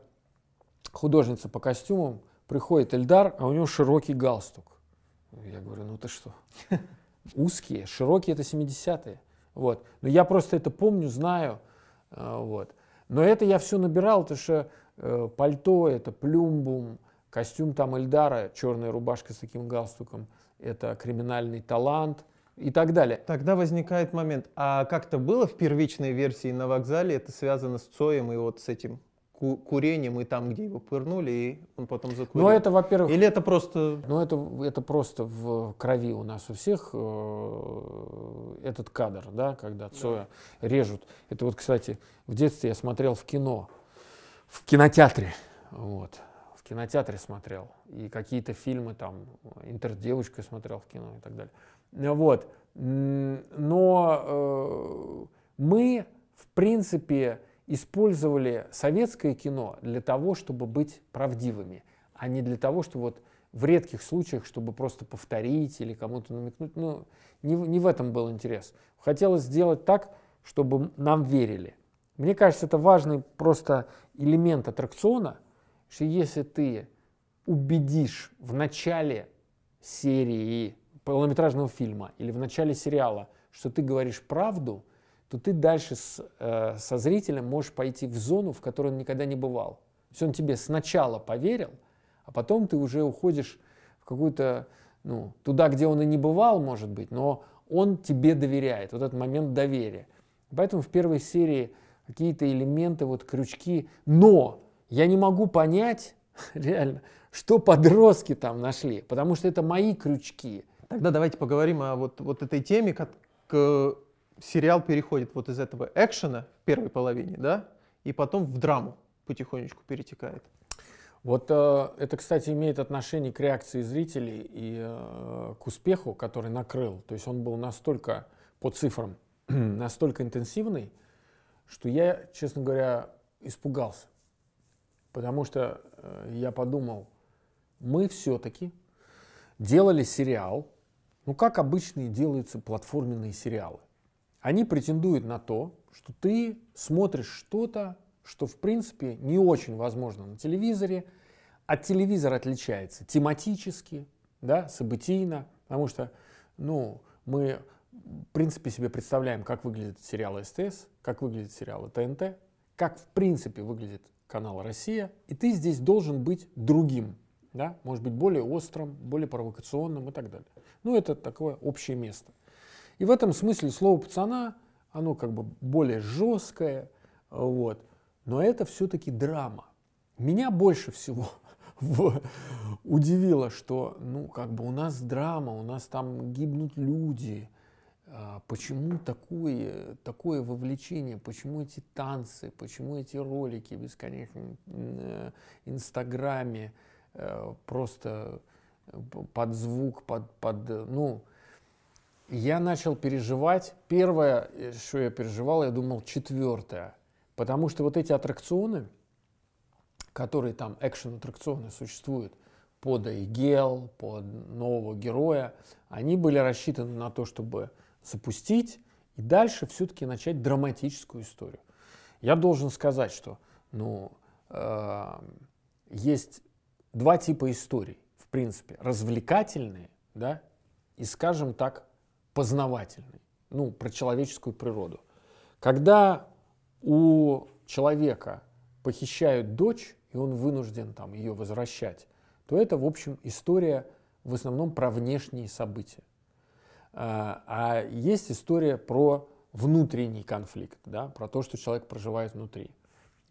художница по костюмам, приходит Эльдар, а у него широкий галстук. Я говорю, ну ты что? узкие, широкие это 70-е. Вот. Но я просто это помню, знаю. Э, вот. Но это я все набирал, потому что э, пальто, это плюмбум, костюм там Эльдара, черная рубашка с таким галстуком, это криминальный талант и так далее. Тогда возникает момент, а как-то было в первичной версии на вокзале это связано с Цоем и вот с этим ку курением и там, где его пырнули, и он потом закурил. Ну а это, во-первых... Или это просто... Ну это, это просто в крови у нас у всех э, этот кадр, да, когда Цоя да. режут. Это вот, кстати, в детстве я смотрел в кино, в кинотеатре, вот, в кинотеатре смотрел. И какие-то фильмы там, «Интердевочка» смотрел в кино и так далее. Вот. Но э, мы, в принципе использовали советское кино для того, чтобы быть правдивыми, а не для того, чтобы вот в редких случаях, чтобы просто повторить или кому-то намекнуть. Ну, не, не в этом был интерес. Хотелось сделать так, чтобы нам верили. Мне кажется, это важный просто элемент аттракциона, что если ты убедишь в начале серии полнометражного фильма или в начале сериала, что ты говоришь правду, то ты дальше с, э, со зрителем можешь пойти в зону, в которой он никогда не бывал. То есть он тебе сначала поверил, а потом ты уже уходишь в какую-то, ну, туда, где он и не бывал, может быть, но он тебе доверяет, вот этот момент доверия. Поэтому в первой серии какие-то элементы, вот крючки, но я не могу понять, реально, что подростки там нашли, потому что это мои крючки. Тогда давайте поговорим о вот, вот этой теме, как, к сериал переходит вот из этого экшена в первой половине, да, и потом в драму потихонечку перетекает. Вот э, это, кстати, имеет отношение к реакции зрителей и э, к успеху, который накрыл. То есть он был настолько по цифрам, настолько интенсивный, что я, честно говоря, испугался. Потому что э, я подумал, мы все-таки делали сериал, ну как обычные делаются платформенные сериалы. Они претендуют на то, что ты смотришь что-то, что в принципе не очень возможно на телевизоре. От а телевизора отличается тематически, да, событийно, потому что ну, мы в принципе себе представляем, как выглядит сериалы СТС, как выглядит сериалы ТНТ, как в принципе выглядит канал «Россия», и ты здесь должен быть другим, да? может быть, более острым, более провокационным и так далее. Ну, это такое общее место. И в этом смысле слово пацана, оно как бы более жесткое, вот. но это все-таки драма. Меня больше всего удивило, что ну, как бы у нас драма, у нас там гибнут люди, а, Почему такое, такое вовлечение, почему эти танцы, почему эти ролики бесконечно в э, Инстаграме, э, просто э, под звук, под, под, ну, я начал переживать, первое, э, что я переживал, я думал, четвертое. Потому что вот эти аттракционы, которые там, экшен-аттракционы существуют, под Игел, под нового героя, они были рассчитаны на то, чтобы запустить и дальше все-таки начать драматическую историю. Я должен сказать, что ну, э, есть два типа историй, в принципе, развлекательные, да, и, скажем так, познавательный, ну, про человеческую природу. Когда у человека похищают дочь, и он вынужден там ее возвращать, то это, в общем, история в основном про внешние события. А, а есть история про внутренний конфликт, да, про то, что человек проживает внутри.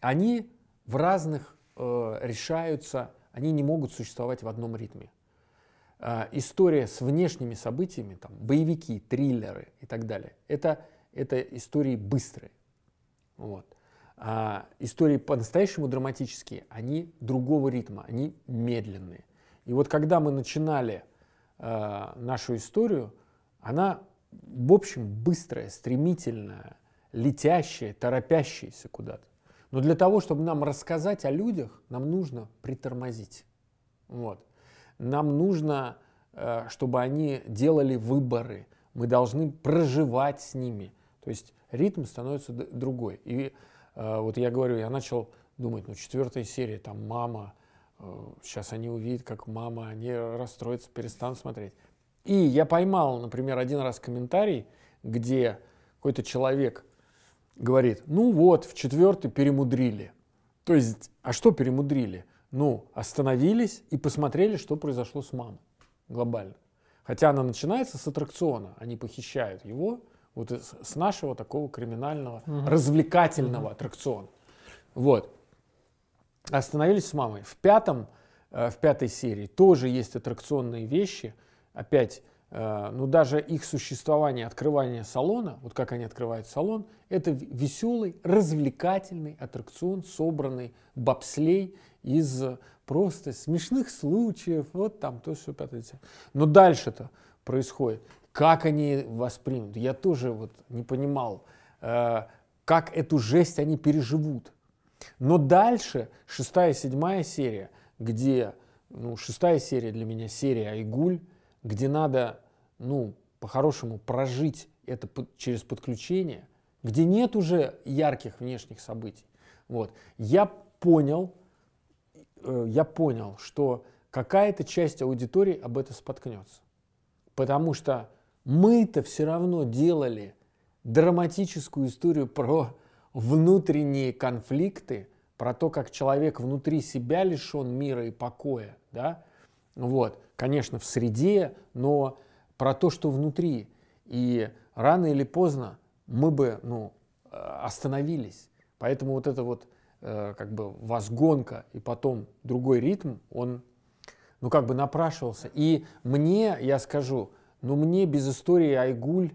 Они в разных э, решаются, они не могут существовать в одном ритме. А, история с внешними событиями, там, боевики, триллеры и так далее, это, это истории быстрые. Вот. А истории по-настоящему драматические, они другого ритма, они медленные. И вот когда мы начинали э, нашу историю, она в общем быстрая, стремительная, летящая, торопящаяся куда-то. Но для того, чтобы нам рассказать о людях, нам нужно притормозить. Вот нам нужно, э, чтобы они делали выборы. Мы должны проживать с ними. То есть ритм становится другой. И э, вот я говорю, я начал думать, ну, четвертая серия, там мама, э, сейчас они увидят, как мама, они расстроятся, перестанут смотреть. И я поймал, например, один раз комментарий, где какой-то человек говорит, ну вот, в четвертый перемудрили. То есть, а что перемудрили? ну, остановились и посмотрели, что произошло с мамой глобально. Хотя она начинается с аттракциона, они похищают его вот с нашего такого криминального, угу. развлекательного угу. аттракциона. Вот. Остановились с мамой. В пятом, э, в пятой серии тоже есть аттракционные вещи. Опять, э, ну даже их существование, открывание салона, вот как они открывают салон, это веселый, развлекательный аттракцион, собранный бобслей из просто смешных случаев, вот там то, что пятое. Но дальше-то происходит. Как они воспримут? Я тоже вот не понимал, э, как эту жесть они переживут. Но дальше шестая, седьмая серия, где, ну, шестая серия для меня серия Айгуль, где надо, ну, по-хорошему прожить это под, через подключение, где нет уже ярких внешних событий. Вот. Я понял, Э, я понял, что какая-то часть аудитории об этом споткнется. Потому что мы-то все равно делали драматическую историю про внутренние конфликты, про то, как человек внутри себя лишен мира и покоя, да, вот, конечно, в среде, но про то, что внутри. И рано или поздно мы бы, ну, э, остановились. Поэтому вот это вот Э, как бы возгонка и потом другой ритм, он, ну, как бы напрашивался. И мне, я скажу, ну, мне без истории Айгуль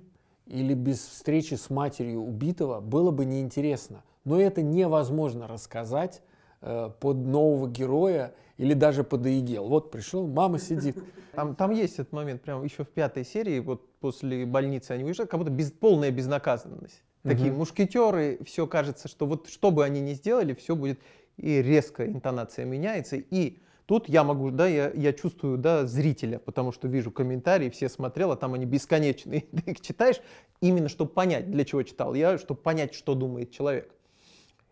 или без встречи с матерью убитого было бы неинтересно. Но это невозможно рассказать э, под нового героя или даже под Игел. Вот пришел, мама сидит. Там, там есть этот момент, прямо еще в пятой серии, вот после больницы они уезжают, как будто без, полная безнаказанность такие угу. мушкетеры, все кажется, что вот что бы они ни сделали, все будет и резко интонация меняется, и тут я могу, да, я, я чувствую, да, зрителя, потому что вижу комментарии, все смотрел, а там они бесконечные, ты их читаешь, именно чтобы понять, для чего читал я, чтобы понять, что думает человек.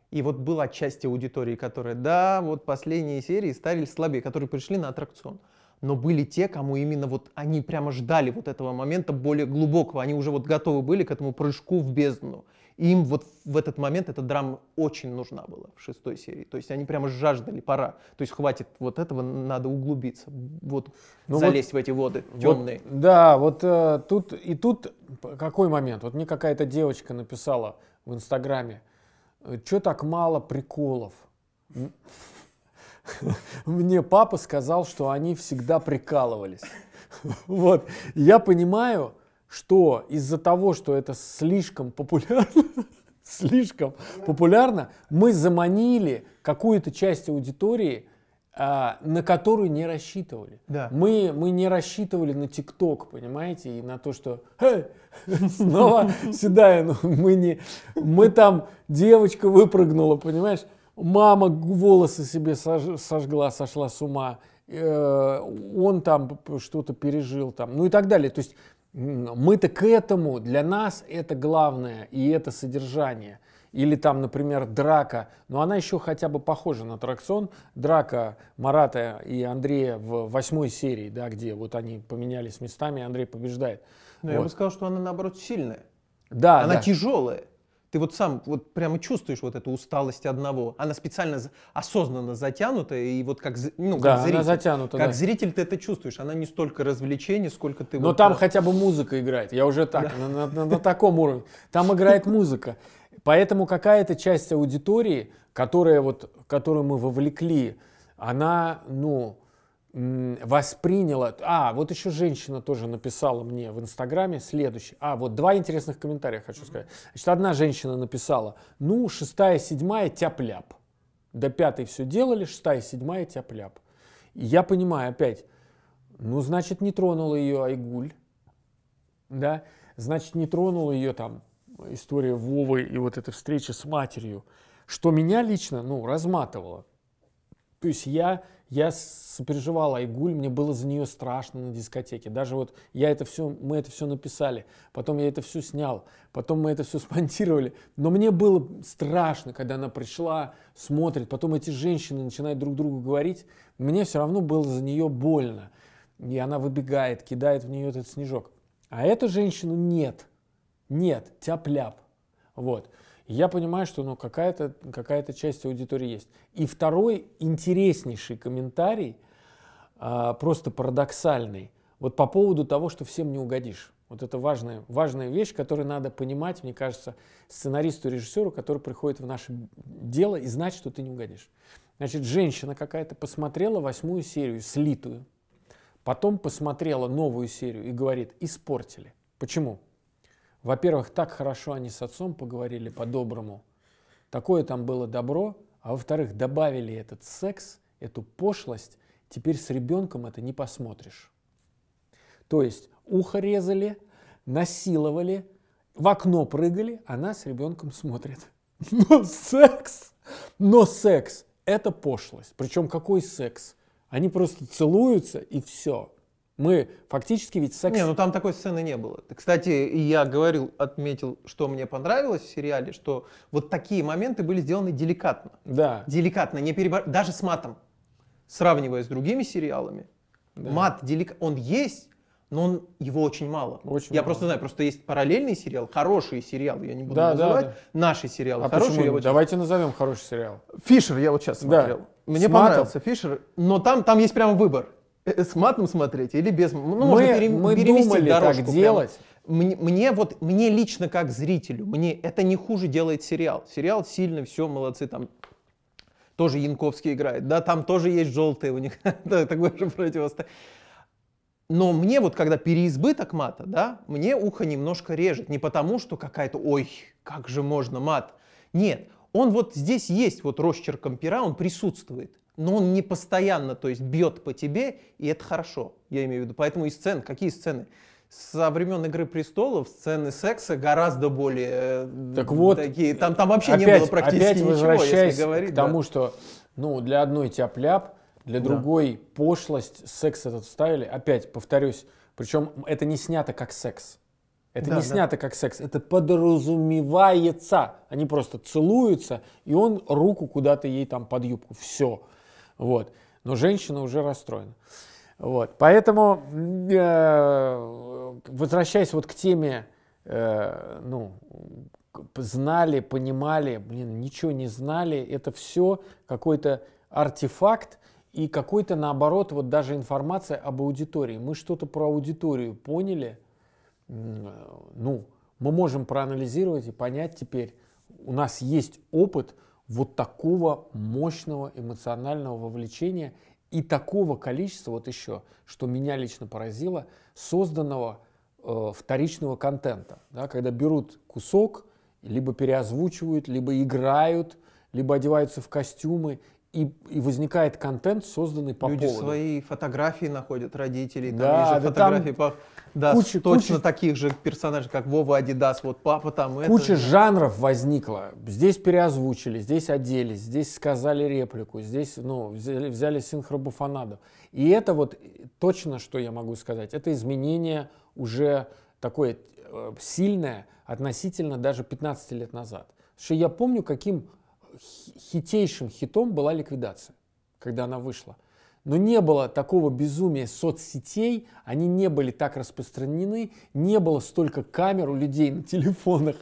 И вот была часть аудитории, которая, да, вот последние серии стали слабее, которые пришли на аттракцион. Угу но были те, кому именно вот они прямо ждали вот этого момента более глубокого, они уже вот готовы были к этому прыжку в бездну. И им вот в этот момент эта драма очень нужна была в шестой серии. То есть они прямо жаждали, пора. То есть хватит вот этого, надо углубиться, вот ну залезть вот, в эти воды темные. Вот, да, вот э, тут и тут какой момент? Вот мне какая-то девочка написала в Инстаграме, что так мало приколов? Мне папа сказал, что они всегда прикалывались. Вот. Я понимаю, что из-за того, что это слишком популярно, слишком популярно, мы заманили какую-то часть аудитории, а, на которую не рассчитывали. Да. Мы, мы не рассчитывали на ТикТок, понимаете, и на то, что снова седая, ну, мы не, мы там девочка выпрыгнула, понимаешь? мама волосы себе сожгла, сошла с ума, э, он там что-то пережил, там, ну и так далее. То есть мы-то к этому, для нас это главное, и это содержание. Или там, например, драка, но она еще хотя бы похожа на аттракцион. Драка Марата и Андрея в восьмой серии, да, где вот они поменялись местами, Андрей побеждает. Но вот. я бы сказал, что она наоборот сильная. Да, она да. тяжелая. Ты вот сам вот прямо чувствуешь вот эту усталость одного. Она специально осознанно затянута, и вот как, ну, как да, зритель. Она затянута, как да. зритель ты это чувствуешь. Она не столько развлечение сколько ты... Но вот, там да. Э, хотя бы музыка играет. Я уже так, да. на, на, на, на таком уровне. Там играет музыка. Поэтому какая-то часть аудитории, которая вот, которую мы вовлекли, она, ну, восприняла... А, вот еще женщина тоже написала мне в Инстаграме следующее. А, вот два интересных комментария хочу сказать. Значит, одна женщина написала, ну, шестая, седьмая, тяп-ляп. До пятой все делали, шестая, седьмая, тяп-ляп. Я понимаю опять, ну, значит, не тронула ее Айгуль, да, значит, не тронула ее там история Вовы и вот эта встреча с матерью, что меня лично, ну, разматывало. То есть я я сопереживала Айгуль, мне было за нее страшно на дискотеке. Даже вот я это все, мы это все написали, потом я это все снял, потом мы это все спонтировали. Но мне было страшно, когда она пришла, смотрит, потом эти женщины начинают друг другу говорить. Мне все равно было за нее больно. И она выбегает, кидает в нее этот снежок. А эту женщину нет. Нет, тяп-ляп. Вот я понимаю, что ну, какая-то какая, -то, часть аудитории есть. И второй интереснейший комментарий, а, просто парадоксальный, вот по поводу того, что всем не угодишь. Вот это важная, важная вещь, которую надо понимать, мне кажется, сценаристу, режиссеру, который приходит в наше дело и знает, что ты не угодишь. Значит, женщина какая-то посмотрела восьмую серию, слитую, потом посмотрела новую серию и говорит, испортили. Почему? Во-первых, так хорошо они с отцом поговорили по-доброму. Такое там было добро. А во-вторых, добавили этот секс, эту пошлость. Теперь с ребенком это не посмотришь. То есть ухо резали, насиловали, в окно прыгали, она а с ребенком смотрит. Но секс, но секс – это пошлость. Причем какой секс? Они просто целуются и все. Мы фактически ведь секс... Не, ну там такой сцены не было. Кстати, я говорил, отметил, что мне понравилось в сериале, что вот такие моменты были сделаны деликатно. Да. Деликатно, не перебор... даже с матом. Сравнивая с другими сериалами, да. мат делик... он есть, но он, его очень мало. Очень я мало. просто знаю, просто есть параллельный сериал, хороший сериал, я не буду да, называть, да, да. наши сериалы. А хорошие, почему? Я вот Давайте сейчас... назовем хороший сериал. Фишер я вот сейчас смотрел. Да. Мне Сматов. понравился Фишер, но там, там есть прямо выбор. Э, э, с матом смотреть или без? Ну, мы, можно пере, мы перевести думали дорожку так делать. Мне, мне вот мне лично как зрителю мне это не хуже делает сериал. Сериал сильно все молодцы там тоже Янковский играет, да, там тоже есть желтые у них такое же противостояние. Но мне вот когда переизбыток мата, да, мне ухо немножко режет. Не потому, что какая-то, ой, как же можно мат. Нет, он вот здесь есть, вот росчерком пера, он присутствует но он не постоянно, то есть бьет по тебе, и это хорошо, я имею в виду. Поэтому и сцены, какие сцены? Со времен «Игры престолов» сцены секса гораздо более э, так вот, такие. Там, там вообще опять, не было практически опять ничего, если говорить. к тому, да. что ну, для одной тяп-ляп, для да. другой пошлость, секс этот вставили. Опять повторюсь, причем это не снято как секс. Это да, не да. снято как секс, это подразумевается. Они просто целуются, и он руку куда-то ей там под юбку. Все. Вот. Но женщина уже расстроена. Вот. Поэтому, э, возвращаясь вот к теме, э, ну, знали, понимали, блин, ничего не знали, это все какой-то артефакт и какой-то, наоборот, вот даже информация об аудитории. Мы что-то про аудиторию поняли, э, ну, мы можем проанализировать и понять теперь, у нас есть опыт – вот такого мощного эмоционального вовлечения и такого количества, вот еще, что меня лично поразило, созданного э, вторичного контента, да, когда берут кусок, либо переозвучивают, либо играют, либо одеваются в костюмы, и, и возникает контент, созданный по Люди поводу. свои фотографии находят, родителей, там да, есть же да фотографии там по... Да, куча, точно куча, таких же персонажей, как Вова Адидас, вот папа там. Куча это... жанров возникла. Здесь переозвучили, здесь оделись, здесь сказали реплику, здесь ну, взяли, взяли синхробуфонаду. И это вот точно, что я могу сказать, это изменение уже такое э, сильное относительно даже 15 лет назад. что я помню, каким хитейшим хитом была ликвидация, когда она вышла. Но не было такого безумия соцсетей, они не были так распространены, не было столько камер у людей на телефонах,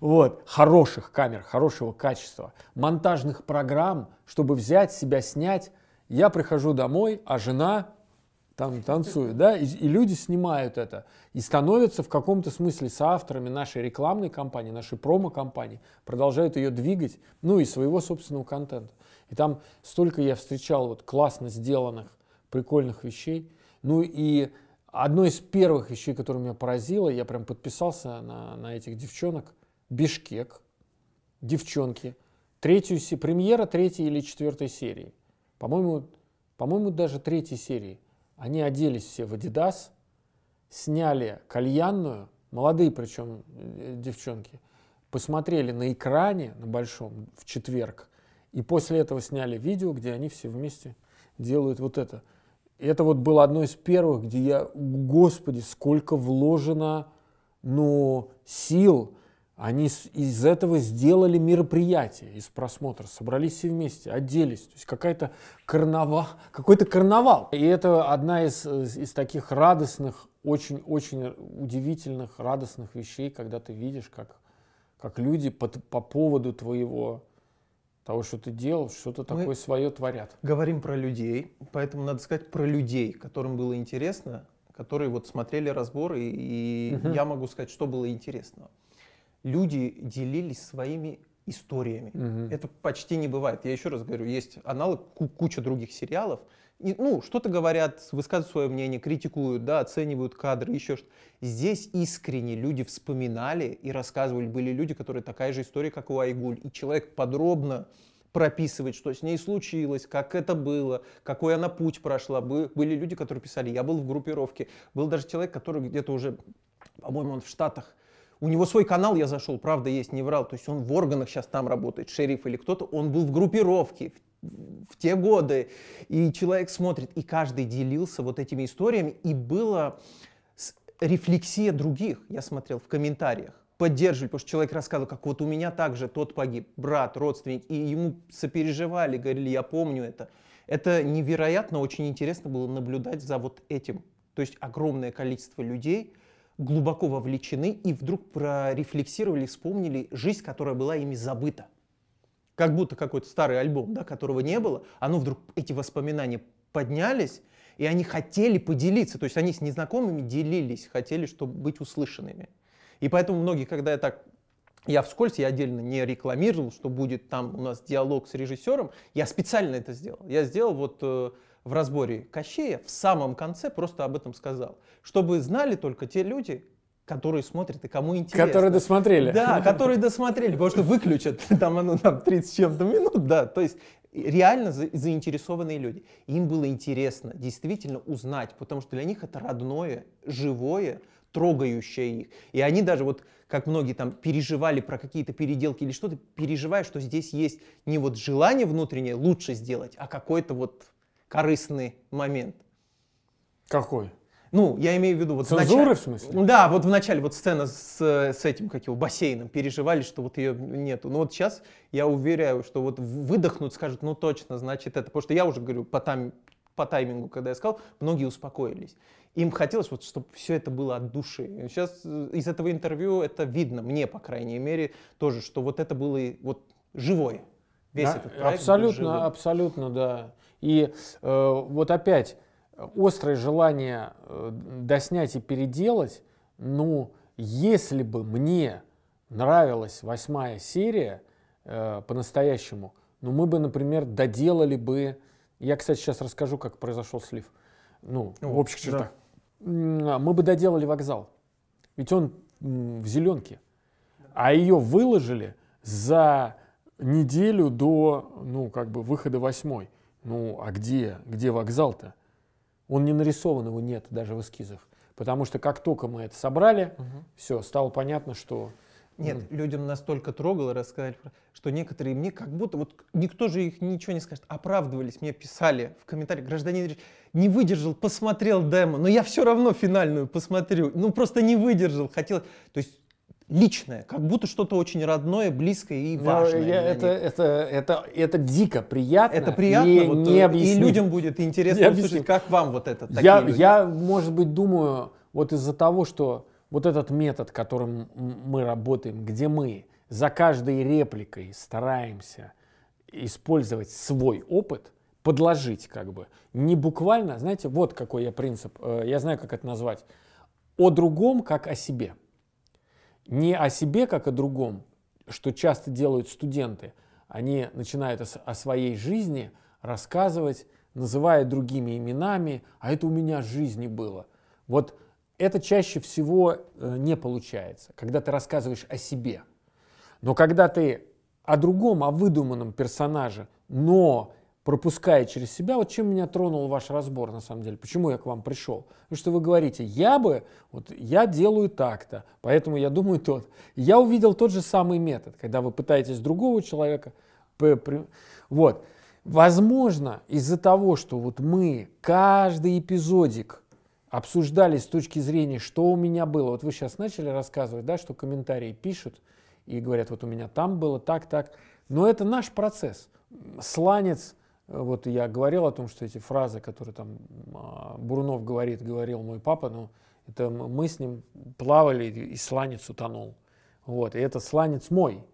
вот, хороших камер, хорошего качества, монтажных программ, чтобы взять себя, снять. Я прихожу домой, а жена там танцуют, да, и, и люди снимают это, и становятся в каком-то смысле соавторами нашей рекламной кампании, нашей промо-кампании, продолжают ее двигать, ну и своего собственного контента. И там столько я встречал вот классно сделанных, прикольных вещей. Ну и одно из первых вещей, которое меня поразило, я прям подписался на, на этих девчонок, Бишкек, девчонки, третью, премьера третьей или четвертой серии. По-моему, по-моему, даже третьей серии. Они оделись все в Адидас, сняли кальянную, молодые причем э, девчонки, посмотрели на экране, на большом, в четверг, и после этого сняли видео, где они все вместе делают вот это. И это вот было одно из первых, где я, господи, сколько вложено, ну, сил, они из этого сделали мероприятие, из просмотра, собрались все вместе, оделись. То есть какая-то карнавал, какой-то карнавал. И это одна из, из таких радостных, очень-очень удивительных, радостных вещей, когда ты видишь, как, как люди по, по поводу твоего того, что ты делал, что-то такое Мы свое творят. Говорим про людей, поэтому надо сказать про людей, которым было интересно, которые вот смотрели разборы, и угу. я могу сказать, что было интересного люди делились своими историями. Угу. Это почти не бывает. Я еще раз говорю, есть аналог, куча других сериалов. И, ну, что-то говорят, высказывают свое мнение, критикуют, да, оценивают кадры, еще что-то. Здесь искренне люди вспоминали и рассказывали. Были люди, которые такая же история, как у Айгуль. И человек подробно прописывает, что с ней случилось, как это было, какой она путь прошла. Были люди, которые писали, я был в группировке. Был даже человек, который где-то уже, по-моему, он в Штатах у него свой канал, я зашел, правда есть, не врал. То есть он в органах сейчас там работает, шериф или кто-то. Он был в группировке в, в те годы. И человек смотрит, и каждый делился вот этими историями. И было рефлексия других, я смотрел в комментариях поддерживали, потому что человек рассказывал, как вот у меня также тот погиб, брат, родственник, и ему сопереживали, говорили, я помню это. Это невероятно, очень интересно было наблюдать за вот этим. То есть огромное количество людей – глубоко вовлечены и вдруг прорефлексировали, вспомнили жизнь, которая была ими забыта. Как будто какой-то старый альбом, да, которого не было, оно вдруг, эти воспоминания поднялись, и они хотели поделиться, то есть они с незнакомыми делились, хотели, чтобы быть услышанными. И поэтому многие, когда я так я вскользь, я отдельно не рекламировал, что будет там у нас диалог с режиссером. Я специально это сделал. Я сделал вот э, в разборе Кощея в самом конце просто об этом сказал. Чтобы знали только те люди, которые смотрят и кому интересно. Которые досмотрели. Да, которые досмотрели, потому что выключат там, оно, там 30 чем-то минут, да. То есть реально за, заинтересованные люди. Им было интересно действительно узнать, потому что для них это родное, живое, трогающее их. И они даже вот, как многие там переживали про какие-то переделки или что-то, переживая, что здесь есть не вот желание внутреннее лучше сделать, а какой-то вот корыстный момент. Какой? Ну, я имею в виду... Вот Цензуры, в, нач... в смысле? Да, вот в начале вот сцена с, с этим, как его, бассейном, переживали, что вот ее нету. Но ну, вот сейчас я уверяю, что вот выдохнут, скажут, ну точно, значит это. Потому что я уже говорю по, там, по таймингу, когда я сказал, многие успокоились. Им хотелось, вот, чтобы все это было от души. Сейчас э, из этого интервью это видно, мне, по крайней мере, тоже, что вот это было вот живое. Весь да, этот проект абсолютно, абсолютно, да. И э, вот опять острое желание э, доснять и переделать, ну, если бы мне нравилась восьмая серия э, по-настоящему, ну, мы бы, например, доделали бы... Я, кстати, сейчас расскажу, как произошел слив. Ну, О, в общих чертах. Да. Мы бы доделали вокзал. Ведь он в зеленке. А ее выложили за неделю до, ну, как бы, выхода восьмой. Ну, а где, где вокзал-то? Он не нарисован, его нет даже в эскизах. Потому что как только мы это собрали, угу. все, стало понятно, что... Ну, нет, mm. людям настолько трогало рассказать, что некоторые мне как будто, вот никто же их ничего не скажет, оправдывались, мне писали в комментариях, гражданин Ильич, не выдержал, посмотрел демо, но я все равно финальную посмотрю, ну просто не выдержал, хотел, то есть личное, как будто что-то очень родное, близкое и ну, важное. Я, это, это, это, это дико приятно. Это приятно, и, вот, не объяснить. Э, и людям будет интересно не услышать, как вам вот это. Я, люди. я, может быть, думаю, вот из-за того, что вот этот метод, которым мы работаем, где мы за каждой репликой стараемся использовать свой опыт, подложить как бы, не буквально, знаете, вот какой я принцип, э, я знаю, как это назвать, о другом, как о себе не о себе как о другом, что часто делают студенты. Они начинают о своей жизни рассказывать, называя другими именами, а это у меня в жизни было. Вот это чаще всего э, не получается, когда ты рассказываешь о себе. Но когда ты о другом, о выдуманном персонаже, но пропуская через себя, вот чем меня тронул ваш разбор, на самом деле, почему я к вам пришел? Потому что вы говорите, я бы, вот я делаю так-то, поэтому я думаю тот. Я увидел тот же самый метод, когда вы пытаетесь другого человека, вот. Возможно, из-за того, что вот мы каждый эпизодик обсуждали с точки зрения, что у меня было. Вот вы сейчас начали рассказывать, да, что комментарии пишут и говорят, вот у меня там было так, так. Но это наш процесс. Сланец вот я говорил о том, что эти фразы, которые там а, Бурунов говорит, говорил мой папа, ну, это мы с ним плавали, и сланец утонул. Вот, и это сланец мой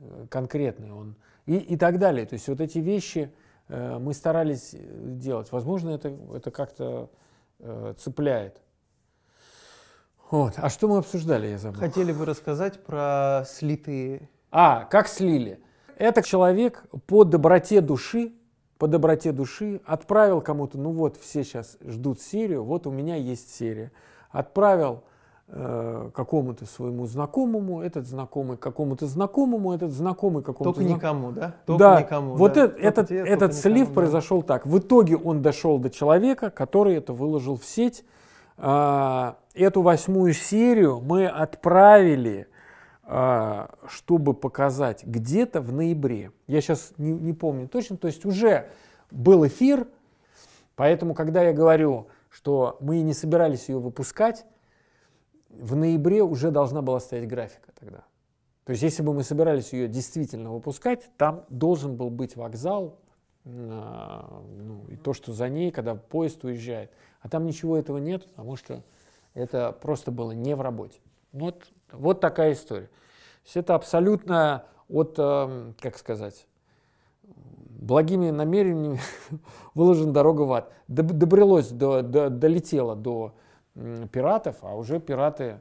э, конкретный, он, и, и так далее. То есть вот эти вещи э, мы старались э, делать. Возможно, это, это как-то э, цепляет. Вот. А что мы обсуждали, я забыл. Хотели бы рассказать про слитые. А, как слили. Это человек по доброте души по доброте души, отправил кому-то, ну вот все сейчас ждут серию, вот у меня есть серия. Отправил э, какому-то своему знакомому, этот знакомый какому-то знакомому, этот знакомый какому-то Только знак... никому, да? Только да. никому. Вот да. Э- этот, тебе, этот слив никому, произошел да. так. В итоге он дошел до человека, который это выложил в сеть. Э, эту восьмую серию мы отправили а, чтобы показать где-то в ноябре. Я сейчас не, не помню точно, то есть уже был эфир, поэтому, когда я говорю, что мы не собирались ее выпускать, в ноябре уже должна была стоять графика тогда. То есть, если бы мы собирались ее действительно выпускать, там должен был быть вокзал, а, ну, и то, что за ней, когда поезд уезжает. А там ничего этого нет, потому что это просто было не в работе. Ну вот вот такая история. То есть это абсолютно от, эм, как сказать, благими намерениями выложена дорога в ад. Добрелось, до, до, долетело до пиратов, а уже пираты,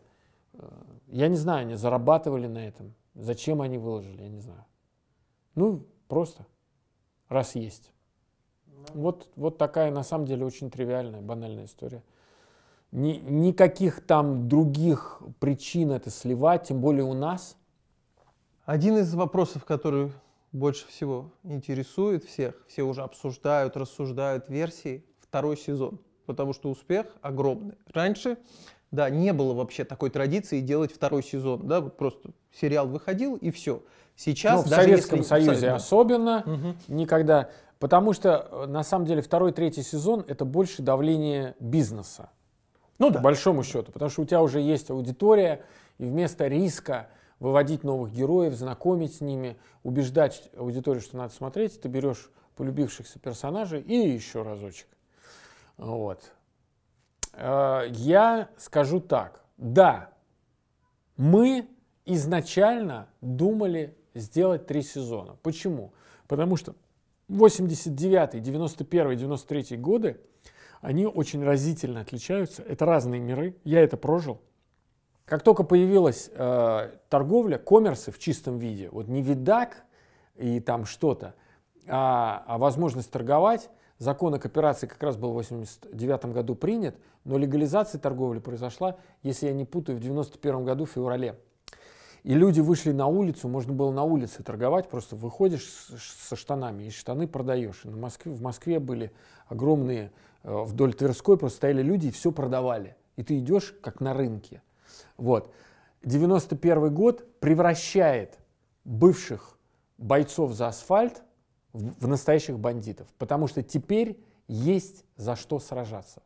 э, я не знаю, они зарабатывали на этом. Зачем они выложили, я не знаю. Ну, просто, раз есть. Ну. Вот, вот такая, на самом деле, очень тривиальная, банальная история ни, никаких там других причин это сливать, тем более у нас. Один из вопросов, который больше всего интересует всех, все уже обсуждают, рассуждают версии, второй сезон, потому что успех огромный. Раньше, да, не было вообще такой традиции делать второй сезон, да, вот просто сериал выходил и все. Сейчас ну, в даже Советском если... Союзе Совет... особенно угу. никогда, потому что э, на самом деле второй, третий сезон это больше давление бизнеса. Ну да. По большому счету, потому что у тебя уже есть аудитория, и вместо риска выводить новых героев, знакомить с ними, убеждать аудиторию, что надо смотреть, ты берешь полюбившихся персонажей и еще разочек. Вот. Э, я скажу так. Да, мы изначально думали сделать три сезона. Почему? Потому что 89, 91, 93 годы – они очень разительно отличаются. Это разные миры, я это прожил. Как только появилась э, торговля, коммерсы в чистом виде, вот не видак и там что-то, а, а возможность торговать, закон о кооперации как раз был в 89 году принят, но легализация торговли произошла, если я не путаю, в 91 году в феврале. И люди вышли на улицу, можно было на улице торговать, просто выходишь со штанами и штаны продаешь. И на Москве, в Москве были огромные Э, вдоль Тверской просто стояли люди и все продавали. И ты идешь как на рынке. Вот. 91 год превращает бывших бойцов за асфальт в, настоящих бандитов, потому что теперь есть за что сражаться,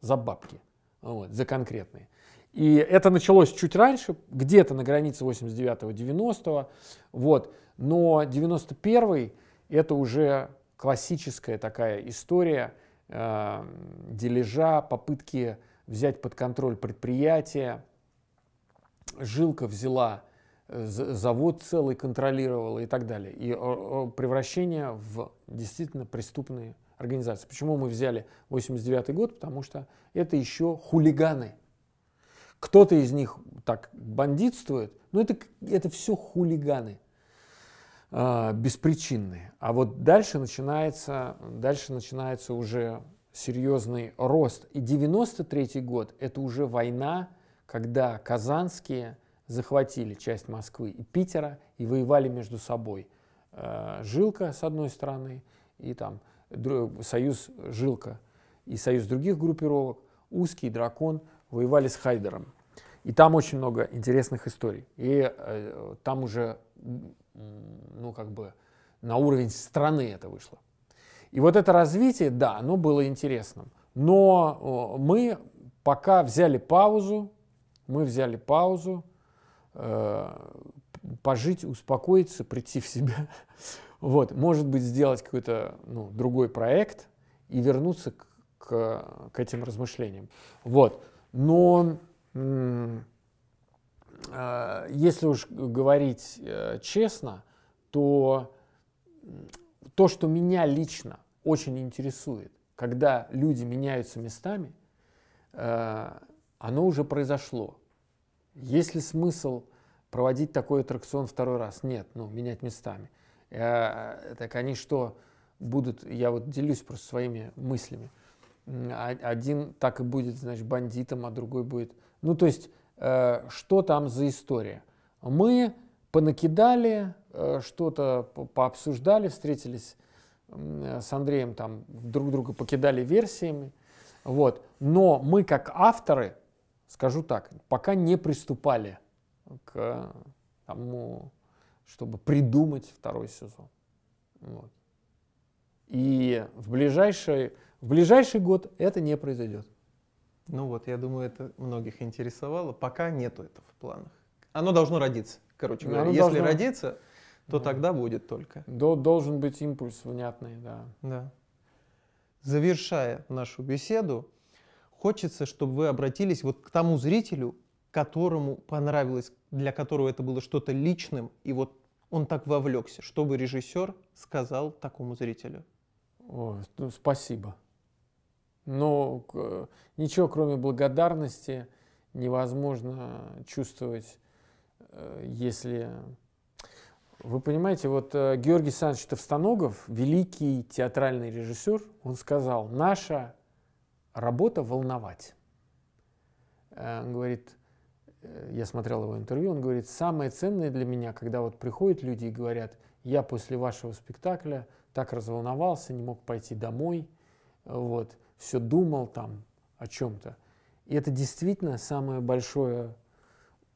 за бабки, вот, за конкретные. И это началось чуть раньше, где-то на границе 89-90, вот. но 91 это уже классическая такая история – Э, дележа, попытки взять под контроль предприятия. Жилка взяла э, завод целый контролировала и так далее. И превращение в действительно преступные организации. Почему мы взяли 89 год? Потому что это еще хулиганы. Кто-то из них так бандитствует, но это, это все хулиганы. А, беспричинные. А вот дальше начинается, дальше начинается уже серьезный рост. И 93 год – это уже война, когда казанские захватили часть Москвы и Питера и воевали между собой. А, жилка с одной стороны и там союз Жилка и союз других группировок, Узкий, Дракон, воевали с Хайдером. И там очень много интересных историй. И э, там уже ну, как бы на уровень страны это вышло. И вот это развитие, да, оно было интересным. Но мы пока взяли паузу, мы взяли паузу, э, пожить, успокоиться, прийти в себя. Вот, может быть, сделать какой-то ну, другой проект и вернуться к, к, к этим размышлениям. Вот, но м- Э, если уж говорить э, честно, то то, что меня лично очень интересует, когда люди меняются местами, э, оно уже произошло. Есть ли смысл проводить такой аттракцион второй раз? Нет, ну, менять местами. Так они что будут, я вот делюсь просто своими мыслями. А, один так и будет, значит, бандитом, а другой будет... Ну, то есть Э, что там за история. Мы понакидали э, что-то, пообсуждали, встретились э, с Андреем, там друг друга покидали версиями. Вот. Но мы как авторы, скажу так, пока не приступали к тому, чтобы придумать второй сезон. Вот. И в ближайший, в ближайший год это не произойдет. Ну вот, я думаю, это многих интересовало. Пока нету этого в планах. Оно должно родиться, короче говоря. Оно Если должно... родится, то да. тогда будет только. Должен быть импульс внятный, да. Да. Завершая нашу беседу, хочется, чтобы вы обратились вот к тому зрителю, которому понравилось, для которого это было что-то личным, и вот он так вовлекся, чтобы режиссер сказал такому зрителю. О, ну, спасибо. Но ничего, кроме благодарности, невозможно чувствовать, э, если... Вы понимаете, вот э, Георгий Александрович Товстоногов, великий театральный режиссер, он сказал, наша работа волновать. Э, он говорит, я смотрел его интервью, он говорит, самое ценное для меня, когда вот приходят люди и говорят, я после вашего спектакля так разволновался, не мог пойти домой, вот, все думал там о чем-то. И это действительно самое большое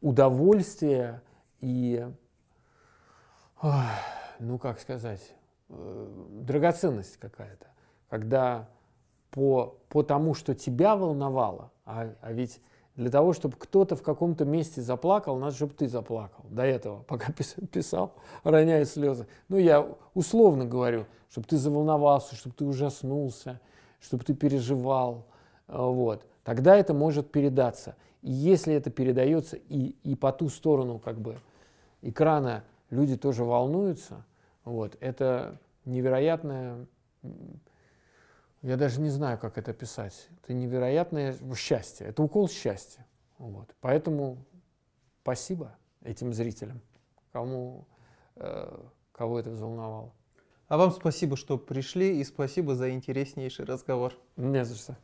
удовольствие и, ну как сказать, э, драгоценность какая-то, когда по, по тому, что тебя волновало, а, а ведь для того, чтобы кто-то в каком-то месте заплакал, надо, чтобы ты заплакал до этого, пока писал, роняя слезы. Ну, я условно говорю, чтобы ты заволновался, чтобы ты ужаснулся – чтобы ты переживал, э, вот, тогда это может передаться. И если это передается и, и по ту сторону как бы экрана люди тоже волнуются, вот, это невероятное, я даже не знаю, как это писать, это невероятное счастье, это укол счастья. Вот. Поэтому спасибо этим зрителям, кому, э, кого это взволновало. А вам спасибо, что пришли, и спасибо за интереснейший разговор. Не за что.